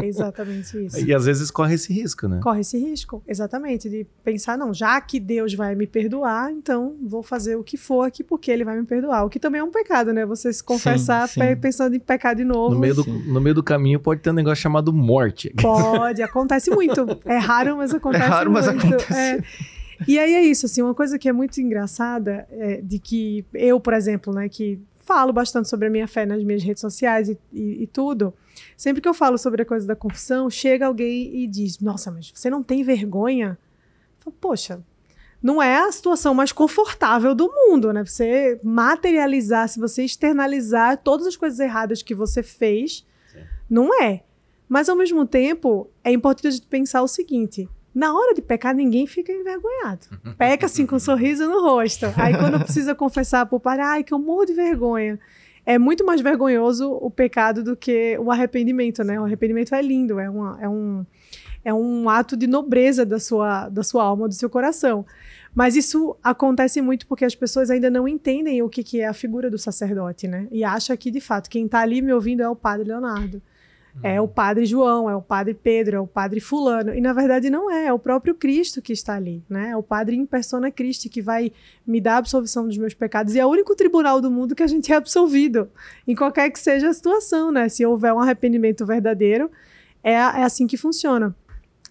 É, exatamente isso. E às vezes corre esse risco, né? Corre esse risco, exatamente, de pensar, não, já que Deus vai me perdoar, então vou fazer o que for aqui porque ele vai me perdoar. O que também é um pecado, né? Você se confessar sim, sim. pensando em pecar de novo. No meio, do, no meio do caminho pode ter um negócio chamado morte. Pode, acontece muito. É raro, mas é acontece muito. É raro, muito. mas acontece. É. E aí é isso, assim, uma coisa que é muito engraçada é de que eu, por exemplo, né, que falo bastante sobre a minha fé nas minhas redes sociais e, e, e tudo, sempre que eu falo sobre a coisa da confissão, chega alguém e diz: Nossa, mas você não tem vergonha? Eu falo, Poxa, não é a situação mais confortável do mundo, né? Você materializar, se você externalizar todas as coisas erradas que você fez, Sim. não é. Mas ao mesmo tempo, é importante a gente pensar o seguinte: na hora de pecar, ninguém fica envergonhado. Peca assim com um sorriso no rosto. Aí quando precisa confessar pro pai, ai, que eu morro de vergonha. É muito mais vergonhoso o pecado do que o arrependimento, né? O arrependimento é lindo, é, uma, é um é um ato de nobreza da sua, da sua alma, do seu coração. Mas isso acontece muito porque as pessoas ainda não entendem o que, que é a figura do sacerdote, né? E acha que, de fato, quem está ali me ouvindo é o padre Leonardo. É o padre João, é o padre Pedro, é o padre Fulano. E na verdade não é, é o próprio Cristo que está ali, né? É o padre em persona Cristo que vai me dar a absolvição dos meus pecados. E é o único tribunal do mundo que a gente é absolvido, em qualquer que seja a situação, né? Se houver um arrependimento verdadeiro, é, é assim que funciona.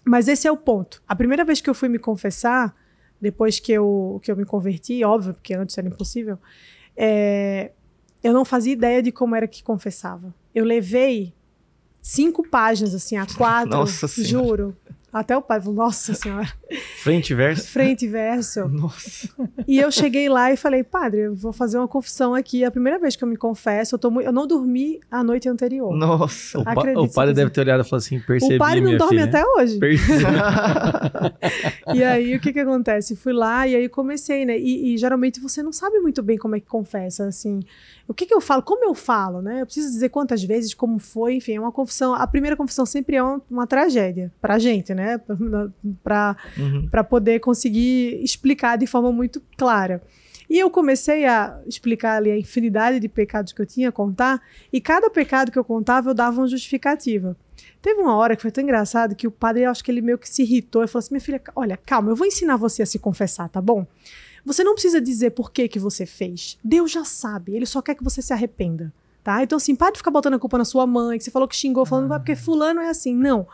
Mas esse é o ponto. A primeira vez que eu fui me confessar, depois que eu, que eu me converti, óbvio, porque antes era impossível, é, eu não fazia ideia de como era que confessava. Eu levei cinco páginas, assim, a quatro. Nossa senhora. Juro. Até o pai falou, nossa senhora. Frente e verso? Frente e verso. Nossa. E eu cheguei lá e falei, padre, eu vou fazer uma confissão aqui. É a primeira vez que eu me confesso, eu, tô, eu não dormi a noite anterior. Nossa, o, pa, o padre deve ter olhado e falado assim, percebi, O padre não dorme filha. até hoje. Percebi. (laughs) e aí, o que que acontece? Fui lá e aí comecei, né? E, e, geralmente você não sabe muito bem como é que confessa, assim. O que que eu falo? Como eu falo, né? Eu preciso dizer quantas vezes, como foi, enfim. É uma confissão. A primeira confissão sempre é uma, uma tragédia pra gente, né? Pra... pra uhum. para poder conseguir explicar de forma muito clara. E eu comecei a explicar ali a infinidade de pecados que eu tinha a contar, e cada pecado que eu contava eu dava uma justificativa. Teve uma hora que foi tão engraçado que o padre, acho que ele meio que se irritou e falou assim: Minha filha, olha, calma, eu vou ensinar você a se confessar, tá bom? Você não precisa dizer por que, que você fez. Deus já sabe, ele só quer que você se arrependa. Tá? Então, assim, para de ficar botando a culpa na sua mãe, que você falou que xingou, falando, ah. ah. porque fulano é assim. Não.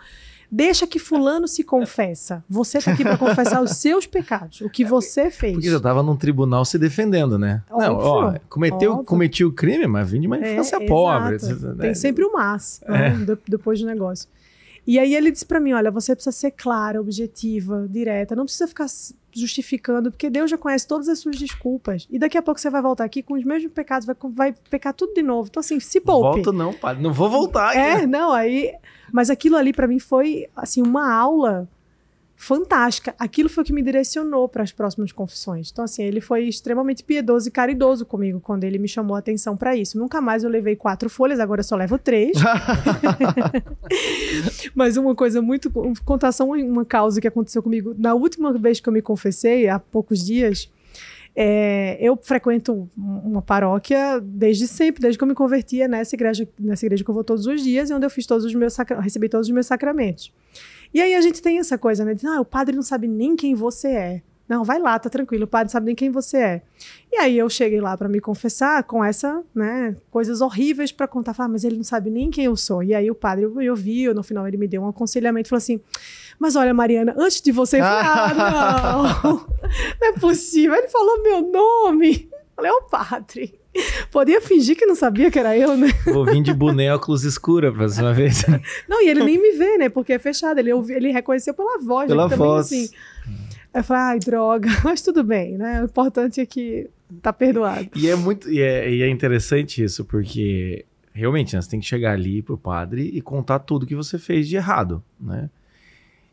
Deixa que fulano se confessa. Você está aqui para confessar os seus pecados, o que é, você fez. Porque já estava num tribunal se defendendo, né? Óbvio, Não, ó, cometeu, óbvio. cometi o crime, mas vim de uma é, infância é, pobre. Exato. Tem né? sempre o um mas é. né? depois do negócio. E aí ele disse para mim, olha, você precisa ser clara, objetiva, direta, não precisa ficar justificando, porque Deus já conhece todas as suas desculpas. E daqui a pouco você vai voltar aqui com os mesmos pecados, vai, vai pecar tudo de novo. Então, assim, se poupe. Volto não, pai. Não vou voltar. É, aqui. É, não, aí... Mas aquilo ali para mim foi, assim, uma aula fantástica. Aquilo foi o que me direcionou para as próximas confissões. Então, assim, ele foi extremamente piedoso e caridoso comigo quando ele me chamou a atenção para isso. Nunca mais eu levei quatro folhas, agora só levo três. (laughs) Mas uma coisa muito. Contar só uma causa que aconteceu comigo. Na última vez que eu me confessei, há poucos dias. É, eu frequento uma paróquia desde sempre, desde que eu me convertia é nessa igreja, nessa igreja que eu vou todos os dias e onde eu fiz todos os meus sacra... recebi todos os meus sacramentos. E aí a gente tem essa coisa, né? De, ah, o padre não sabe nem quem você é. Não, vai lá, tá tranquilo, o padre sabe nem quem você é. E aí eu cheguei lá para me confessar com essa, né, coisas horríveis para contar, falar, ah, mas ele não sabe nem quem eu sou. E aí o padre eu, vi, no final ele me deu um aconselhamento, falou assim: "Mas olha, Mariana, antes de você, falar, ah, (laughs) não. (laughs) Não é possível". Ele falou meu nome. Eu falei: o padre, (laughs) Podia fingir que não sabia que era eu, né? Vou vir de bonéculos escura pra próxima vez. (laughs) Não, e ele nem me vê, né? Porque é fechado. Ele, ele reconheceu pela voz. Né? Pela voz. Também, assim, eu falei, ai, droga. (laughs) Mas tudo bem, né? O importante é que tá perdoado. E é muito... E é, e é interessante isso, porque... Realmente, né? você tem que chegar ali pro padre e contar tudo que você fez de errado, né?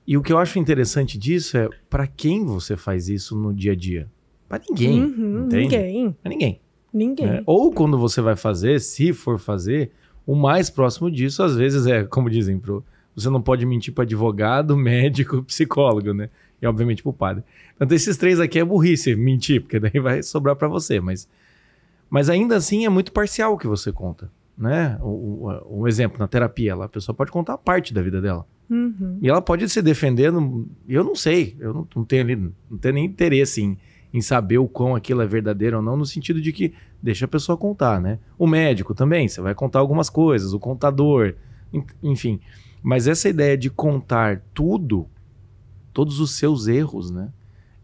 E o que eu acho interessante disso é para quem você faz isso no dia a dia? Para ninguém, uhum, Ninguém. Pra ninguém. Ninguém. Né? Ou quando você vai fazer, se for fazer, o mais próximo disso, às vezes, é, como dizem, pro, você não pode mentir para advogado, (laughs) médico, psicólogo, né? E, obviamente, para o padre. Então, esses três aqui é burrice, mentir, porque daí vai sobrar para você. Mas, mas ainda assim, é muito parcial o que você conta. Né? O, um exemplo, na terapia, ela a pessoa pode contar parte da vida dela. Uhum. E ela pode se defendendo eu não sei, eu não, não tenho, ali, não tenho nem interesse em em saber o quão aquilo é verdadeiro ou não, no sentido de que deixa a pessoa contar, né? O médico também, você vai contar algumas coisas, o contador, enfim. Mas essa ideia de contar tudo, todos os seus erros, né?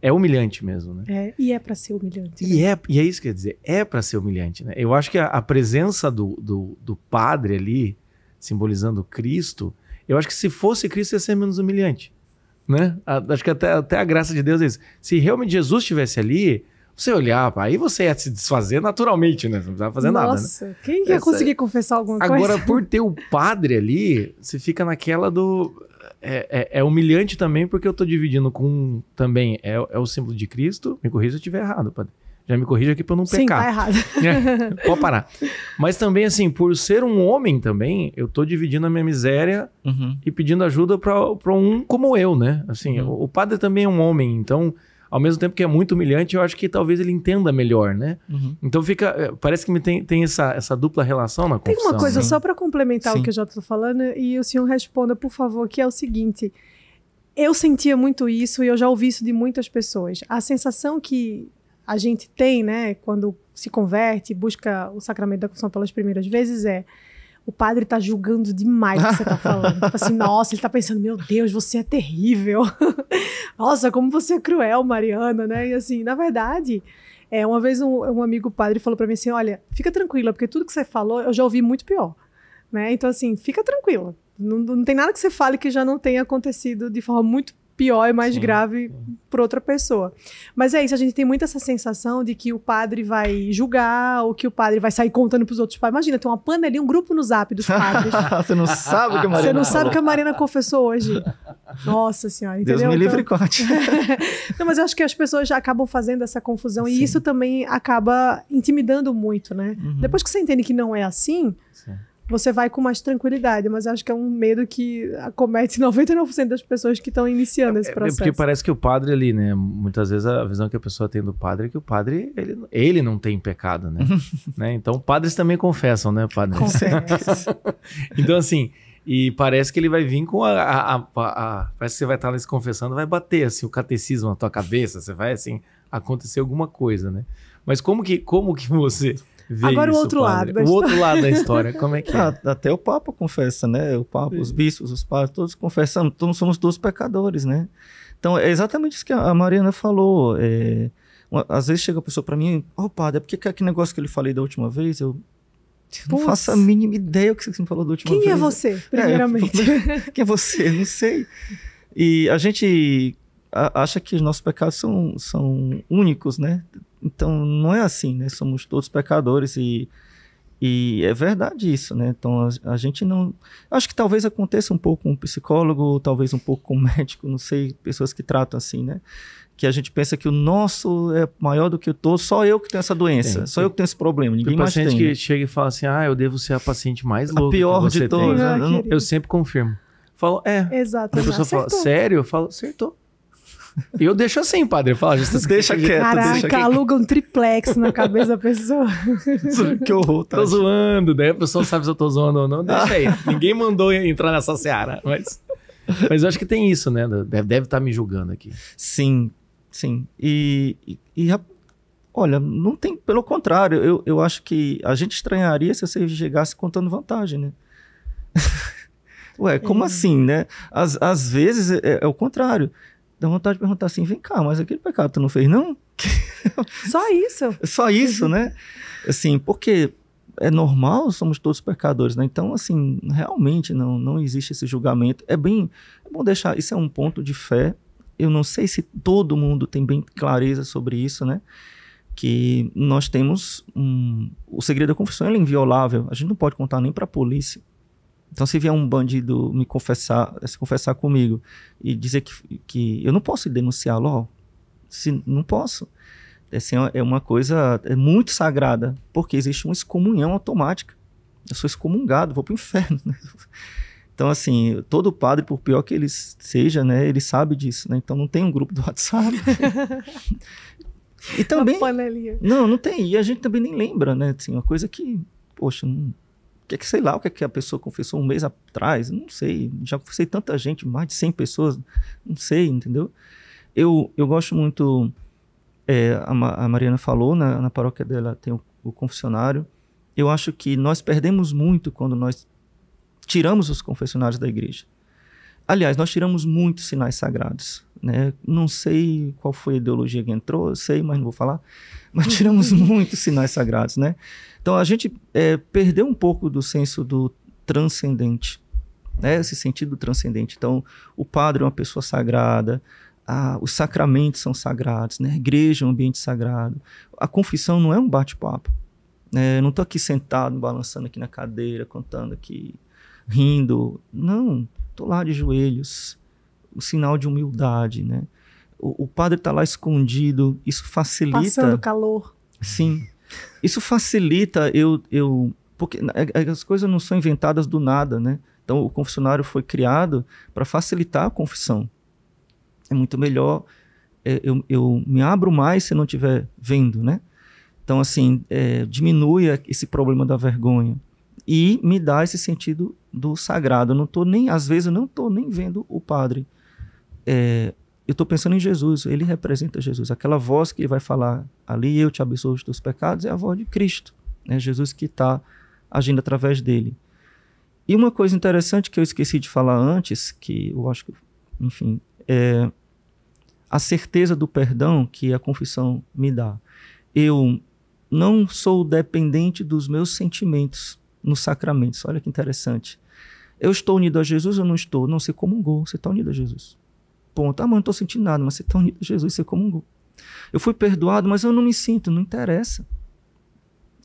É humilhante mesmo, né? É, e é para ser humilhante. E, né? é, e é isso que quer dizer, é para ser humilhante, né? Eu acho que a, a presença do, do, do padre ali, simbolizando Cristo, eu acho que se fosse Cristo ia ser menos humilhante né? Acho que até, até a graça de Deus é isso. Se realmente Jesus estivesse ali, você olhar, aí você ia se desfazer naturalmente, né? Você não precisava fazer né? Nossa, nada. Nossa, né? quem ia Essa... conseguir confessar alguma Agora, coisa? Agora, por (laughs) ter o padre ali, você fica naquela do. É, é, é humilhante também, porque eu estou dividindo com também. É, é, o símbolo de Cristo. Me corrija se eu estiver errado, padre. Já me corrija aqui para não pecar. Sim, tá errado. (laughs) É, pode parar. Mas também, assim, por ser um homem também, eu tô dividindo a minha miséria uhum. e pedindo ajuda para um como eu, né? Assim, uhum. o, o padre também é um homem, então, ao mesmo tempo que é muito humilhante, eu acho que talvez ele entenda melhor, né? Uhum. Então fica. É, parece que tem, tem essa, essa dupla relação na confissão. Tem uma coisa né? só para complementar Sim. o que eu já tô falando e o senhor responda, por favor, que é o seguinte eu sentia muito isso e eu já ouvi isso de muitas pessoas. A sensação que a gente tem, né, quando se converte, busca o sacramento da confissão pelas primeiras vezes, é o padre tá julgando demais o que você tá falando. (laughs) tipo assim, nossa, ele tá pensando, meu Deus, você é terrível. (laughs) nossa, como você é cruel, Mariana, né? E assim, na verdade, é, uma vez um, um amigo padre falou para mim assim, olha, fica tranquila, porque tudo que você falou, eu já ouvi muito pior. Né? Então, assim, fica tranquila. Não, não tem nada que você fale que já não tenha acontecido de forma muito pior e mais Sim. grave para outra pessoa. Mas é isso, a gente tem muito essa sensação de que o padre vai julgar, ou que o padre vai sair contando para os outros pais. Imagina, tem uma panelinha, um grupo no zap dos padres. (laughs) Você não sabe o que a Marina Você não sabe o que a Marina confessou hoje. Nossa senhora, entendeu? Deus me então livre então... corte. (laughs) não, mas eu acho que as pessoas já acabam fazendo essa confusão Sim. e isso também acaba intimidando muito, né? Uhum. Depois que você entende que não é assim... Sim você vai com mais tranquilidade, mas acho que é um medo que acomete 99% (laughs) das pessoas que estão iniciando é, esse é, processo. É porque parece que o padre ali, né? Muitas vezes a visão que a pessoa tem do padre é que o padre, ele, ele não tem pecado, né? (laughs) né? Então, padres também confessam, né, padre? Confessa. (laughs) então, assim, e parece que ele vai vir com a, a, a, a, Parece que você vai estar se confessando, vai bater, assim, o catecismo na tua cabeça, você vai, assim, acontecer alguma coisa, né? Mas como que, como que você ver Agora isso, o outro padre. lado. Da o história. outro lado da história, como é que é? Ah, até o Papa confessa, né? O Papa, Sim. os bispos, os padres, todos confessam. todos somos todos pecadores, né? Então, é exatamente isso que a Mariana falou. É, uma, às vezes chega a pessoa para mim, ô oh, padre, é porque aquele negócio que ele falei da última vez, eu Puts. Não faço a mínima ideia o que você me falou da última quem é vez. Quem é você, primeiramente? É, (laughs) quem é você? Não sei. E a gente acha que os nossos pecados são, são únicos, né? Então não é assim, né? Somos todos pecadores e, e é verdade isso, né? Então a, a, gente não. Acho que talvez aconteça um pouco com um psicólogo, talvez um pouco com um (laughs) médico, não sei, pessoas que tratam assim, né? Que a gente pensa que o nosso é maior do que o todo, só eu que tenho essa doença, só tem, eu que tenho esse problema, ninguém mais tem. paciente né? que chega e fala assim: ah, eu devo ser a paciente mais louca. A pior de todos, ah, Eu, eu, sempre confirmo. Falo, é. Exato. A pessoa acertou. fala, sério? Eu falo, acertou. Eu deixo assim, padre. Fala, ah, Jesus, deixa quieto. Caraca, deixa aluga um triplex na cabeça da pessoa. (laughs) que horror. Tá? Tô zoando, né? A pessoa sabe se eu tô zoando ou não. Deixa aí. (laughs) Ninguém mandou entrar nessa seara, mas... Mas eu acho que tem isso, né? Deve estar tá me julgando aqui. Sim, sim. E, e, e a, olha, não tem... Pelo contrário, eu, eu acho que a gente estranharia se você chegasse contando vantagem, né? (laughs) Ué, como é. assim, né? Às, as vezes é, é, o contrário dá vontade de perguntar assim, vem cá, mas aquele pecado tu não fez não? (laughs) Só isso. Só isso, uhum. né? Assim, porque é normal, somos todos pecadores, né? Então, assim, realmente não, não existe esse julgamento. É bem, é bom deixar, isso é um ponto de fé. Eu não sei se todo mundo tem bem clareza sobre isso, né? Que nós temos um, o segredo da confissão é inviolável. A gente não pode contar nem para a polícia. Então, se vier um bandido me confessar, se confessar comigo e dizer que, que eu não posso denunciá-lo, ó, se, não posso. Assim, é uma coisa é muito sagrada, porque existe uma excomunhão automática. Eu sou excomungado, vou para o inferno. Né? (laughs) Então, assim, todo padre, por pior que ele seja, né, ele sabe disso, né? Então não tem um grupo do WhatsApp. (laughs) e também. Não, não tem. E a gente também nem lembra, né? Assim, uma coisa que, poxa, não que é que sei lá o que é que a pessoa confessou um mês atrás, não sei, já confessei tanta gente, mais de 100 pessoas, não sei, entendeu? Eu, eu gosto muito, é, a, a, Mariana falou, na, né, na paróquia dela tem o, o confessionário, eu acho que nós perdemos muito quando nós tiramos os confessionários da igreja. Aliás, nós tiramos muitos sinais sagrados. Né? Não sei qual foi a ideologia que entrou, sei, mas não vou falar. Mas (laughs) tiramos muitos sinais sagrados, né? Então a gente é, perdeu um pouco do senso do transcendente, né? Esse sentido transcendente. Então o padre é uma pessoa sagrada, a, os sacramentos são sagrados, né? A igreja é um ambiente sagrado. A confissão não é um bate-papo. Né? não estou aqui sentado, balançando aqui na cadeira, contando aqui, rindo. Não. Estou lá de joelhos, o sinal de humildade, né? O, o padre está lá escondido, isso facilita. Passando calor. Sim. Isso facilita eu. eu porque é, é, as coisas não são inventadas do nada, né? Então, o confessionário foi criado para facilitar a confissão. É muito melhor. É, eu, eu me abro mais se não estiver vendo, né? Então, assim, é, diminui esse problema da vergonha e me dá esse sentido do sagrado. Eu não tô nem, às vezes, eu não estou nem vendo o padre. É, eu estou pensando em Jesus, ele representa Jesus. Aquela voz que ele vai falar ali, eu te absolvo dos teus pecados, é a voz de Cristo. É Jesus que está agindo através dele. E uma coisa interessante que eu esqueci de falar antes, que eu acho que, enfim, é a certeza do perdão que a confissão me dá. Eu não sou dependente dos meus sentimentos nos sacramentos. Olha que interessante. Eu estou unido a Jesus ou não estou? Não, você comungou, você está unido a Jesus. Ponto. Ah, mas não estou sentindo nada, mas você está unido a Jesus, você comungou. Eu fui perdoado, mas eu não me sinto, não interessa.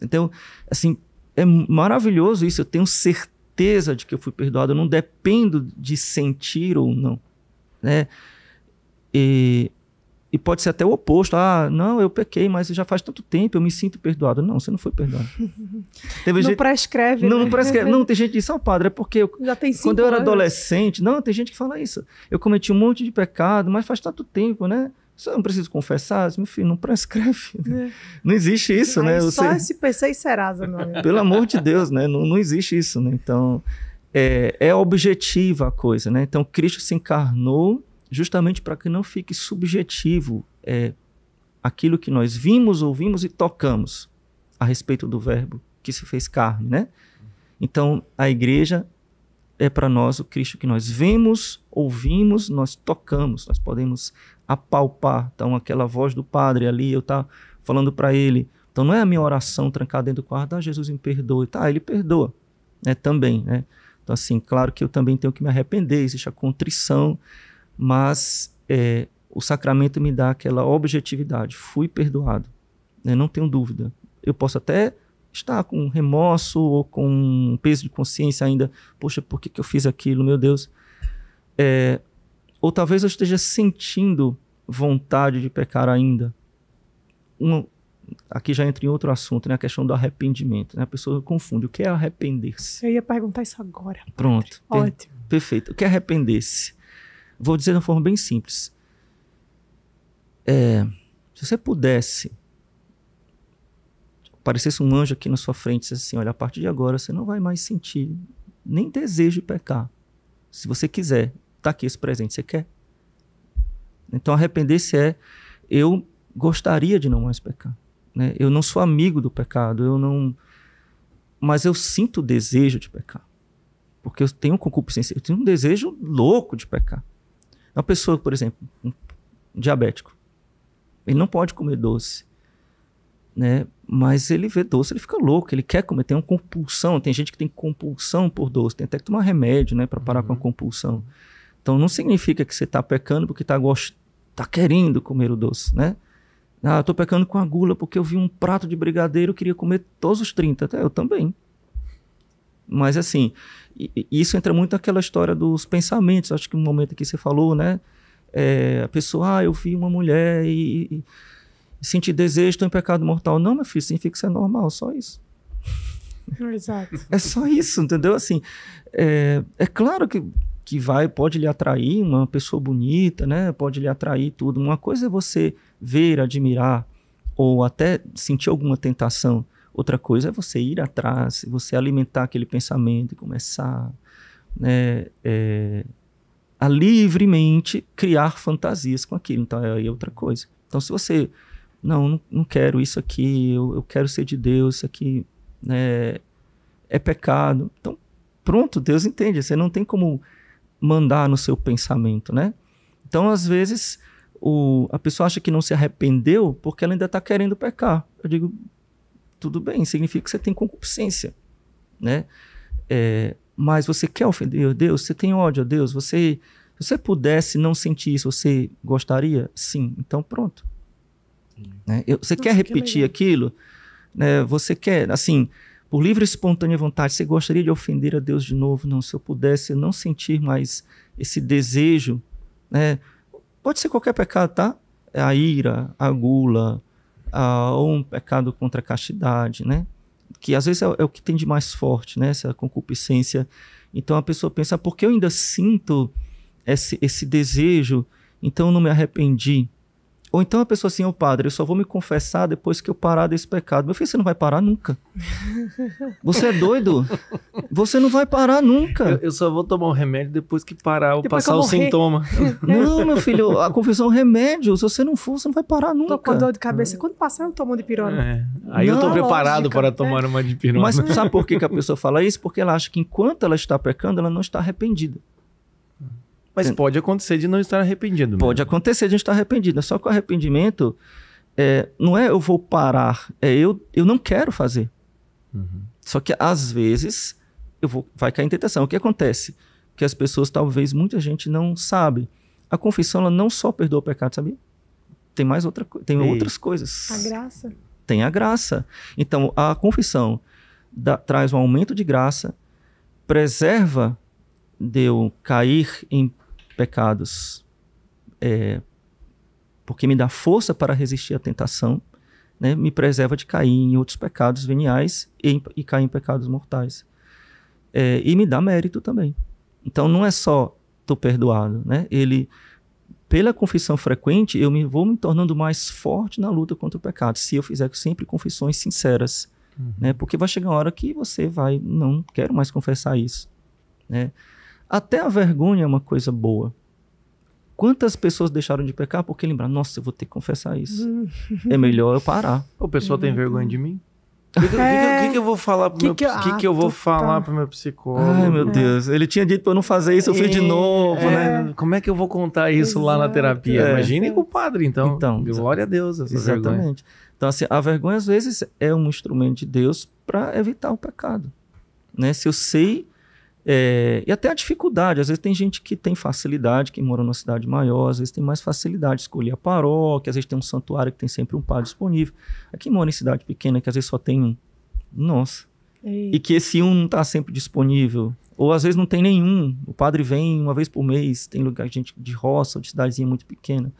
Então, assim, é maravilhoso isso, eu tenho certeza de que eu fui perdoado, eu não dependo de sentir ou não. Né? E e pode ser até o oposto. Ah, não, eu pequei, mas já faz tanto tempo, eu me sinto perdoado. Não, você não foi perdoado. (laughs) não gente... prescreve. Não, né? não prescreve. não, tem gente que diz, ah, padre, é porque eu... já tem quando eu era anos. adolescente, não, tem gente que fala isso. Eu cometi um monte de pecado, mas faz tanto tempo, né? Só não preciso confessar, meu filho, não prescreve. Né? É. (laughs) Não existe isso, né? Você... se pensar e Serasa, meu amigo. Pelo amor de Deus, né? Não, não existe isso, né? Então, é, é objetiva a coisa, né? Então, Cristo se encarnou justamente para que não fique subjetivo é, aquilo que nós vimos, ouvimos e tocamos a respeito do Verbo que se fez carne, né? Então, a igreja é para nós o Cristo que nós vemos, ouvimos, nós tocamos, nós podemos apalpar. Então, aquela voz do Padre ali, eu tá falando para ele. Então, não é a minha oração trancada dentro do quarto, ah, Jesus me perdoa. Tá, ele perdoa, né? Também, né? Então, assim, claro que eu também tenho que me arrepender, existe a contrição, mas é, o sacramento me dá aquela objetividade. Fui perdoado, né? não tenho dúvida. Eu posso até estar com remorso ou com um peso de consciência ainda. Poxa, por que, que eu fiz aquilo, meu Deus? É, ou talvez eu esteja sentindo vontade de pecar ainda. Um, aqui já entra em outro assunto, né? A questão do arrependimento. Né? A pessoa confunde. O que é arrepender-se? Eu ia perguntar isso agora. Pronto. Per Ótimo. Perfeito. O que é arrepender-se? vou dizer de uma forma bem simples. É, se você pudesse aparecesse um anjo aqui na sua frente e assim, olha, a partir de agora você não vai mais sentir nem desejo de pecar. Se você quiser, está aqui esse presente, você quer? Então arrepender-se é eu gostaria de não mais pecar, né? Eu não sou amigo do pecado, eu não mas eu sinto o desejo de pecar. Porque eu tenho concupiscência, eu tenho um desejo louco de pecar. Uma pessoa, por exemplo, um diabético, ele não pode comer doce, né? Mas ele vê doce, ele fica louco, ele quer comer, tem uma compulsão, tem gente que tem compulsão por doce, tem até que tomar remédio, né, para parar uhum. com a uhum. compulsão. Então não significa que você está pecando porque está gost... tá querendo comer o doce, né? Ah, eu tô pecando com a gula porque eu vi um prato de brigadeiro, eu queria comer todos os 30, até eu também. Mas assim, e, e isso entra muito naquela história dos pensamentos. Acho que um momento que você falou, né? É, a pessoa, ah, eu vi uma mulher e, e, senti desejo, estou em pecado mortal. Não, meu filho, significa que isso é normal, só isso. Exato. É só isso, entendeu? Assim, é, é claro que que vai pode lhe atrair uma pessoa bonita, né? Pode lhe atrair tudo. Uma coisa é você ver, admirar ou até sentir alguma tentação, Outra coisa é você ir atrás, você alimentar aquele pensamento e começar né, é, a livremente criar fantasias com aquilo. Então, é aí é outra coisa. Então, se você, não, não, quero isso aqui, eu, eu, quero ser de Deus, isso aqui né, é pecado. Então, pronto, Deus entende. Você não tem como mandar no seu pensamento, né? Então, às vezes, o, a pessoa acha que não se arrependeu porque ela ainda está querendo pecar. Eu digo, tudo bem, significa que você tem concupiscência, né? É, mas você quer ofender a oh, Deus? Você tem ódio a oh, Deus? Você, se você pudesse não sentir isso, você gostaria? Sim, então pronto. Né? Eu, você Nossa, quer repetir que aquilo? Né? Você quer, assim, por livre e espontânea vontade, você gostaria de ofender a Deus de novo? Não, se eu pudesse não sentir mais esse desejo, né? pode ser qualquer pecado, tá? É a ira, a gula, ah, ou um pecado contra a castidade, né? Que às vezes é, é, o que tem de mais forte, né? Essa concupiscência. Então a pessoa pensa, ah, por que eu ainda sinto esse, esse desejo? Então eu não me arrependi. Ou então a pessoa assim, ô oh, padre, eu só vou me confessar depois que eu parar desse pecado. Meu filho, você não vai parar nunca. (laughs) Você é doido? Você não vai parar nunca. Eu, eu só vou tomar o um remédio depois que parar ou depois passar o sintoma. (laughs) Não, meu filho, a confissão é um remédio. Se você não for, você não vai parar nunca. Tô com dor de cabeça. Quando passar, eu tomo de pirona. É. Aí não, eu tô preparado lógica, para tomar uma de pirona. Mas sabe por que, que a pessoa fala isso? Porque ela acha que enquanto ela está pecando, ela não está arrependida. Mas pode acontecer de não estar arrependido. Mesmo. Pode acontecer de não estar arrependido. Só que o arrependimento é, não é eu vou parar, é eu, eu não quero fazer. Uhum. Só que às vezes eu vou, vai cair em tentação. O que acontece? Que as pessoas, talvez muita gente não sabe. A confissão ela não só perdoa o pecado, sabe Tem mais outra tem Ei. outras coisas. A graça. Tem a graça. Então a confissão traz um aumento de graça, preserva de eu cair em pecados, é, porque me dá força para resistir à tentação, né, me preserva de cair em outros pecados veniais e, e cair em pecados mortais. É, e me dá mérito também. Então não é só tô perdoado, né? Ele pela confissão frequente, eu me vou me tornando mais forte na luta contra o pecado, se eu fizer sempre confissões sinceras, uhum. né? Porque vai chegar uma hora que você vai, não quero mais confessar isso, né? Até a vergonha é uma coisa boa. Quantas pessoas deixaram de pecar porque lembraram, nossa, eu vou ter que confessar isso. é melhor eu parar. O pessoal tem vergonha de mim? (laughs) É. O que, eu vou falar pro meu que, ah, que, que eu vou falar pro meu psicólogo? Ai, meu é. Deus. Ele tinha dito pra não fazer isso, eu fiz de é, novo, né? É. Como é que eu vou contar isso Exato. lá na terapia? Imagine com o padre, então. então Glória a Deus. exatamente. Vergonha. Então, assim, a vergonha, às vezes, é um instrumento de Deus para evitar o pecado. Né? Se eu sei é, e até a dificuldade. Às vezes tem gente que tem facilidade, que mora numa cidade maior, às vezes tem mais facilidade de escolher a paróquia, às vezes tem um santuário que tem sempre um padre disponível. Aqui mora em cidade pequena, que às vezes só tem um. Nossa. E que esse um não está sempre disponível. Ou às vezes não tem nenhum. O padre vem uma vez por mês, tem lugar gente de roça, de cidadezinha muito pequena.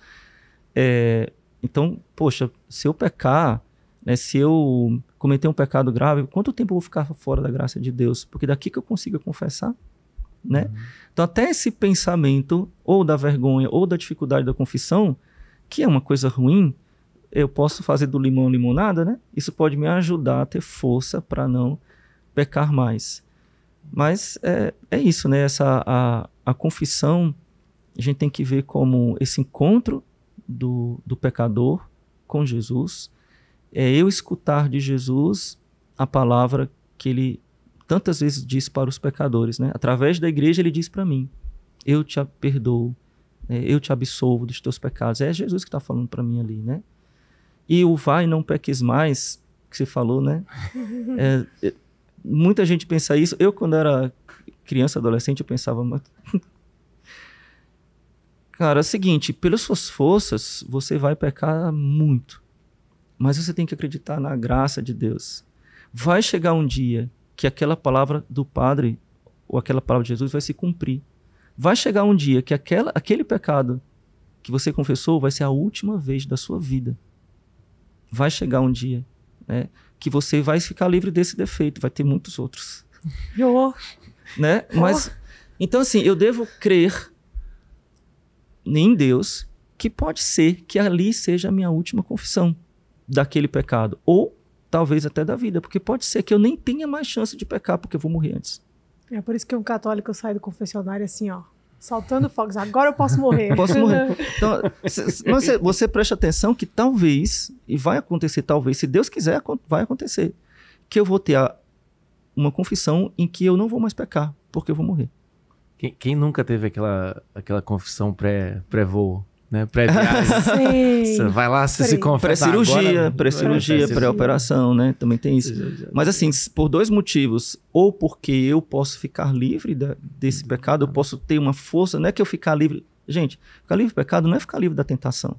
É, então, poxa, se eu pecar, né? Se eu cometer um pecado grave, quanto tempo eu vou ficar fora da graça de Deus? Porque daqui que eu consigo confessar, né? Uhum. Então até esse pensamento ou da vergonha ou da dificuldade da confissão, que é uma coisa ruim, eu posso fazer do limão limonada, né? Isso pode me ajudar a ter força para não pecar mais. Mas é, é isso, né? Essa a, a confissão a gente tem que ver como esse encontro do, do pecador com Jesus é eu escutar de Jesus a palavra que ele tantas vezes disse para os pecadores, né? Através da igreja ele diz para mim: eu te perdoo, né? eu te absolvo dos teus pecados. É Jesus que está falando para mim ali, né? E o vai não peques mais que você falou, né? (laughs) É, é, muita gente pensa isso. Eu quando era criança, adolescente, eu pensava, muito. (laughs) Cara, é o seguinte, pelas suas forças, você vai pecar muito. Mas você tem que acreditar na graça de Deus. Vai chegar um dia que aquela palavra do Padre ou aquela palavra de Jesus vai se cumprir. Vai chegar um dia que aquela, aquele pecado que você confessou vai ser a última vez da sua vida. Vai chegar um dia né, que você vai ficar livre desse defeito, vai ter muitos outros. (laughs) né? Mas então assim, eu devo crer em Deus que pode ser que ali seja a minha última confissão daquele pecado. Ou talvez até da vida, porque pode ser que eu nem tenha mais chance de pecar, porque eu vou morrer antes. É por isso que um católico sai do confessionário assim, ó. Saltando fogos, agora eu posso morrer. Posso morrer. (laughs) Então, você, você preste atenção que talvez, e vai acontecer, talvez, se Deus quiser, vai acontecer, que eu vou ter a, uma confissão em que eu não vou mais pecar, porque eu vou morrer. Quem, quem nunca teve aquela, aquela confissão pré-voo? Pré né? Pré-viagem. (laughs) vai lá, se, se confessa. Pré-cirurgia, pré-cirurgia, pré-operação, né? Também tem isso. Mas assim, por dois motivos. Ou porque eu posso ficar livre da, desse uhum. pecado, eu posso ter uma força, não é que eu ficar livre... Gente, ficar livre do pecado não é ficar livre da tentação.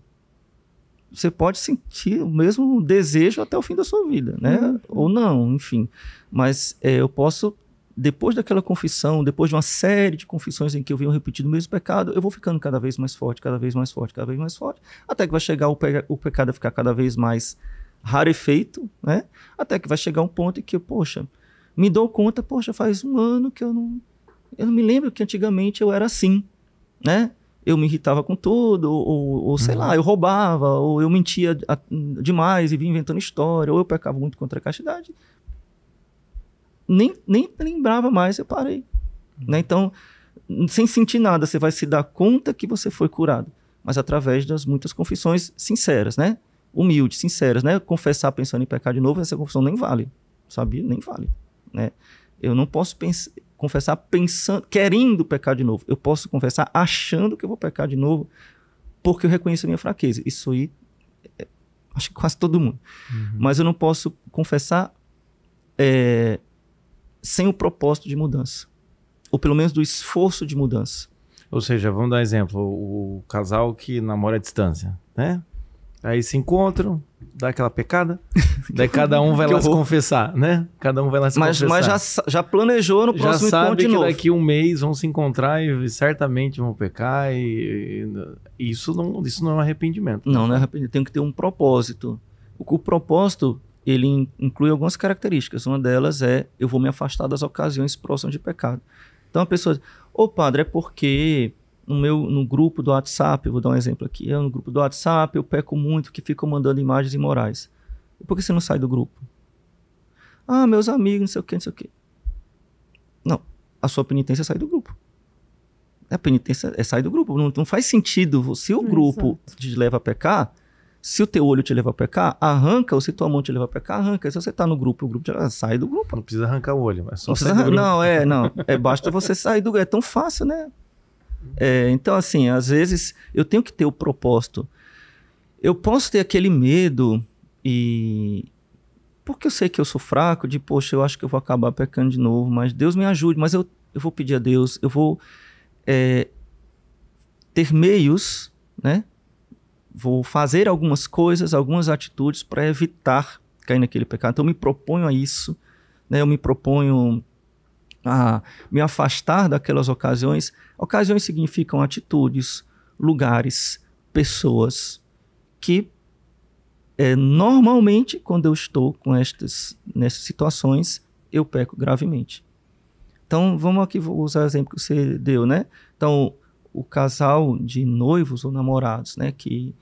Você pode sentir o mesmo desejo até o fim da sua vida, né? Uhum. Ou não, enfim. Mas é, eu posso depois daquela confissão, depois de uma série de confissões em que eu venho repetindo o mesmo pecado, eu vou ficando cada vez mais forte, cada vez mais forte, cada vez mais forte, até que vai chegar o, pe o pecado a ficar cada vez mais rarefeito, né? Até que vai chegar um ponto em que, poxa, me dou conta, poxa, faz um ano que eu não. Eu não me lembro que antigamente eu era assim, né? Eu me irritava com tudo, ou, ou, sei uhum. lá, eu roubava, ou eu mentia a, demais e vinha inventando história, ou eu pecava muito contra a castidade nem, nem lembrava mais, eu parei. Uhum. Né? Então, sem sentir nada, você vai se dar conta que você foi curado, mas através das muitas confissões sinceras, né? Humildes, sinceras, né? Confessar pensando em pecar de novo, essa confissão nem vale, sabia? Nem vale, né? Eu não posso pensar, confessar pensando, querendo pecar de novo. Eu posso confessar achando que eu vou pecar de novo, porque eu reconheço a minha fraqueza. Isso aí, é, acho que quase todo mundo. Uhum. Mas eu não posso confessar é, sem o propósito de mudança, ou pelo menos do esforço de mudança. Ou seja, vamos dar um exemplo, o casal que namora à distância, né? Aí se encontram, dá aquela pecada, (laughs) daí cada um vai lá se confessar, né? Cada um vai lá se mas, confessar. Mas já, já planejou no próximo já sabe que novo. daqui um mês vão se encontrar e certamente vão pecar e, e isso, não, isso não é um arrependimento. Não, não é arrependimento, tem que ter um propósito. O, o propósito ele inclui algumas características. Uma delas é eu vou me afastar das ocasiões próximas de pecado. Então a pessoa diz, ô oh, padre, é porque no meu no grupo do WhatsApp, vou dar um exemplo aqui, eu é no grupo do WhatsApp eu peco muito que ficam mandando imagens imorais. E por que você não sai do grupo? Ah, meus amigos, não sei o que, não sei o que. Não, a sua penitência é sair do grupo. A penitência é sair do grupo. Não, não faz sentido. Se o grupo Exato. te leva a pecar, se o teu olho te levar para cá, arranca. Ou se tua mão te levar para cá, arranca. Se você tá no grupo, o grupo te... sai do grupo. Não precisa arrancar o olho, é só não, precisa... não é, não. (laughs) É basta você sair do. grupo. É tão fácil, né? É, então, assim, às vezes eu tenho que ter o propósito. Eu posso ter aquele medo e porque eu sei que eu sou fraco, de poxa, eu acho que eu vou acabar pecando de novo, mas Deus me ajude, mas eu, eu vou pedir a Deus, eu vou é, ter meios, né, vou fazer algumas coisas, algumas atitudes para evitar cair naquele pecado. Então eu me proponho a isso, né? Eu me proponho a me afastar daquelas ocasiões. Ocasiões significam atitudes, lugares, pessoas que é, normalmente quando eu estou com estas nessas situações eu peco gravemente. Então vamos aqui vou usar o exemplo que você deu, né? Então o casal de noivos ou namorados, né, que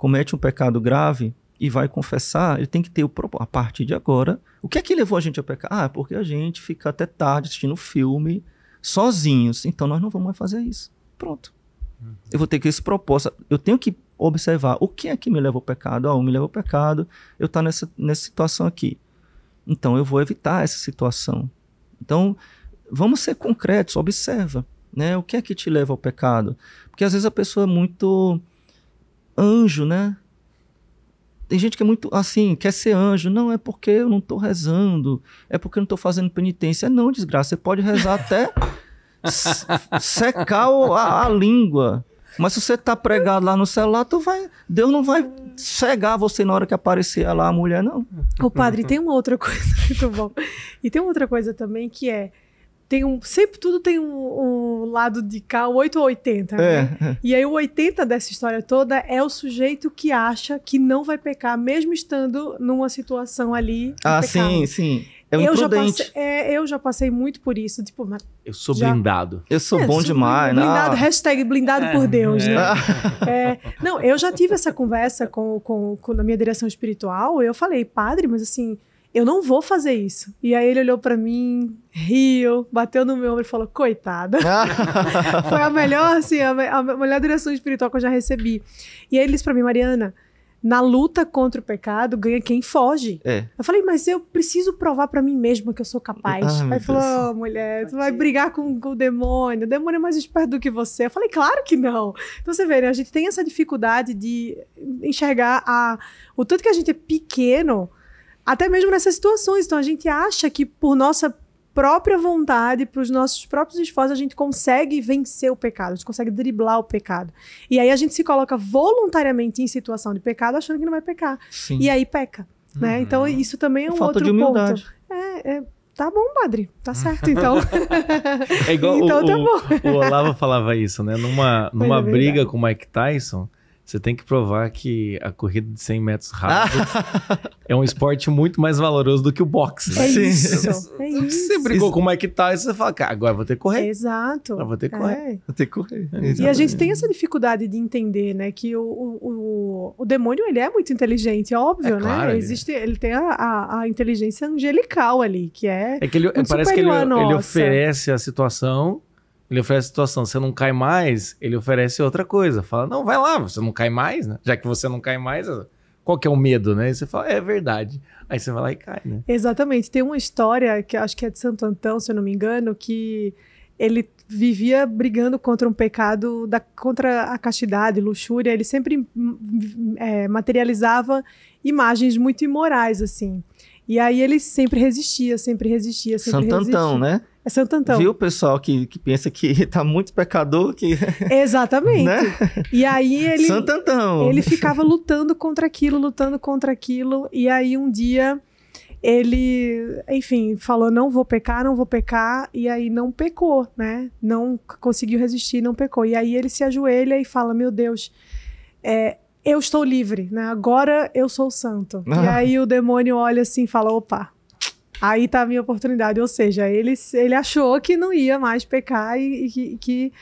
comete um pecado grave e vai confessar, ele tem que ter o a partir de agora. O que é que levou a gente a pecar? Ah, porque a gente fica até tarde assistindo filme sozinhos. Então nós não vamos mais fazer isso. Pronto. Uhum. Eu vou ter que esse propósito. Eu tenho que observar o que é que me leva ao pecado. Ah, me leva ao pecado. Eu estou tá nessa, nessa situação aqui. Então eu vou evitar essa situação. Então vamos ser concretos. Observa, né? O que é que te leva ao pecado? Porque às vezes a pessoa é muito anjo, né? Tem gente que é muito assim, quer ser anjo. Não, é porque eu não estou rezando, é porque eu não estou fazendo penitência. Não, desgraça, você pode rezar até secar a, a língua. Mas se você tá pregado lá no celular, tu vai, Deus não vai cegar você na hora que aparecer lá a mulher, não. O padre tem uma outra coisa (laughs) muito bom. E tem uma outra coisa também que é tem um. Sempre tudo tem um, um lado de cá, o 8 ou 80, né? É, é. E aí o 80 dessa história toda é o sujeito que acha que não vai pecar, mesmo estando numa situação ali. Ah, pecado. sim, sim. É um eu já, passei, é, eu já passei muito por isso. Tipo, mas eu sou já... blindado. Eu sou é, bom sou demais. Blindado, hashtag blindado é, por Deus, né? É. não, eu já tive essa conversa com, com, com, na minha direção espiritual. Eu falei, padre, mas assim, eu não vou fazer isso. E aí ele olhou para mim, riu, bateu no meu ombro e falou, coitada. (laughs) Foi a melhor, assim, a, a, melhor direção espiritual que eu já recebi. E aí ele disse pra mim, Mariana, na luta contra o pecado, ganha quem foge. É. Eu falei, mas eu preciso provar para mim mesma que eu sou capaz. Ah, aí falou, oh, mulher, tu vai brigar com, com, o demônio, o demônio é mais esperto do que você. Eu falei, claro que não. Então você vê, né, a gente tem essa dificuldade de enxergar a, o tanto que a gente é pequeno até mesmo nessas situações. Então a gente acha que por nossa própria vontade, para os nossos próprios esforços, a gente consegue vencer o pecado, a gente consegue driblar o pecado. E aí a gente se coloca voluntariamente em situação de pecado, achando que não vai pecar. Sim. E aí peca. Né? Uhum. Né? Então isso também é um Falta outro ponto. É, é, tá bom, padre, tá certo então. (laughs) é igual (laughs) então, o, tá o, o, Olavo falava isso, né? Numa, (laughs) numa é briga com o Mike Tyson você tem que provar que a corrida de 100 metros (laughs) rápido é um esporte muito mais valoroso do que o boxe. Né? É isso, é isso. Você brigou é com o Mike Tyson, você fala, cara, agora vou ter que correr. Exato. Agora vou ter que correr. É. Vou ter que correr. É. E a gente tem essa dificuldade de entender, né, que o, o, o, demônio, ele é muito inteligente, é óbvio, é né? claro, né? Ele... Existe, ele tem a, a, a, inteligência angelical ali, que é É que ele, parece que ele, ele oferece a situação ele oferece a situação, você não cai mais, ele oferece outra coisa. Fala, não, vai lá, você não cai mais, né? Já que você não cai mais, eh, qual que é o medo, né? E você fala, é verdade. Aí você vai lá e cai, né? Exatamente. Tem uma história que acho que é de Santo Antão, se eu não me engano, que ele vivia brigando contra um pecado, da, contra a castidade, luxúria. Ele sempre hum, é, materializava imagens muito imorais, assim. E aí ele sempre resistia, sempre resistia, sempre resistia. Santantão, né? É Santantão. Viu o pessoal que, que pensa que (laughs) tá muito pecador? Que... (laughs) Exatamente. né? E aí ele. Santantão. Ele ficava lutando contra aquilo, lutando contra aquilo. E aí um dia ele, enfim, falou: não vou pecar, não vou pecar. E aí não pecou, né? Não conseguiu resistir, não pecou. E aí ele se ajoelha e fala: meu Deus, é, eu estou livre, né? Agora eu sou santo. (laughs) Ah. E aí o demônio olha assim e fala: opa, aí tá a minha oportunidade. Ou seja, ele, ele achou que não ia mais pecar e, e que, que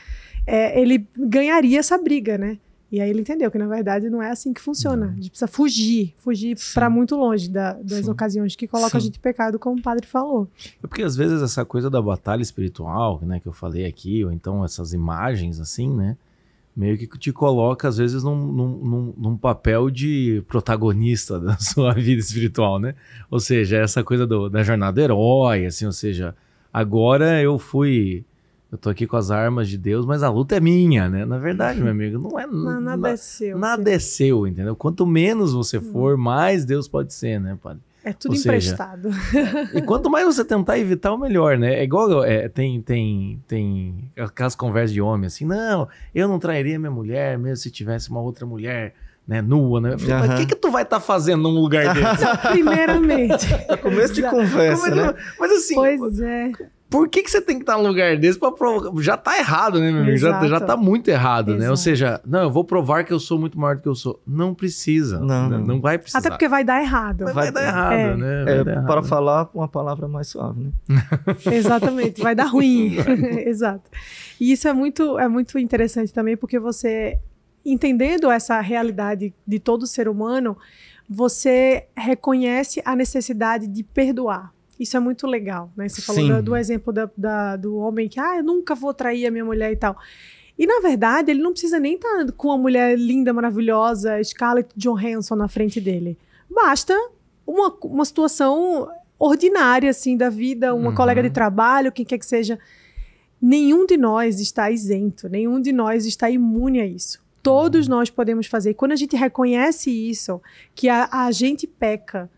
é, ele ganharia essa briga, né? E aí ele entendeu que, na verdade, não é assim que funciona. Não. Uhum. A gente precisa fugir, fugir para muito longe da, das Sim. ocasiões que coloca Sim. a gente pecado, como o padre falou. É porque às vezes essa coisa da batalha espiritual, né, que eu falei aqui, ou então essas imagens assim, né? meio que te coloca, às vezes, num, num, num, papel de protagonista da (laughs) sua vida espiritual, né? Ou seja, essa coisa do, da jornada herói, assim, ou seja, agora eu fui. Eu tô aqui com as armas de Deus, mas a luta é minha, né? Na verdade, meu amigo, não é (laughs) nada. é seu. Nada é seu, entendeu? Quanto menos você hum. for, mais Deus pode ser, né, padre? É tudo Ou emprestado. Seja, é, e quanto mais você tentar evitar, o melhor, né? É igual é, tem, tem, tem aquelas conversas de homem assim, não, eu não trairia minha mulher, mesmo se tivesse uma outra mulher né, nua, né? Falei, uhum. Mas o que, que tu vai estar tá fazendo num lugar desse? primeiramente. (laughs) É começo de conversa, né? Mas assim, pois é por que, que você tem que estar num lugar desse para provocar? Já tá errado, né, meu amigo? Já, tá, já tá muito errado, Exato. né? Ou seja, não, eu vou provar que eu sou muito maior do que eu sou. Não precisa. Não, né? não vai precisar. Até porque vai dar errado. Vai, vai dar errado, é. né? é, dar errado. Para falar uma palavra mais suave, né? (laughs) Exatamente, vai dar ruim. (laughs) Exato. E isso é muito, é muito interessante também, porque você, entendendo essa realidade de todo ser humano, você reconhece a necessidade de perdoar isso é muito legal, né? Você falou do, do, exemplo da, da, do homem que, ah, eu nunca vou trair a minha mulher e tal. E, na verdade, ele não precisa nem estar tá com a mulher linda, maravilhosa, Scarlett Johansson na frente dele. Basta uma, uma situação ordinária, assim, da vida, uma uhum. colega de trabalho, quem quer que seja. Nenhum de nós está isento, nenhum de nós está imune a isso. Todos uhum. nós podemos fazer. E quando a gente reconhece isso, que a, a gente peca,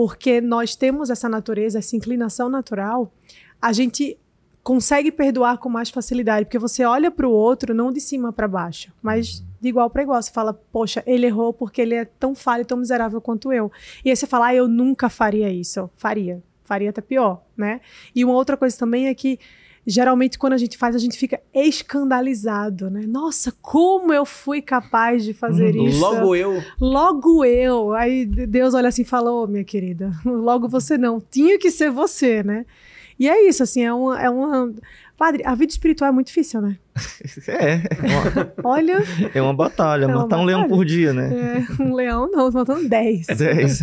porque nós temos essa natureza, essa inclinação natural, a gente consegue perdoar com mais facilidade, porque você olha para o outro não de cima para baixo, mas de igual para igual. Você fala, poxa, ele errou porque ele é tão falho, tão miserável quanto eu. E aí você fala, ah, eu nunca faria isso. Faria. Faria até pior, né? E uma outra coisa também é que geralmente quando a gente faz, a gente fica escandalizado, né? Nossa, como eu fui capaz de fazer hum, isso? Logo eu. Logo eu. Aí Deus olha assim e fala: oh, minha querida, (laughs) logo você não. Tinha que ser você, né? E é isso, assim, é uma. É uma... Padre, a vida espiritual é muito difícil, né? (laughs) É. é olha. (laughs) É uma batalha, é uma matar batalha. um leão por dia, né? É, um leão não, matando dez. Dez.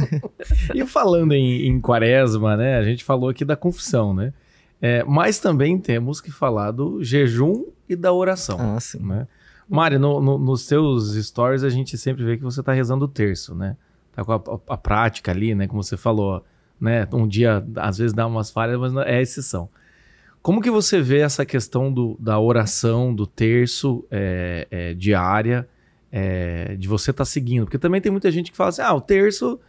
e falando em, em quaresma, né? A gente falou aqui da confissão, né? É, mas também temos que falar do jejum e da oração. Ah, sim. Né? Mari, no, no, nos seus stories a gente sempre vê que você está rezando o terço, né? Tá com a, a, a, prática ali, né? Como você falou, né? Um dia às vezes dá umas falhas, mas é exceção. Como que você vê essa questão do, da oração, do terço é, é, diária, é, de você estar tá seguindo? Porque também tem muita gente que fala assim, ah, o terço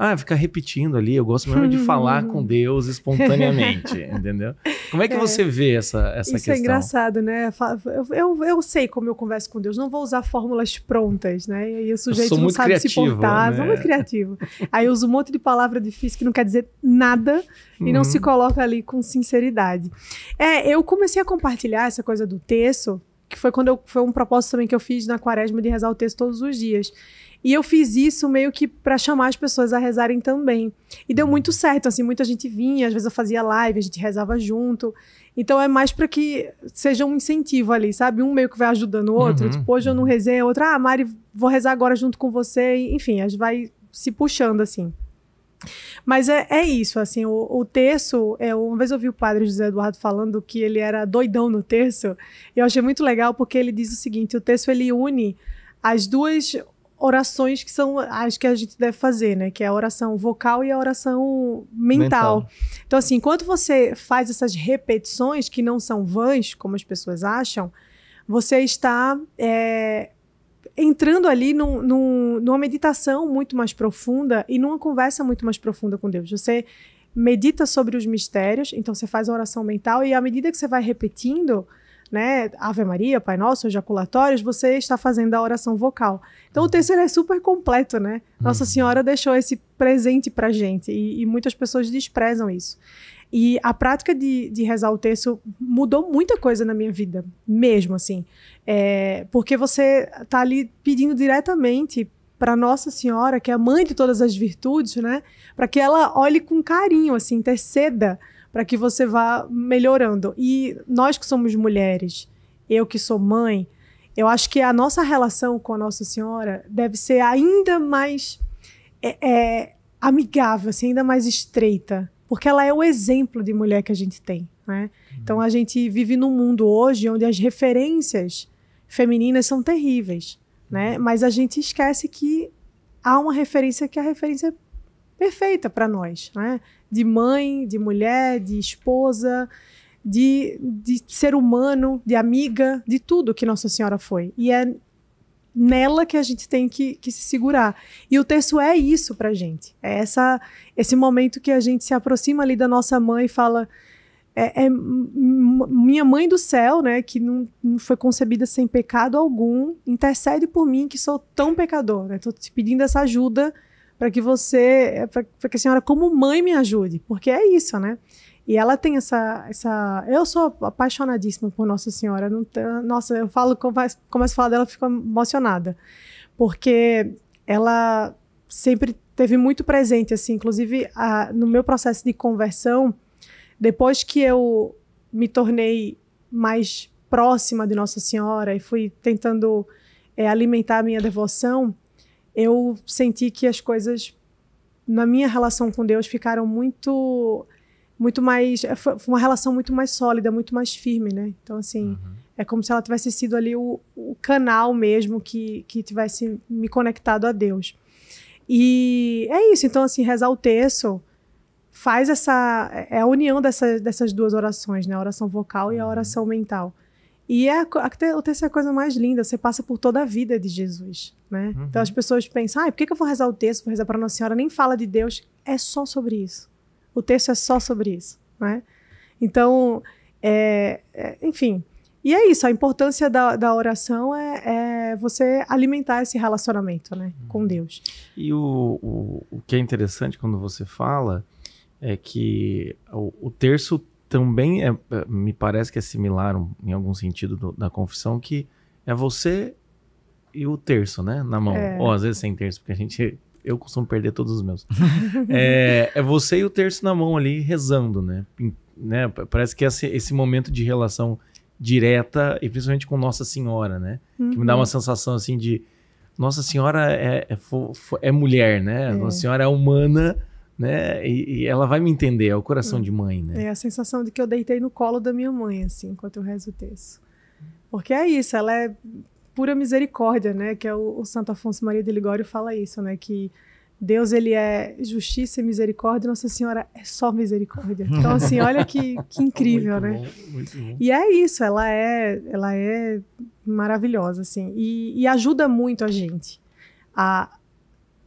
ah, ficar repetindo ali. Eu gosto mesmo de falar com (laughs) Deus espontaneamente, entendeu? Como é que é, você vê essa, essa isso é questão? Isso é engraçado, né? Eu, eu, eu, sei como eu converso com Deus. Não vou usar fórmulas prontas, né? E aí o sujeito não sabe criativo, se portar. Né? Sou muito criativo. aí eu uso um monte de palavra difícil que não quer dizer nada e uhum. não se uhum. coloca ali com sinceridade. É, eu comecei a compartilhar essa coisa do texto, que foi quando eu, foi um propósito também que eu fiz na quaresma de rezar o texto todos os dias. E eu fiz isso meio que para chamar as pessoas a rezarem também. E deu uhum. muito certo, assim, muita gente vinha, às vezes eu fazia live, a gente rezava junto. Então é mais para que seja um incentivo ali, sabe? Um meio que vai ajudando o outro. Uhum. Tipo, hoje eu não uhum. rezei, outro, ah, Mari, vou rezar agora junto com você. Enfim, a gente vai se puxando assim. Mas é, é isso, assim, o, o terço, é, uma vez eu ouvi o padre José Eduardo falando que ele era doidão no terço, e eu achei muito legal porque ele diz o seguinte, o terço ele une as duas orações que são as que a gente deve fazer, né? Que é a oração vocal e a oração mental. mental. Então, assim, enquanto você faz essas repetições que não são vãs, como as pessoas acham, você está é, entrando ali num, num, numa meditação muito mais profunda e numa conversa muito mais profunda com Deus. Você medita sobre os mistérios, então você faz a oração mental e à medida que você vai repetindo, né, Ave Maria, Pai Nosso, ejaculatórios, você está fazendo a oração vocal. Então o texto é super completo, né? Nossa uhum. Senhora deixou esse presente pra gente e, e muitas pessoas desprezam isso. E a prática de, de, rezar o texto mudou muita coisa na minha vida, mesmo assim. É, porque você tá ali pedindo diretamente para Nossa Senhora, que é a mãe de todas as virtudes, né? Para que ela olhe com carinho, assim, interceda para que você vá melhorando. E nós que somos mulheres, eu que sou mãe, eu acho que a nossa relação com a Nossa Senhora deve ser ainda mais é, é, amigável, assim, ainda mais estreita, porque ela é o exemplo de mulher que a gente tem. Né? Uhum. Então a gente vive num mundo hoje onde as referências femininas são terríveis, né? Uhum. mas a gente esquece que há uma referência que é a referência perfeita para nós, né? De mãe, de mulher, de esposa, de, de ser humano, de amiga, de tudo que Nossa Senhora foi. E é nela que a gente tem que, que se segurar. E o texto é isso para gente. É essa, esse momento que a gente se aproxima ali da nossa mãe e fala. É, é minha mãe do céu, né, que não, não, foi concebida sem pecado algum, intercede por mim que sou tão pecador, né? Tô te pedindo essa ajuda para que você, é, para que a senhora como mãe me ajude, porque é isso, né? E ela tem essa, essa. Eu sou apaixonadíssima por Nossa Senhora. Não, nossa, eu falo, começo, a falar dela, fico emocionada. Porque ela sempre teve muito presente, assim. Inclusive, a, no meu processo de conversão, depois que eu me tornei mais próxima de Nossa Senhora e fui tentando é, alimentar a minha devoção, eu senti que as coisas na minha relação com Deus ficaram muito muito mais é, foi uma relação muito mais sólida, muito mais firme, né? Então assim, uhum. é como se ela tivesse sido ali o, o canal mesmo que que tivesse me conectado a Deus. E é isso, então assim, rezar o terço faz essa é a união dessa, dessas duas orações, né? A oração vocal e a uhum. oração mental. E é a o terço é a coisa mais linda, você passa por toda a vida de Jesus, né? Uhum. Então as pessoas pensam, ah, por que, que eu vou rezar o texto, vou rezar para Nossa Senhora, nem fala de Deus, é só sobre isso. O texto é só sobre isso, né? Então, é, é, enfim, e é isso, a importância da, da oração é, é, você alimentar esse relacionamento né, uhum. com Deus. E o, o, o, que é interessante quando você fala é que o, o terço também é, é, me parece que é similar em algum sentido do, da confissão, que é você e o terço, né? Na mão. É. Ou às vezes sem terço, porque a gente. Eu costumo perder todos os meus. (laughs) é, é, você e o terço na mão ali rezando, né? né? Parece que esse, esse momento de relação direta, e principalmente com Nossa Senhora, né? Uhum. Que me dá uma uhum. sensação assim de. Nossa Senhora é, é, é mulher, né? É. Nossa Senhora é humana né? E, e, ela vai me entender, é o coração hum. de mãe, né? É a sensação de que eu deitei no colo da minha mãe, assim, enquanto eu rezo o texto. Porque é isso, ela é pura misericórdia, né? Que é o, o Santo Afonso Maria de Ligório fala isso, né? Que Deus, ele é justiça e misericórdia, Nossa Senhora é só misericórdia. (laughs) Então, assim, olha que, que incrível, muito né? Bom, muito bom. E é isso, ela é, ela é maravilhosa, assim, e, e ajuda muito a gente a,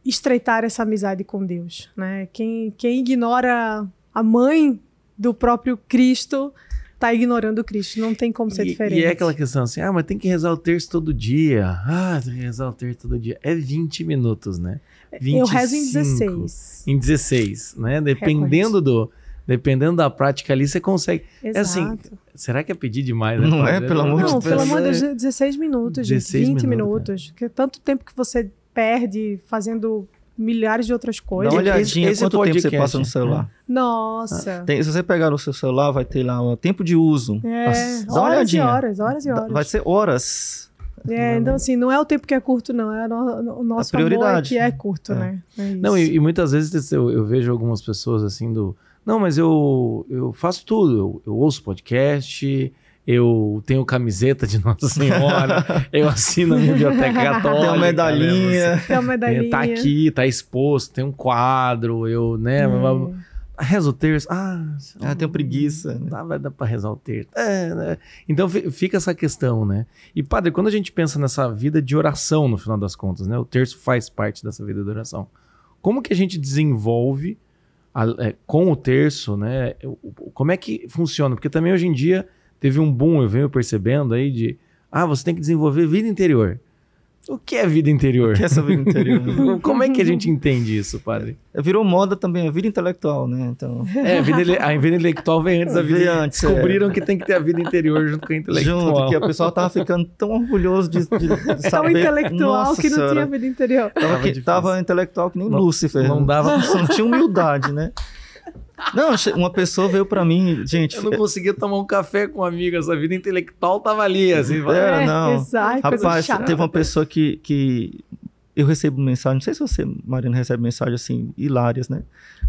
estreitar essa amizade com Deus, né? Quem, quem ignora a mãe do próprio Cristo está ignorando o Cristo, não tem como ser e, diferente. E é aquela questão assim, ah, mas tem que rezar o terço todo dia. Ah, tem que rezar o terço todo dia. É 20 minutos, né? 25, é, Eu rezo em 16. Em 16, né? Dependendo do dependendo da prática ali, você consegue. Exato. É assim, será que é pedir demais? Né? Não é, pelo amor de Deus. Não, pelo amor de Deus, 16 minutos, 16 gente, 20 minutos. É. minutos. Que é tanto tempo que você perde fazendo milhares de outras coisas. Dá uma olhadinha esse, esse quanto tempo você passa no né? celular. É. Nossa. Ah, tem, se você pegar no seu celular, vai ter lá o tempo de uso. É, Nossa, dá horas uma olhadinha. e horas, horas e horas. Vai ser horas. É, então assim, não é o tempo que é curto, não, é no, nossa nosso prioridade. É que é curto, é. né? É não, e, e, muitas vezes eu, eu, vejo algumas pessoas assim do. Não, mas eu, eu faço tudo, eu, eu ouço podcast, eu tenho camiseta de Nossa Senhora, (laughs) eu assino a biblioteca (laughs) católica. Tem uma né, medalhinha. Né? Tem uma né, tá medalhinha. Tá aqui, tá exposto, tem um quadro, eu, né? Hum. Reza o terço. Ah, ah tenho preguiça. Né. dá, Ah, vai dar pra rezar o terço. É, né? Então fica essa questão, né? E, padre, quando a gente pensa nessa vida de oração, no final das contas, né? O terço faz parte dessa vida de oração. Como que a gente desenvolve a, é, com o terço, né? Como é que funciona? Porque também hoje em dia teve um boom, eu venho percebendo aí de, ah, você tem que desenvolver vida interior. O que é vida interior? O que é essa vida interior? (laughs) Como é que a gente entende isso, padre? Virou moda também, a vida intelectual, né? Então... É, a vida, a vida intelectual vem antes da vida. antes, descobriram é. que tem que ter a vida interior junto com a intelectual. Junto, que a pessoa tava ficando tão orgulhoso de, de, de (laughs) é saber. Tão intelectual Nossa, que não senhora. tinha vida interior. Tava, que, tava intelectual que nem não, Lúcifer. Não dava, não tinha humildade, né? Não, uma pessoa veio para mim, gente. Eu não é conseguia tomar um café com uma amiga, essa vida intelectual tava ali, assim. É, é não. Exato, Rapaz, teve uma né? pessoa que, que eu recebo mensagem, não sei se você, Marina, recebe mensagem assim, hilárias, né?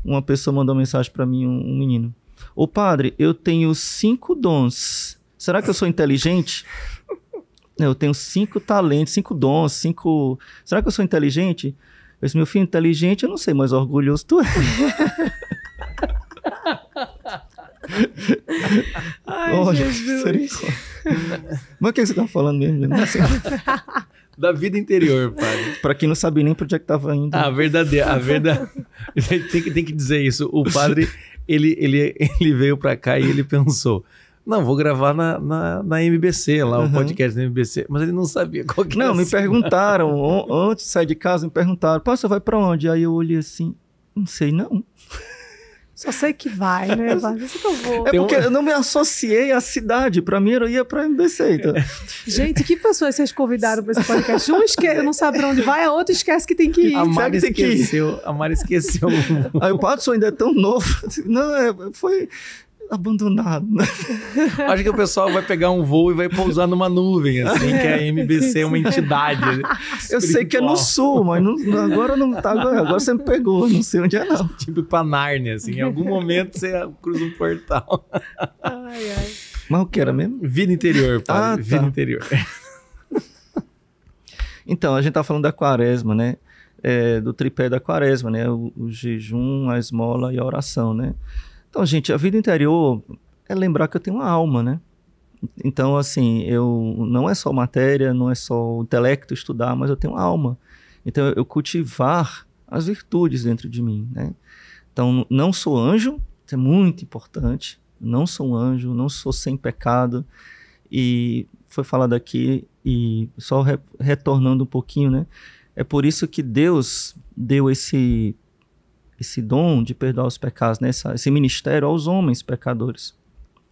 Uma pessoa mandou mensagem para mim, um, um, menino. Ô padre, eu tenho cinco dons. Será que eu sou inteligente? eu tenho cinco talentos, cinco dons, cinco. Será que eu sou inteligente? Eu disse, meu filho, inteligente eu não sei, mas orgulhoso tu é. (laughs) Ai, oh, Jesus. Mas o que você tá falando mesmo? (laughs) da vida interior, padre. Para quem não sabia nem para onde é que tava indo. A verdadeira, a verdade. (laughs) tem que tem que dizer isso. O padre ele ele ele veio para cá e ele pensou. Não, vou gravar na, na, na MBC, lá uhum. o podcast da MBC, mas ele não sabia qual que Não, era me assim. perguntaram, antes de sair de casa, me perguntaram, pá, vai para onde? Aí eu olhei assim, não sei não. Só sei que vai, né? Mas que eu vou. É porque eu não me associei à cidade. Para mim, eu ia para MBC. Então. (laughs) Gente, que pessoas vocês convidaram para esse podcast? Um esquece, não sabe para onde vai, a outra esquece que tem que ir. A Mari esqueceu. A Mari esqueceu. Aí o Patson ainda é tão novo. (laughs) Não, é, foi abandonado. (laughs) Acho que o pessoal vai pegar um voo e vai pousar numa nuvem, assim, que a MBC é uma entidade. Né? Eu sei que é no sul, mas não, agora não tá. Agora, agora você me pegou, não sei onde é, não. Tipo pra Narnia, assim, em algum momento você cruza um portal. Ai, ai. Mas o que era mesmo? Vida interior, pai. Ah, Vida tá. interior. (laughs) Então, a gente tá falando da quaresma, né? É, do tripé da quaresma, né? O, o jejum, a esmola e a oração, né? Então, gente, a vida interior é lembrar que eu tenho uma alma, né? Então, assim, eu não é só matéria, não é só o intelecto estudar, mas eu tenho uma alma. Então, eu cultivar as virtudes dentro de mim, né? Então, não sou anjo, isso é muito importante. Não sou um anjo, não sou sem pecado. E foi falado aqui, e só re retornando um pouquinho, né? É por isso que Deus deu esse esse dom de perdoar os pecados, né, essa, esse ministério aos homens pecadores.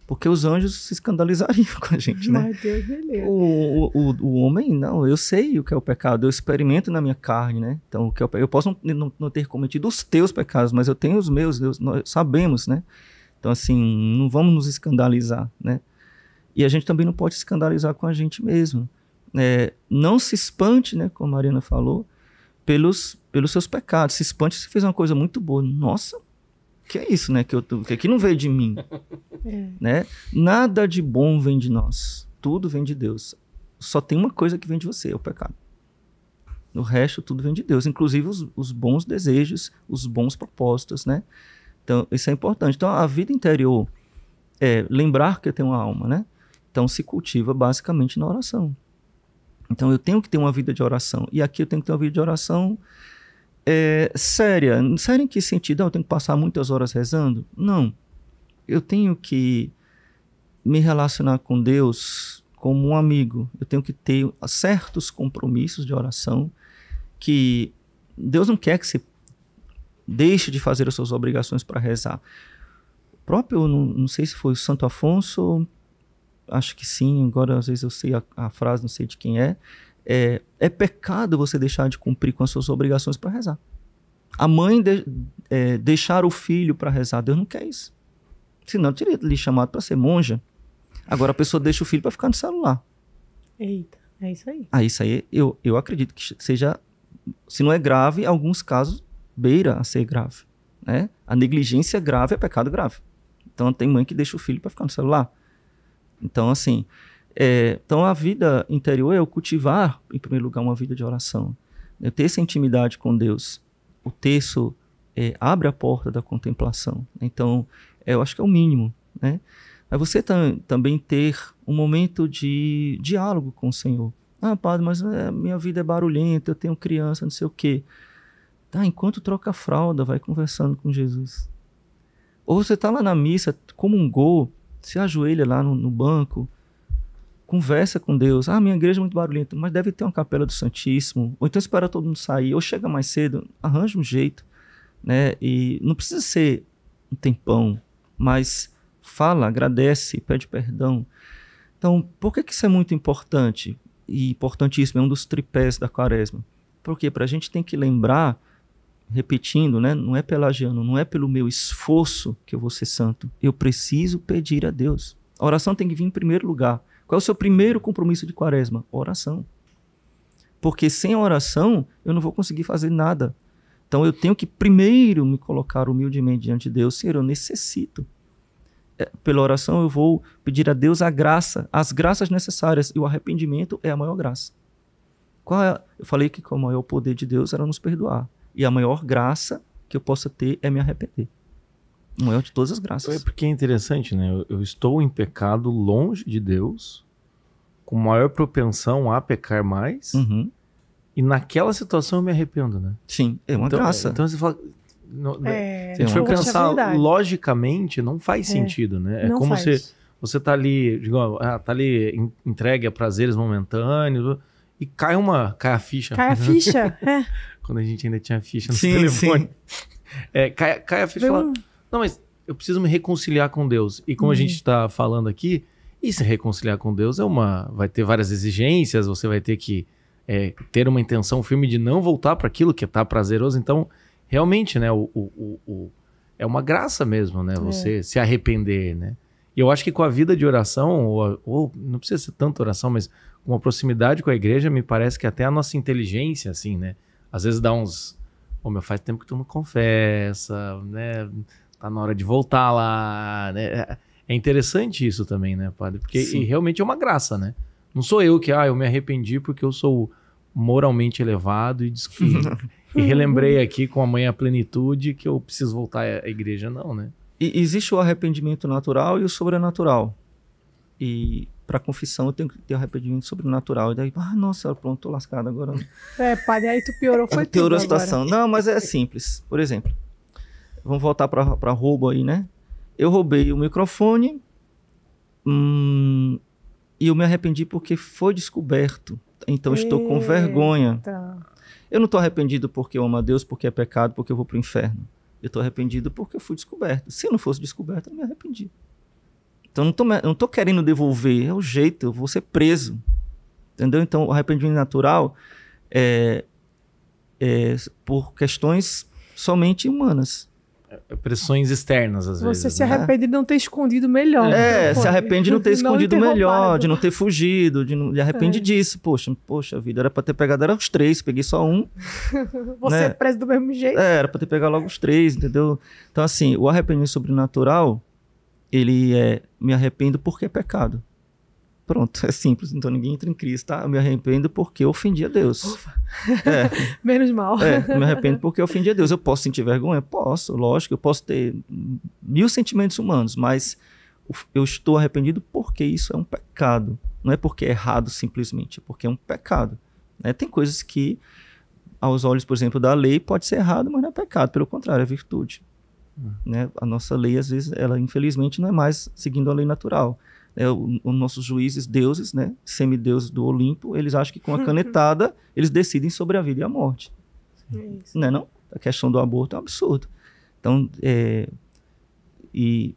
Porque os anjos se escandalizariam (laughs) com a gente, né? Meu Deus, beleza. O, o, o, homem, não, eu sei o que é o pecado, eu experimento na minha carne, né? Então, o que é eu, eu posso não, não, não ter cometido os teus pecados, mas eu tenho os meus, Deus, nós sabemos, né? Então, assim, não vamos nos escandalizar, né? E a gente também não pode escandalizar com a gente mesmo. É, não se espante, né, como a Mariana falou, pelos, pelos seus pecados. Se espante se fez uma coisa muito boa. Nossa, que é isso, né? Que, eu, que aqui não veio de mim. (laughs) É. Né? Nada de bom vem de nós. Tudo vem de Deus. Só tem uma coisa que vem de você, é o pecado. No resto tudo vem de Deus, inclusive os, os bons desejos, os bons propósitos, né? Então, isso é importante. Então, a vida interior é lembrar que eu tenho uma alma, né? Então, se cultiva basicamente na oração. Então eu tenho que ter uma vida de oração. E aqui eu tenho que ter uma vida de oração é, séria. Séria em que sentido? Ah, eu tenho que passar muitas horas rezando? Não. Eu tenho que me relacionar com Deus como um amigo. Eu tenho que ter certos compromissos de oração que Deus não quer que você deixe de fazer as suas obrigações para rezar. O próprio, não, não sei se foi o Santo Afonso acho que sim, agora às vezes eu sei a, a frase, não sei de quem é, é, é, pecado você deixar de cumprir com as suas obrigações para rezar. A mãe de, é, deixar o filho para rezar, Deus não quer isso. Senão eu teria lhe chamado para ser monja. Agora a pessoa deixa o filho para ficar no celular. Eita, é isso aí. Ah, isso aí eu, eu acredito que seja, se não é grave, em alguns casos beira a ser grave. Né? A negligência grave é pecado grave. Então tem mãe que deixa o filho para ficar no celular. Então, assim, é, então a vida interior é eu cultivar, em primeiro lugar, uma vida de oração. Eu ter essa intimidade com Deus. O texto é, abre a porta da contemplação. Então, é, eu acho que é o mínimo, né? Mas você tam, também ter um momento de diálogo com o Senhor. Ah, padre, mas é, minha vida é barulhenta, eu tenho criança, não sei o quê. Tá, enquanto troca a fralda, vai conversando com Jesus. Ou você está lá na missa, comungou, se ajoelha lá no, no banco, conversa com Deus. Ah, minha igreja é muito barulhenta, mas deve ter uma capela do Santíssimo. Ou então espera todo mundo sair, ou chega mais cedo, arranja um jeito, né? E não precisa ser um tempão, mas fala, agradece, pede perdão. Então, por que, que isso é muito importante? E importantíssimo, é um dos tripés da quaresma. Porque para a gente tem que lembrar repetindo, né? Não é pelagiano, não é pelo meu esforço que eu vou ser santo. Eu preciso pedir a Deus. A oração tem que vir em primeiro lugar. Qual é o seu primeiro compromisso de quaresma? Oração. Porque sem oração eu não vou conseguir fazer nada. Então eu tenho que primeiro me colocar humildemente diante de Deus. Senhor, eu necessito. É, pela oração eu vou pedir a Deus a graça, as graças necessárias. E o arrependimento é a maior graça. Qual é? Eu falei que é o maior poder de Deus era nos perdoar. E a maior graça que eu possa ter é me arrepender. A maior de todas as graças. É porque é interessante, né? Eu, estou em pecado longe de Deus, com maior propensão a pecar mais. Uhum. E naquela situação eu me arrependo, né? Sim, é uma então, graça. Então você fala. Não, é, né? se a gente é for pensar é logicamente, não faz é, sentido, né? É como se você tá ali, digamos, ah, tá ali entregue a prazeres momentâneos e cai uma, cai a ficha. Cai a ficha, (laughs) é quando a gente ainda tinha ficha no sim, (laughs) telefone. Sim. É, Caia, Caia e fala, não, mas eu preciso me reconciliar com Deus. E como a uhum. gente está falando aqui, e se reconciliar com Deus é uma. Vai ter várias exigências, você vai ter que é, ter uma intenção firme de não voltar para aquilo que está prazeroso. Então, realmente, né, o, o, o, é uma graça mesmo, né? É. Você é. se arrepender, né? E eu acho que com a vida de oração, ou, ou não precisa ser tanta oração, mas uma proximidade com a igreja, me parece que até a nossa inteligência, assim, né? às vezes dá uns. Ô, meu, faz tempo que tu não confessa, né? Tá na hora de voltar lá, né? É interessante isso também, né, padre? Porque realmente é uma graça, né? Não sou eu que, ah, eu me arrependi porque eu sou moralmente elevado e, diz que, (laughs) e relembrei aqui com a mãe a plenitude que eu preciso voltar à igreja, não, né? E existe o arrependimento natural e o sobrenatural. E para confissão eu tenho que ter arrependimento sobrenatural. E daí, (laughs) ah, nossa, pronto, tô lascado agora. É, pai, aí tu piorou, foi tudo Piorou a situação. Agora. Não, mas é (laughs) simples. Por exemplo, vamos voltar para roubo aí, né? Eu roubei o microfone hum, e eu me arrependi porque foi descoberto. Então Eita. estou com vergonha. Eu não estou arrependido porque eu amo a Deus, porque é pecado, porque eu vou para o inferno. Eu estou arrependido porque eu fui descoberto. Se eu não fosse descoberto, eu me arrependi então não tô, não tô querendo devolver, é o jeito, eu vou ser preso. Entendeu? Então o arrependimento natural é, é por questões somente humanas. É, é pressões externas, às Você vezes. Você se né? arrepende de não ter escondido melhor. É, se arrepende de não ter escondido não melhor, de não ter fugido, de não, de arrepende é. disso. Poxa, poxa vida, era pra ter pegado, era os três, peguei só um. (laughs) Você né? é preso do mesmo jeito? É, era pra ter pegado logo os três, entendeu? Então, assim, o arrependimento sobrenatural, ele é me arrependo porque é pecado. Pronto, é simples. Então ninguém entra em crise, tá? Eu me arrependo porque eu ofendi a Deus. É. (laughs) Menos mal. É, me arrependo porque eu ofendi a Deus. Eu posso sentir vergonha? Posso, lógico. Eu posso ter mil sentimentos humanos, mas eu estou arrependido porque isso é um pecado. Não é porque é errado simplesmente, é porque é um pecado. Né? Tem coisas que, aos olhos, por exemplo, da lei, pode ser errado, mas não é pecado. Pelo contrário, é virtude. Né? A nossa lei, às vezes, ela infelizmente não é mais seguindo a lei natural. É, os nossos juízes, deuses, né, semideuses do Olimpo, eles acham que com a (laughs) canetada eles decidem sobre a vida e a morte. É né, não? A questão do aborto é um absurdo. Então, é, e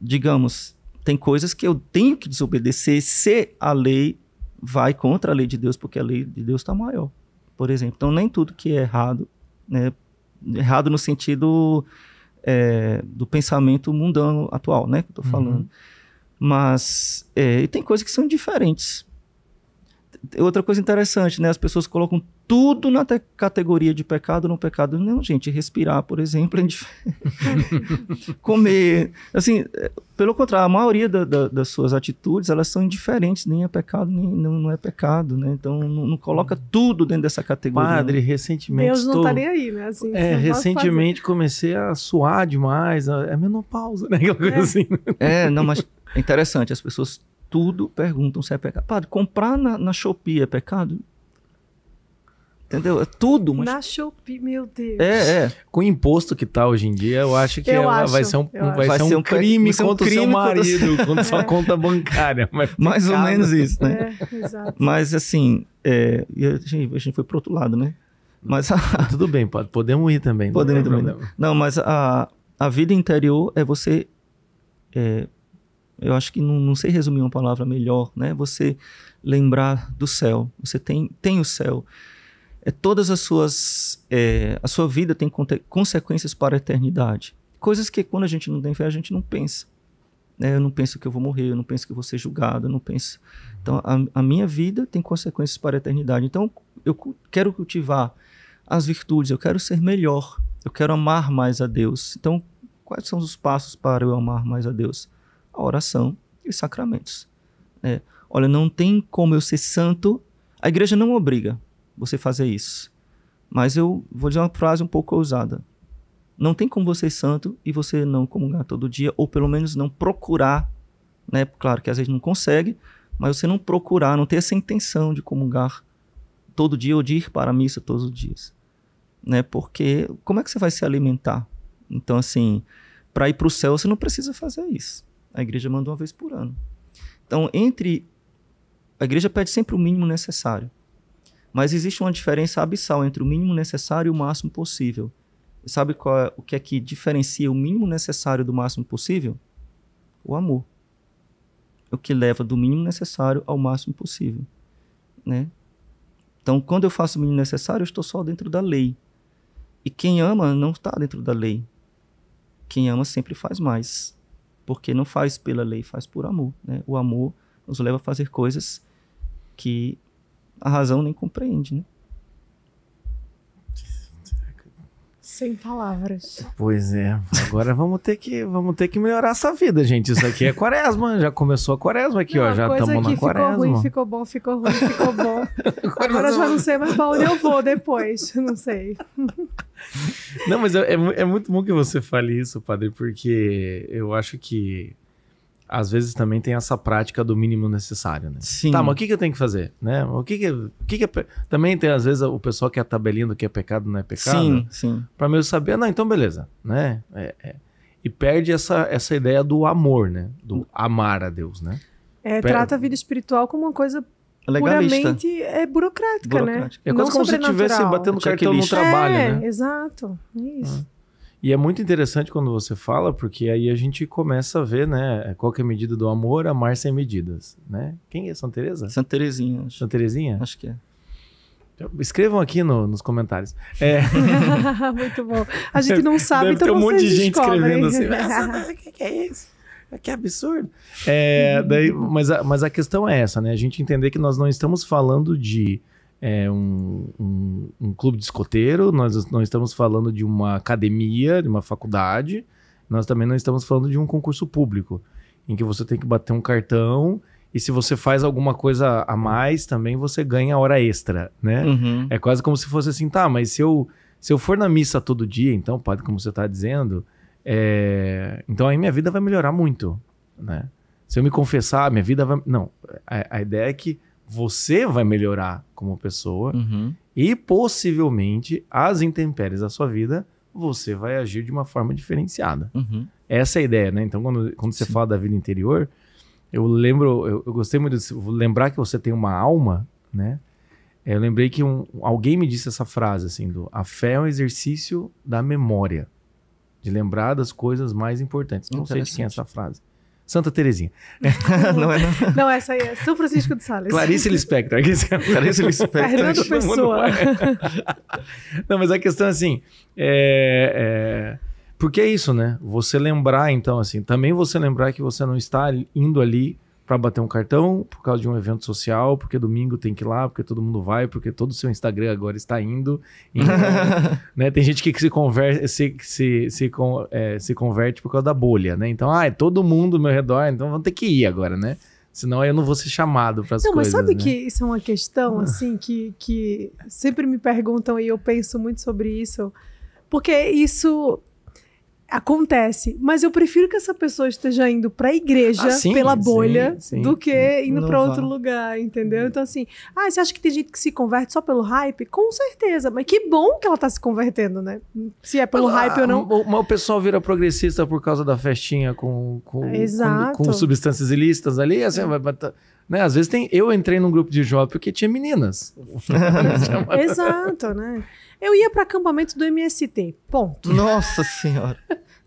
digamos, tem coisas que eu tenho que desobedecer se a lei vai contra a lei de Deus, porque a lei de Deus está maior, por exemplo. Então, nem tudo que é errado, né, errado no sentido é, do pensamento mundano atual, né? Que eu tô uhum. falando. Uhum. Mas é, e tem coisas que são diferentes. É outra coisa interessante, né? As pessoas colocam tudo na categoria de pecado no pecado. Não, gente, respirar, por exemplo, é (laughs) comer. Assim, é, pelo contrário, a maioria da, da, das suas atitudes, elas são indiferentes, nem é pecado, nem não, não é pecado, né? Então, não, não, coloca tudo dentro dessa categoria. Padre, né? recentemente... Deus estou... não tá nem aí, né? Assim, é, recentemente comecei a suar demais, é menopausa, né? é. assim. É, não, mas é interessante, as pessoas tudo perguntam se é pecado. Padre, comprar na, na Shopee é pecado? Entendeu? É tudo, mas... Na Shopee, meu Deus. É, é. Com o imposto que tá hoje em dia, eu acho que é eu é, acho, vai ser um, vai, vai ser, um, crime ser um contra o seu marido, contra, contra sua (laughs) é. conta bancária. Mas é Mais ou menos isso, né? Mas assim, é, a, gente, a gente foi pro outro lado, né? Mas a... Tudo bem, pode, podemos ir também. Podemos não ir também. Né? Não, mas a, a vida interior é você é, eu acho que não, não sei resumir uma palavra melhor, né? Você lembrar do céu. Você tem, tem o céu. É, todas as suas. É, a sua vida tem consequências para a eternidade. Coisas que quando a gente não tem fé, a gente não pensa. Né? Eu não penso que eu vou morrer, eu não penso que eu vou ser julgado, eu não penso. Então, a, a minha vida tem consequências para a eternidade. Então, eu quero cultivar as virtudes, eu quero ser melhor, eu quero amar mais a Deus. Então, quais são os passos para eu amar mais a Deus? a oração e os sacramentos. É, olha, não tem como eu ser santo. A igreja não obriga você fazer isso. Mas eu vou dizer uma frase um pouco ousada. Não tem como você ser santo e você não comungar todo dia, ou pelo menos não procurar, né? Claro que às vezes não consegue, mas você não procurar, não ter essa intenção de comungar todo dia ou de ir para a missa todos os dias, né? Porque como é que você vai se alimentar? Então, assim, para ir para o céu você não precisa fazer isso. A igreja manda uma vez por ano. Então, entre. A igreja pede sempre o mínimo necessário. Mas existe uma diferença abissal entre o mínimo necessário e o máximo possível. sabe qual é, o que é que diferencia o mínimo necessário do máximo possível? O amor. É o que leva do mínimo necessário ao máximo possível. Né? Então, quando eu faço o mínimo necessário, eu estou só dentro da lei. E quem ama não está dentro da lei. Quem ama sempre faz mais porque não faz pela lei, faz por amor. Né? O amor nos leva a fazer coisas que a razão nem compreende. Né? Sem palavras. Pois é. Agora vamos ter que vamos ter que melhorar essa vida, gente. Isso aqui é quaresma, já começou a quaresma aqui, não, ó, já estamos na quaresma. Ficou ruim, ficou bom, ficou ruim, ficou bom. (laughs) Agora já não sei mais para onde eu vou depois, (laughs) não sei. Não, mas é, é, é muito bom que você fale isso, padre, porque eu acho que às vezes também tem essa prática do mínimo necessário, né? Sim. Tá, mas o que, que eu tenho que fazer, né? O que que, o que, que é pe... também tem às vezes o pessoal que é tabelindo que é pecado não é pecado. Sim, sim. Para meio saber, não, então beleza, né? É, é. E perde essa essa ideia do amor, né? Do amar a Deus, né? É, trata a vida espiritual como uma coisa Legalista. puramente é burocrática, né? burocrática. né? É quase não como se estivesse batendo cartão no trabalho, é, né? Exato, isso. Ah. E é muito interessante quando você fala, porque aí a gente começa a ver, né? É, qual que é a medida do amor? Amar sem medidas, né? Quem é Santa Teresa? Santa Terezinha. Acho. Santa Terezinha? Acho que é. Então, escrevam aqui no, nos comentários. É... (laughs) muito bom. A gente não sabe, Deve então ter um monte de gente escrevendo assim. (laughs) O que é isso? Que absurdo. É, daí, mas, a, mas a questão é essa, né? A gente entender que nós não estamos falando de é um, um, um, clube de escoteiro, nós não estamos falando de uma academia, de uma faculdade, nós também não estamos falando de um concurso público, em que você tem que bater um cartão e se você faz alguma coisa a mais também você ganha hora extra, né? Uhum. É quase como se fosse assim, tá, mas se eu, se eu for na missa todo dia, então, padre, como você está dizendo, é... então aí minha vida vai melhorar muito, né? Se eu me confessar, minha vida vai... Não, a, a ideia é que você vai melhorar como pessoa uhum. e possivelmente as intempéries da sua vida você vai agir de uma forma diferenciada. Uhum. Essa é a ideia, né? Então, quando, quando você fala da vida interior, eu lembro, eu, eu gostei muito de lembrar que você tem uma alma, né? Eu lembrei que um, alguém me disse essa frase assim: do, a fé é um exercício da memória, de lembrar das coisas mais importantes. Não sei de quem é essa frase. Santa Terezinha. (laughs) não é não. não, essa aí é São Francisco de Sales. Clarice Lispector. Clarice (laughs) Lispector. Fernando Pessoa. (laughs) não, mas a questão é assim, é, é... Porque é isso, né? Você lembrar, então, assim, também você lembrar que você não está indo ali para bater um cartão por causa de um evento social, porque domingo tem que ir lá, porque todo mundo vai, porque todo o seu Instagram agora está indo. Então, (laughs) né, tem gente que se, converte se, se, se, é, se converte por causa da bolha, né? Então, ah, é todo mundo ao meu redor, então vamos ter que ir agora, né? Senão eu não vou ser chamado para as coisas. Não, mas sabe né? que isso é uma questão, ah. assim, que, que sempre me perguntam e eu penso muito sobre isso, porque isso acontece, mas eu prefiro que essa pessoa esteja indo para a igreja ah, sim, pela bolha sim, sim, do que indo para outro lugar, entendeu? Hum. Então assim, ah, você acha que tem gente que se converte só pelo hype? Com certeza, mas que bom que ela tá se convertendo, né? Se é pelo ah, hype ou não. O, o pessoal vira progressista por causa da festinha com com, Exato. com, com substâncias ilícitas ali, assim, é. vai, né? Às vezes tem, eu entrei num grupo de jovens porque tinha meninas. (laughs) (laughs) É Exato, né? Eu ia para acampamento do MST, ponto. Nossa senhora.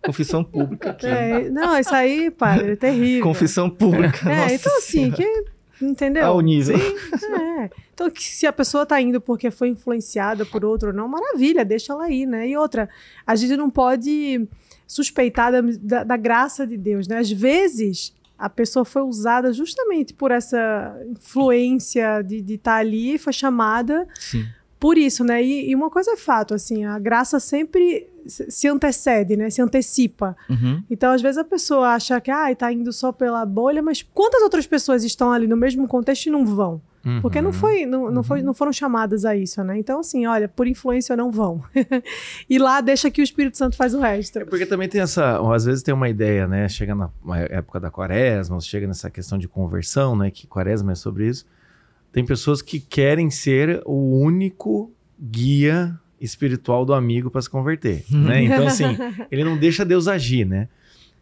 Confissão pública aqui. É, não, isso aí, padre, é terrível. Confissão pública. É, então assim, que, entendeu? Ao nível. Sim, é. Então, que se a pessoa tá indo porque foi influenciada por outro não, maravilha, deixa ela ir, né? E outra, a gente não pode suspeitar da, da, da graça de Deus, né? Às vezes, a pessoa foi usada justamente por essa influência de estar tá ali, foi chamada. Sim por isso, né? E, e, uma coisa é fato, assim, a graça sempre se antecede, né? Se antecipa. Uhum. Então, às vezes a pessoa acha que, ah, tá indo só pela bolha, mas quantas outras pessoas estão ali no mesmo contexto e não vão? Uhum. Porque não foi, não, não, foi, uhum. não foram chamadas a isso, né? Então, assim, olha, por influência não vão. (laughs) e lá deixa que o Espírito Santo faz o resto. É porque também tem essa, às vezes tem uma ideia, né? Chega na época da quaresma, chega nessa questão de conversão, né? Que quaresma é sobre isso tem pessoas que querem ser o único guia espiritual do amigo para se converter, uhum. né? Então assim, (laughs) ele não deixa Deus agir, né?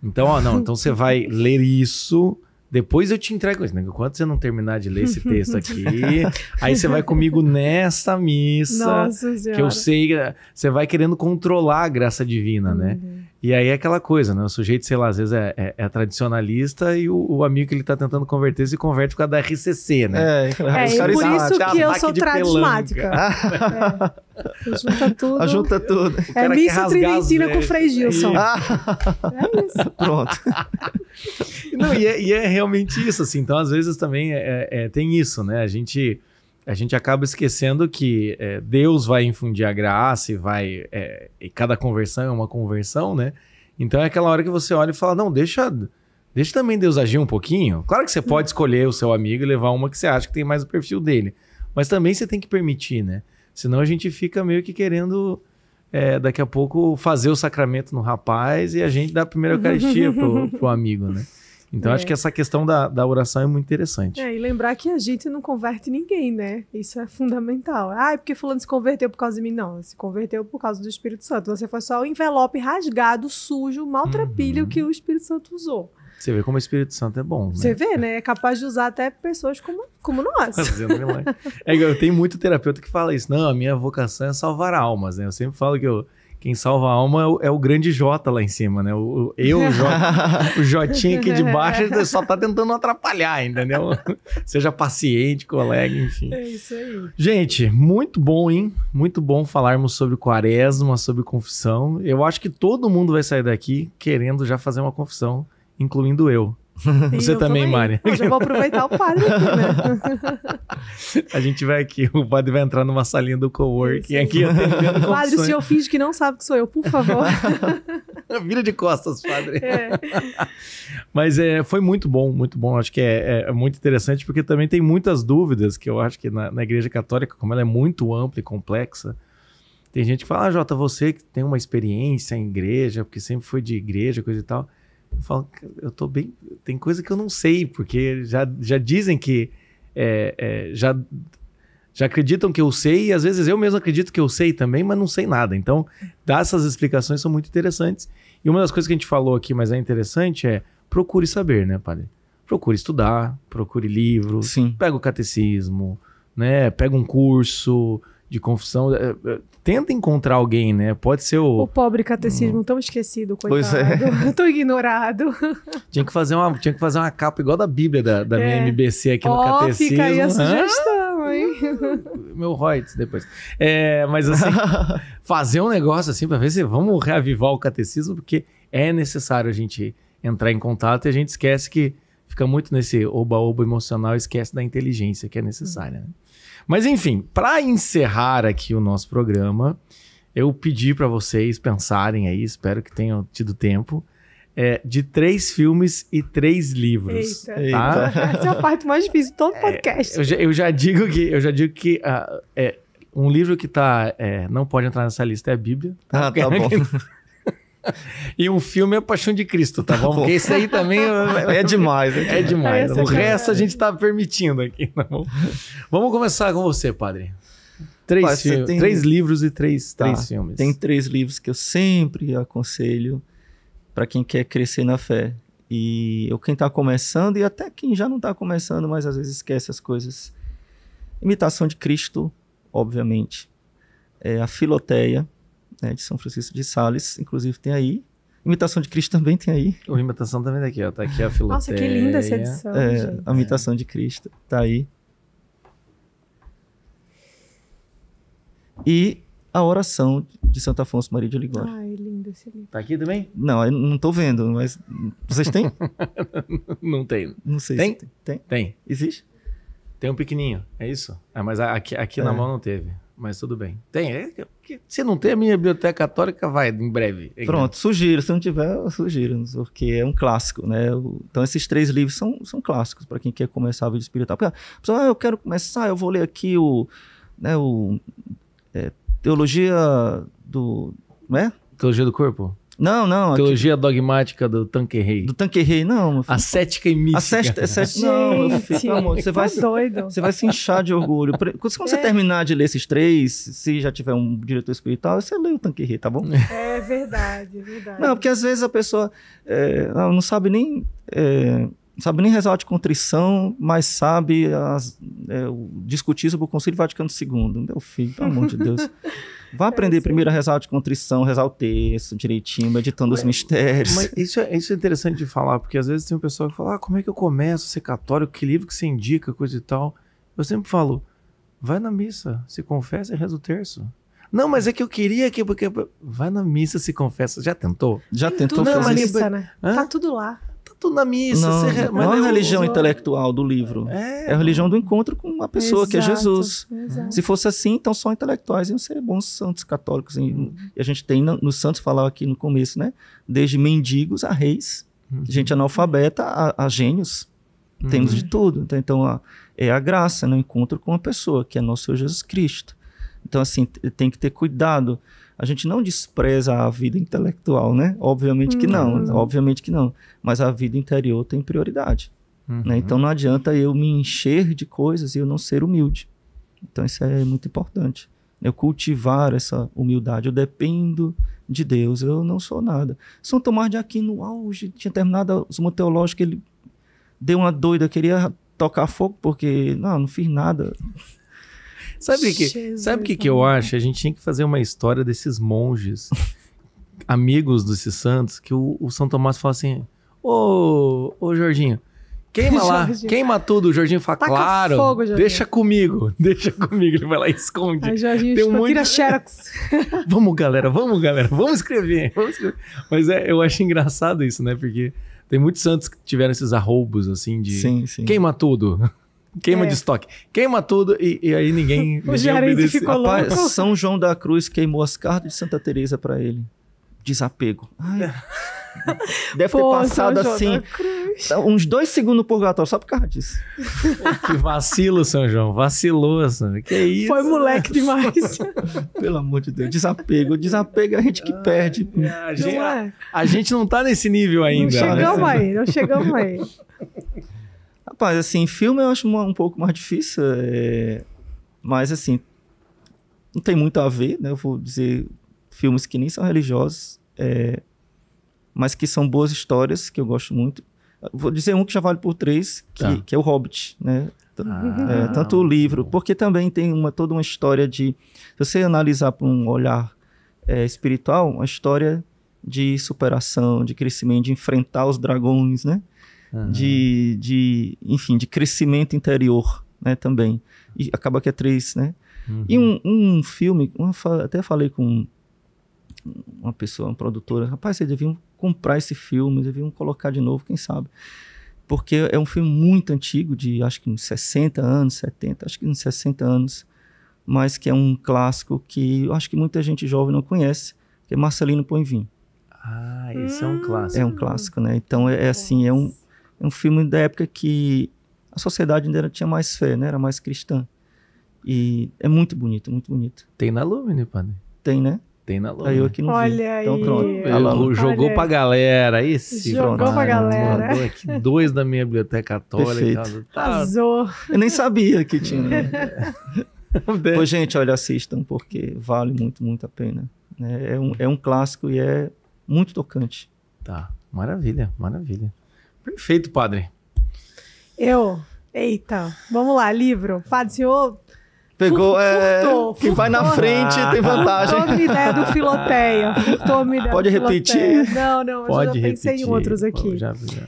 Então, ó, não, então você vai ler isso, depois eu te entrego isso. Né? Enquanto você não terminar de ler esse texto aqui, (laughs) aí você vai comigo nessa missa. Nossa que eu sei, você vai querendo controlar a graça divina, né? Uhum. E aí é aquela coisa, né? O sujeito, sei lá, às vezes é, é, é tradicionalista e o, o, amigo que ele tá tentando converter se converte por causa da RCC, né? É, claro. É, por isso que, que ah, eu sou tradismática. (laughs) É, Junta tudo. Ajunta tudo. É missa tridente com o Frei Gilson. É isso. (laughs) Pronto. Não, e é, e é realmente isso, assim. Então, às vezes também é, é, é tem isso, né? A gente a gente acaba esquecendo que é, Deus vai infundir a graça e vai. É, e cada conversão é uma conversão, né? Então é aquela hora que você olha e fala: não, deixa. Deixa também Deus agir um pouquinho. Claro que você pode escolher o seu amigo e levar uma que você acha que tem mais o perfil dele. Mas também você tem que permitir, né? Senão a gente fica meio que querendo é, daqui a pouco fazer o sacramento no rapaz e a gente dá a primeira Eucaristia pro, (laughs) pro amigo, né? Então, é. acho que essa questão da, da oração é muito interessante. É, e lembrar que a gente não converte ninguém, né? Isso é fundamental. Ah, é porque fulano se converteu por causa de mim. Não, se converteu por causa do Espírito Santo. Você foi só o envelope rasgado, sujo, maltrapilho uhum. que o Espírito Santo usou. Você vê como o Espírito Santo é bom. Né? Você vê, né? É capaz de usar até pessoas como, como nós. (laughs) Fazendo É, eu tenho muito terapeuta que fala isso. Não, a minha vocação é salvar almas, né? Eu sempre falo que eu quem salva a alma é o, é o grande Jota lá em cima, né? O, eu, o, Jota, o Jotinho aqui de baixo só tá tentando atrapalhar, entendeu? (laughs) Seja paciente, colega, enfim. É isso aí. Gente, muito bom, hein? Muito bom falarmos sobre quaresma, sobre confissão. Eu acho que todo mundo vai sair daqui querendo já fazer uma confissão, incluindo eu. (laughs) Você também, também, Mari. Eu já vou aproveitar o padre aqui, né? (laughs) A gente vai aqui, o padre vai entrar numa salinha do coworking aqui (laughs) Padre, se eu finge que não sabe que sou eu, por favor. Vira de costas, padre. É. Mas é, foi muito bom, muito bom. Acho que é, é, é, muito interessante, porque também tem muitas dúvidas que eu acho que na, na Igreja Católica, como ela é muito ampla e complexa, tem gente que fala, ah, Jota, você que tem uma experiência em igreja, porque sempre foi de igreja, coisa e tal. Eu falo, eu tô bem. Tem coisa que eu não sei, porque já, já dizem que. É, é, já, já acreditam que eu sei, e às vezes eu mesmo acredito que eu sei também, mas não sei nada. Então, dar essas explicações são muito interessantes. E uma das coisas que a gente falou aqui, mas é interessante, é procure saber, né, padre? Procure estudar, procure livros, pega o catecismo, né? Pega um curso, de confusão. É, é, tenta encontrar alguém, né? Pode ser o. O pobre catecismo hum. tão esquecido, coitado. Pois é. (laughs) tão ignorado. (laughs) Tinha que, fazer uma, tinha que fazer uma capa igual da Bíblia da, da é. minha MBC aqui oh, no catecismo. Fica aí a sugestão, hein? (laughs) Meu Reuters depois. É, mas assim, fazer um negócio assim para ver se vamos reavivar o catecismo, porque é necessário a gente entrar em contato e a gente esquece que fica muito nesse oba-oba emocional, esquece da inteligência que é necessária. Né? Mas enfim, para encerrar aqui o nosso programa, eu pedi para vocês pensarem aí, espero que tenham tido tempo. É, de três filmes e três livros. Eita. Tá? Eita. (laughs) Essa é a parte mais difícil de todo é, podcast. É, eu, já, eu, já, digo que, eu já digo que uh, é, um livro que tá, é, não pode entrar nessa lista é a Bíblia. Tá? Ah, tá bom. (laughs) É (laughs) e um filme é Paixão de Cristo, tá, tá bom? Porque isso aí também é, é demais. É, é demais. É o resto a gente está permitindo aqui. Não. Tá Vamos começar com você, padre. Três, Pai, filmes, tem... três livros e três, tá, três filmes. Tem três livros que eu sempre aconselho para quem quer crescer na fé. E eu, quem está começando, e até quem já não está começando, mas às vezes esquece as coisas. Imitação de Cristo, obviamente. É a Filoteia, né, de São Francisco de Sales, inclusive tem aí. Imitação de Cristo também tem aí. O imitação também daqui, ó. Tá aqui a filoteia. Nossa, que linda essa edição. É, gente. a imitação é. de Cristo tá aí. E a oração de Santo Afonso Maria de Ligório. Ai, lindo esse livro. Tá aqui também? Não, eu não tô vendo, mas vocês têm? (laughs) não tem. Não sei. Tem? Se tem? Tem. Existe? Tem um pequenininho, é isso? Ah, mas aqui, aqui é. na mão não teve mas tudo bem. Tem, é se não tem, a minha biblioteca católica vai em breve. Hein? Pronto, sugiro. Se não tiver, eu sugiro, porque é um clássico, né? Então, esses três livros são, são clássicos para quem quer começar a vida espiritual. Porque, pessoal, ah, eu quero começar, eu vou ler aqui o. Né, o é, Teologia do. né Teologia do Corpo? Não, não. Teologia aqui... dogmática do rei. Do rei, não. Filho. A cética e mística. A cética, a é cética não, meu filho, amor, você tá vai, doido. você vai se inchar de orgulho. Quando é. você terminar de ler esses três, se já tiver um diretor espiritual, você lê o rei, tá bom? É. é verdade, é verdade. Não, porque às vezes a pessoa é, não sabe nem... É, sabe nem rezar de contrição, mas sabe as, é, discutir sobre o Conselho Vaticano II. Meu filho, pelo amor de Deus. (laughs) Vá aprender é, primeiro a rezar de contrição, rezar o texto direitinho, meditando mas, os mistérios. Mas isso é, isso é interessante de falar, porque às vezes tem um pessoal que fala: ah, como é que eu começo a ser católico? Que livro que você indica, coisa e tal. Eu sempre falo: vai na missa, se confessa e reza o terço. Não, mas é que eu queria que. Porque... Vai na missa, se confessa. Já tentou? Já Tem tentou fazer missa, isso? né? Tá tudo lá tá tudo na missa. Não, você, não é a é religião uso. intelectual do livro. É, é a religião do encontro com uma pessoa, exato, que é Jesus. Exato. Se fosse assim, então só intelectuais iam ser bons santos católicos. E uhum. a gente tem nos no santos, falava aqui no começo, né? Desde mendigos a reis, uhum. gente analfabeta a, a gênios. Uhum. Temos de tudo. Então, então a, é a graça no né? encontro com a pessoa, que é nosso Senhor Jesus Cristo. Então, assim, tem que ter cuidado a gente não despreza a vida intelectual, né? Obviamente que não, uhum. obviamente que não. Mas a vida interior tem prioridade. Né? Uhum. Né? Então não adianta eu me encher de coisas e eu não ser humilde. Então isso é muito importante. Eu cultivar essa humildade. Eu dependo de Deus, eu não sou nada. São Tomás de Aquino, auge, tinha terminado os Suma ele deu uma doida, queria tocar fogo porque, não, não fiz nada. Sabe o que, sabe que, que eu acho? A gente tinha que fazer uma história desses monges, amigos desses santos, que o, o São Tomás fala assim: Ô, ô Jorginho, Queima (laughs) lá, Jorginho. queima tudo. O Jorginho fala, Taca claro, fogo, Jorginho. deixa comigo, (laughs) deixa comigo. Ele vai lá e esconde. Aí, Jorginho, Tem um tipo, monte... xerox. (laughs) vamos, galera, vamos, galera, vamos escrever, vamos escrever. Mas é, eu acho engraçado isso, né? Porque tem muitos santos que tiveram esses arroubos, assim, de sim, sim. queima tudo. Queima é. de estoque. Queima tudo e, e aí ninguém. (laughs) o gerente ficou Rapaz, louco. São João da Cruz queimou as cartas de Santa Teresa para ele. Desapego. Ai. (laughs) Deve Pô, ter passado assim tá, uns dois segundos no purgatório só por causa disso. Pô, que vacilo, São João. Vacilou, sabe? Que isso? Foi moleque demais. (laughs) Pelo amor de Deus. Desapego. Desapego é a gente que perde. a, gente, a, é. a, gente não tá nesse nível ainda. Não chegamos aí. Não chegamos aí. Rapaz, assim, filme eu acho um pouco mais difícil, é... mas assim, não tem muito a ver, né? Eu vou dizer filmes que nem são religiosos, é... mas que são boas histórias, que eu gosto muito. Vou dizer um que já vale por três, que, tá. que é o Hobbit, né? Ah, é, tanto o livro, porque também tem uma, toda uma história de. Se você analisar por um olhar é, espiritual, uma história de superação, de crescimento, de enfrentar os dragões, né? uhum. de, de, enfim, de crescimento interior, né, também. E acaba que é três, né? Uhum. E um, um filme, uma, até falei com uma pessoa, uma produtora, rapaz, vocês deviam comprar esse filme, deviam colocar de novo, quem sabe? Porque é um filme muito antigo, de acho que uns 60 anos, 70, acho que uns 60 anos, mas que é um clássico que eu acho que muita gente jovem não conhece, que é Marcelino Poinvin. Ah, esse hum. é um hum. clássico. É um clássico, né? Então é, é assim, é um, é um filme da época que a sociedade ainda tinha mais fé, né? Era mais cristã. E é muito bonito, muito bonito. Tem na Lumine, padre? Tem, né? Tem na Lumine. Aí eu aqui não Olha vi. Então, aí. Então pronto. Ela jogou Olha. pra galera. Esse Jogou pronto. pra galera. aqui dois da minha biblioteca católica. Perfeito. Tá. Arrasou. Eu nem sabia que tinha. Né? (laughs) pois, gente, olha, assistam, porque vale muito, muito a pena. Né? É um, é um clássico e é muito tocante. Tá, maravilha, maravilha. Perfeito, padre. Eu. Eita, vamos lá, livro. Padre, senhor Pegou, é, furtou, quem furtou. vai na frente ah, tem vantagem. ideia do Filoteia. Furtou minha ideia Pode repetir? Não, não, Pode eu já repetir. pensei em outros aqui. Pô, já, já.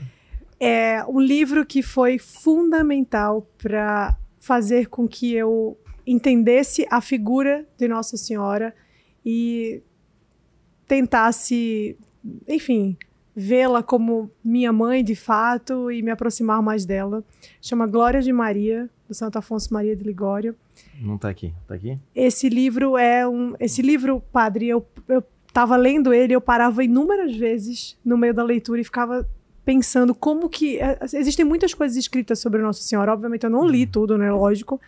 É um livro que foi fundamental para fazer com que eu entendesse a figura de Nossa Senhora e tentasse, enfim, vê-la como minha mãe de fato e me aproximar mais dela. Chama Glória de Maria, do Santo Afonso Maria de Ligório. Não está aqui, está aqui? Esse livro é um. Esse livro, padre, eu, eu tava lendo ele, eu parava inúmeras vezes no meio da leitura e ficava pensando como que. É, existem muitas coisas escritas sobre Nossa Senhora, obviamente eu não li uhum. tudo, né? Lógico.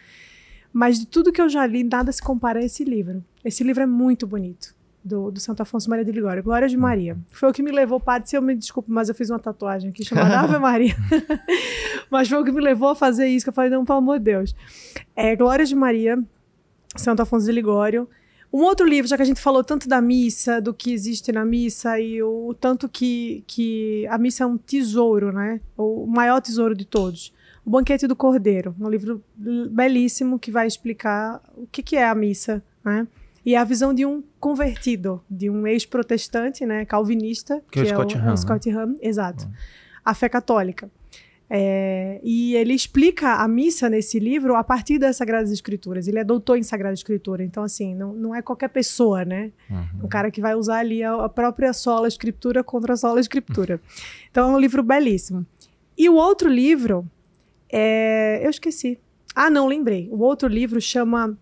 Mas de tudo que eu já li, nada se compara a esse livro. Esse livro é muito bonito do, do Santo Afonso Maria de Ligório, Glória de Maria. Hum. Foi o que me levou, padre, se eu me desculpo, mas eu fiz uma tatuagem aqui chamada Ave Maria. (laughs) mas foi o que me levou a fazer isso, que eu falei, não, pelo amor de Deus. É, Glória de Maria, Santo Afonso de Ligório. Um outro livro, já que a gente falou tanto da missa, do que existe na missa e o, o tanto que, que a missa é um tesouro, né? O maior tesouro de todos. O Banquete do Cordeiro, um livro belíssimo que vai explicar o que, que é a missa, né? E a visão de um convertido, de um ex-protestante, né, calvinista, que, é que é o Scott, é o, Ham, o Scott Ham, exato. Hum. A fé católica. É, e ele explica a missa nesse livro a partir das Sagradas Escrituras. Ele é doutor em Sagrada Escritura, então, assim, não, não é qualquer pessoa, né? Uhum. Um cara que vai usar ali a, a própria sola escritura contra a sola escritura. (laughs) então, é um livro belíssimo. E o outro livro é. Eu esqueci. Ah, não, lembrei. O outro livro chama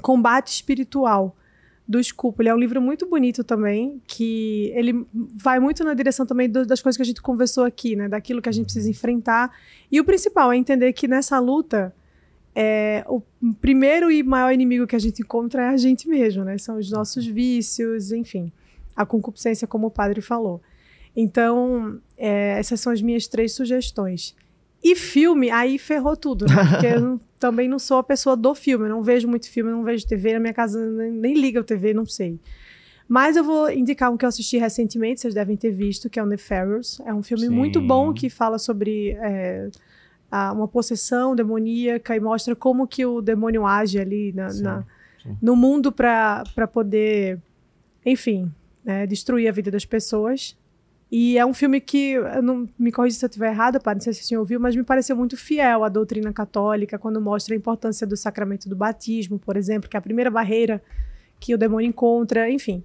Combate Espiritual do Scoop. Ele é um livro muito bonito também, que ele vai muito na direção também do, das coisas que a gente conversou aqui, né? Daquilo que a gente precisa enfrentar. E o principal é entender que nessa luta, é, o primeiro e maior inimigo que a gente encontra é a gente mesmo, né? São os nossos vícios, enfim. A concupiscência, como o padre falou. Então, é, essas são as minhas três sugestões. E filme, aí ferrou tudo, né? (laughs) Porque eu também não sou a pessoa do filme, eu não vejo muito filme, não vejo TV, na minha casa nem, nem liga o TV, não sei. Mas eu vou indicar um que eu assisti recentemente, vocês devem ter visto, que é o Nefarers. É um filme Sim. muito bom que fala sobre é, a, uma possessão demoníaca e mostra como que o demônio age ali na, Sim. na Sim. no mundo para poder, enfim, né, destruir a vida das pessoas. E é um filme que, não me corrija se eu estiver errada, não sei se o senhor ouviu, mas me pareceu muito fiel à doutrina católica, quando mostra a importância do sacramento do batismo, por exemplo, que é a primeira barreira que o demônio encontra, enfim.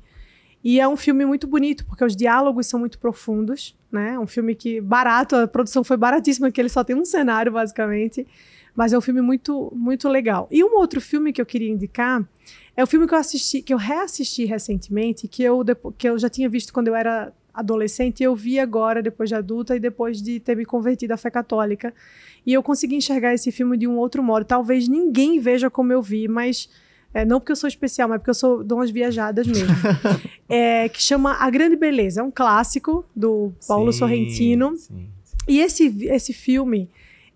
E é um filme muito bonito, porque os diálogos são muito profundos, né? É um filme que barato, a produção foi baratíssima, que ele só tem um cenário, basicamente. Mas é um filme muito, muito legal. E um outro filme que eu queria indicar é o um filme que eu assisti, que eu reassisti recentemente, que eu, que eu já tinha visto quando eu era adolescente e eu vi agora, depois de adulta e depois de ter me convertido à fé católica. E eu consegui enxergar esse filme de um outro modo. Talvez ninguém veja como eu vi, mas. É, não porque eu sou especial, mas porque eu sou de umas viajadas mesmo. (laughs) é, que chama A Grande Beleza. É um clássico do Paulo sim, Sorrentino. Sim, sim. E esse, esse filme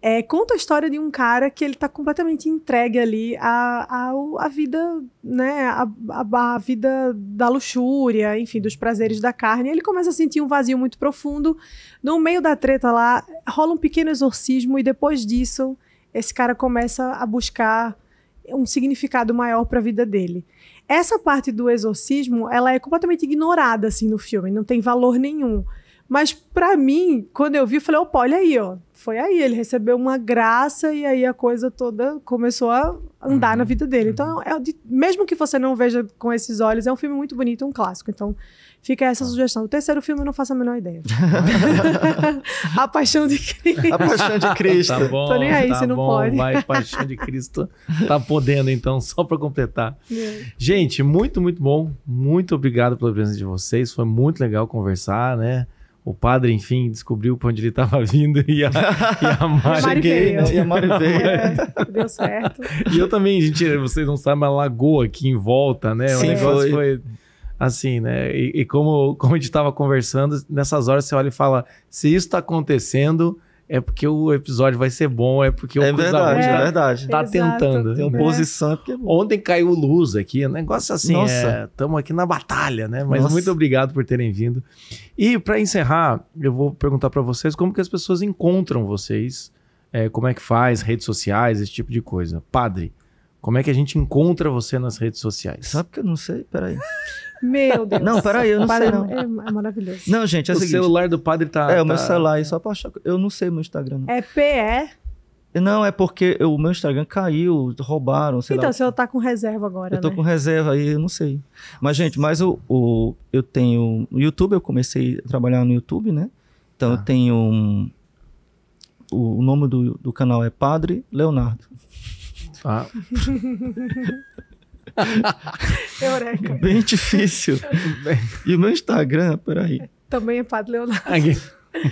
é, conta a história de um cara que ele tá completamente entregue ali à, vida, né, à, vida da luxúria, enfim, dos prazeres da carne. Ele começa a sentir um vazio muito profundo. No meio da treta lá, rola um pequeno exorcismo e depois disso, esse cara começa a buscar um significado maior para a vida dele. Essa parte do exorcismo, ela é completamente ignorada assim no filme, não tem valor nenhum. Mas para mim, quando eu vi, eu falei, opa, olha aí, ó. Foi aí, ele recebeu uma graça e aí a coisa toda começou a andar uhum. na vida dele. Então, uhum. é, mesmo que você não veja com esses olhos, é um filme muito bonito, um clássico. Então, fica essa tá. sugestão. O terceiro filme eu não faço a menor ideia. (laughs) (laughs) a Paixão de Cristo. A Paixão de Cristo. tá bom, Tô nem aí, tá você não bom, pode. Vai, Paixão de Cristo. Tá podendo, então, só para completar. É. Gente, muito, muito bom. Muito obrigado pela presença de vocês. Foi muito legal conversar, né? o padre, enfim, descobriu onde ele estava (laughs) vindo e a, e a (laughs) Mari, Mari veio. E a Mari veio. É, deu certo. E eu também, gente, vocês não sabem, a lagoa aqui em volta, né? Sim, o negócio foi, foi assim, né? E, e, como, como a gente estava conversando, nessas horas você olha e fala, se isso está acontecendo é porque o episódio vai ser bom, é porque é o tá- é verdade, é, é verdade. tá Exato. tentando. Tem oposição, é, né? é, é Ontem caiu luz aqui, um negócio assim, estamos é, aqui na batalha, né? Mas Nossa. muito obrigado por terem vindo. E para encerrar, eu vou perguntar para vocês como que as pessoas encontram vocês, é, como é que faz, redes sociais, esse tipo de coisa. Padre, como é que a gente encontra você nas redes sociais? Sabe que eu não sei, peraí. Meu Deus. Não, peraí, eu não sei não. É, é, maravilhoso. Não, gente, é o, seguinte. celular do padre tá... É, o meu tá- celular só pra achar... Eu não sei meu Instagram. Não. É PE... Não, é porque o meu Instagram caiu, roubaram, sei então, lá. Então, você tá com reserva agora, Eu tô né? com reserva aí, eu não sei. Mas, gente, mas o, o, eu tenho... No YouTube, eu comecei a trabalhar no YouTube, né? Então, ah. eu tenho... Um, o, o, nome do, do canal é Padre Leonardo. Ah. (laughs) (laughs) Eureka. Bem difícil. E o meu Instagram, peraí. Também é Padre Leonardo. Aqui.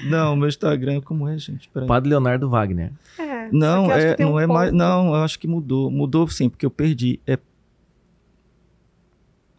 Não, meu Instagram, como é, gente? Peraí. Padre Leonardo Wagner. É, não, é, não um é ponto. mais. Não, eu acho que mudou. Mudou sim, porque eu perdi. É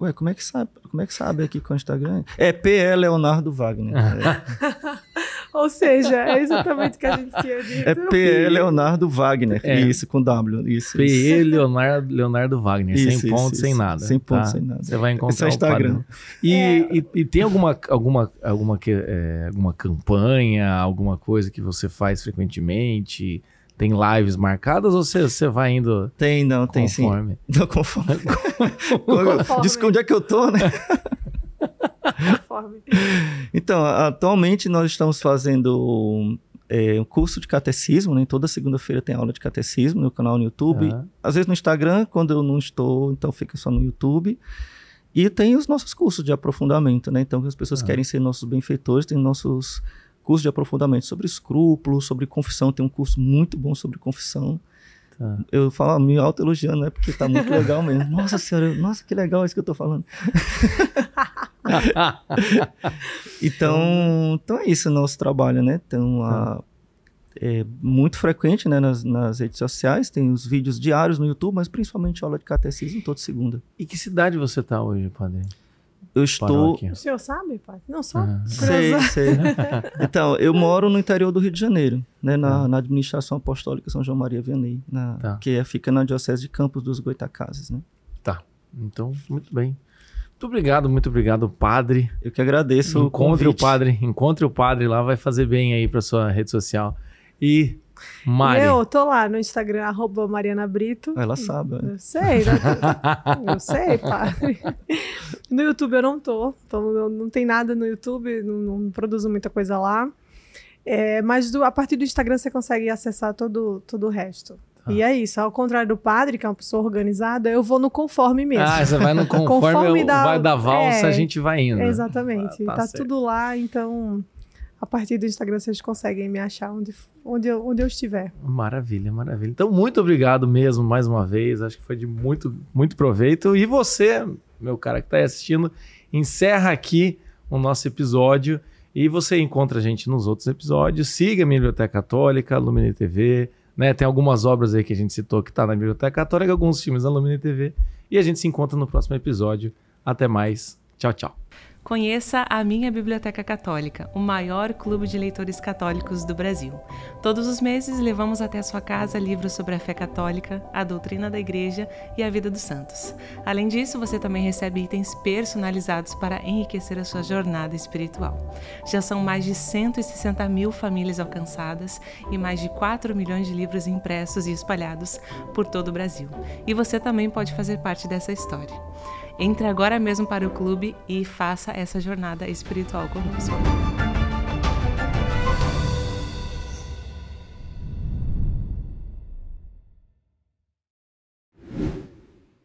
Ué, como é que sabe, como é que sabe aqui com o Instagram? É PE Leonardo Wagner. É. (laughs) Ou seja, é exatamente o que a gente tinha dito. É PE Leonardo Wagner. É. Isso, com W. Isso. PE Leonardo, Leonardo Wagner. Isso, sem isso, ponto, isso, sem nada. Sem ponto, tá? sem nada. Você vai encontrar. é o Instagram. E, é. e, e, tem alguma, alguma, alguma, é, alguma campanha, alguma coisa que você faz frequentemente? Tem lives marcadas ou você vai indo? Tem, não, tem sim. (laughs) Não, conforme. (laughs) conforme. Desculpa, onde é que eu tô, né? conforme. (laughs) Então, atualmente nós estamos fazendo é, um curso de catecismo, né? Toda segunda-feira tem aula de catecismo no canal no YouTube. Uhum. Às vezes no Instagram, quando eu não estou, então fica só no YouTube. E tem os nossos cursos de aprofundamento, né? Então, as pessoas uhum. querem ser nossos benfeitores, tem nossos curso de aprofundamento sobre escrúpulo, sobre confissão. Tem um curso muito bom sobre confissão. Tá. Eu falo, ah, me autoelogiando, né? Porque tá muito legal (laughs) mesmo. Nossa senhora, eu, nossa, que legal isso que eu tô falando. (laughs) então, então é isso o nosso trabalho, né? Então, a, tá. é muito frequente né, nas, nas, redes sociais, tem os vídeos diários no YouTube, mas principalmente aula de catecismo toda segunda. E que cidade você tá hoje, Padre? eu estou. O senhor sabe, pai? Não, só. Ah. Sei, sei. (laughs) Então, eu moro no interior do Rio de Janeiro, né, na, ah. na administração apostólica São João Maria Vianney, na, tá. que é, fica na Diocese de Campos dos Goitacazes, né? Tá. Então, muito bem. Muito obrigado, muito obrigado, padre. Eu que agradeço. Encontre o, o padre, encontre o padre lá, vai fazer bem aí para sua rede social. E Mari. Eu tô lá no Instagram, arroba Mariana Brito. Ah, ela sabe. Né? Eu sei, né? (laughs) eu sei, padre. No YouTube eu não tô, então não tem nada no YouTube, não, não produzo muita coisa lá. É, mas do, a partir do Instagram você consegue acessar todo, todo o resto. Ah. E é isso. Ao contrário do padre, que é uma pessoa organizada, eu vou no conforme mesmo. Ah, você vai no (laughs) conforme, conforme eu, da, vai da valsa, é, a gente vai indo. Né? Exatamente. Ah, tá, tá tudo lá, então a partir do Instagram vocês conseguem me achar onde, onde, eu, onde eu estiver. Maravilha, maravilha. Então, muito obrigado mesmo mais uma vez. Acho que foi de muito, muito proveito. E você, meu cara que está aí assistindo, encerra aqui o nosso episódio. E você encontra a gente nos outros episódios. Siga a Biblioteca Católica, Lumine TV. Né? Tem algumas obras aí que a gente citou que está na Biblioteca Católica, alguns filmes da Lumine TV. E a gente se encontra no próximo episódio. Até mais. Tchau, tchau. Conheça a minha Biblioteca Católica, o maior clube de leitores católicos do Brasil. Todos os meses levamos até sua casa livros sobre a fé católica, a doutrina da igreja e a vida dos santos. Além disso, você também recebe itens personalizados para enriquecer a sua jornada espiritual. Já são mais de 160 mil famílias alcançadas e mais de 4 milhões de livros impressos e espalhados por todo o Brasil. E você também pode fazer parte dessa história. Entre agora mesmo para o clube e faça essa jornada espiritual conosco.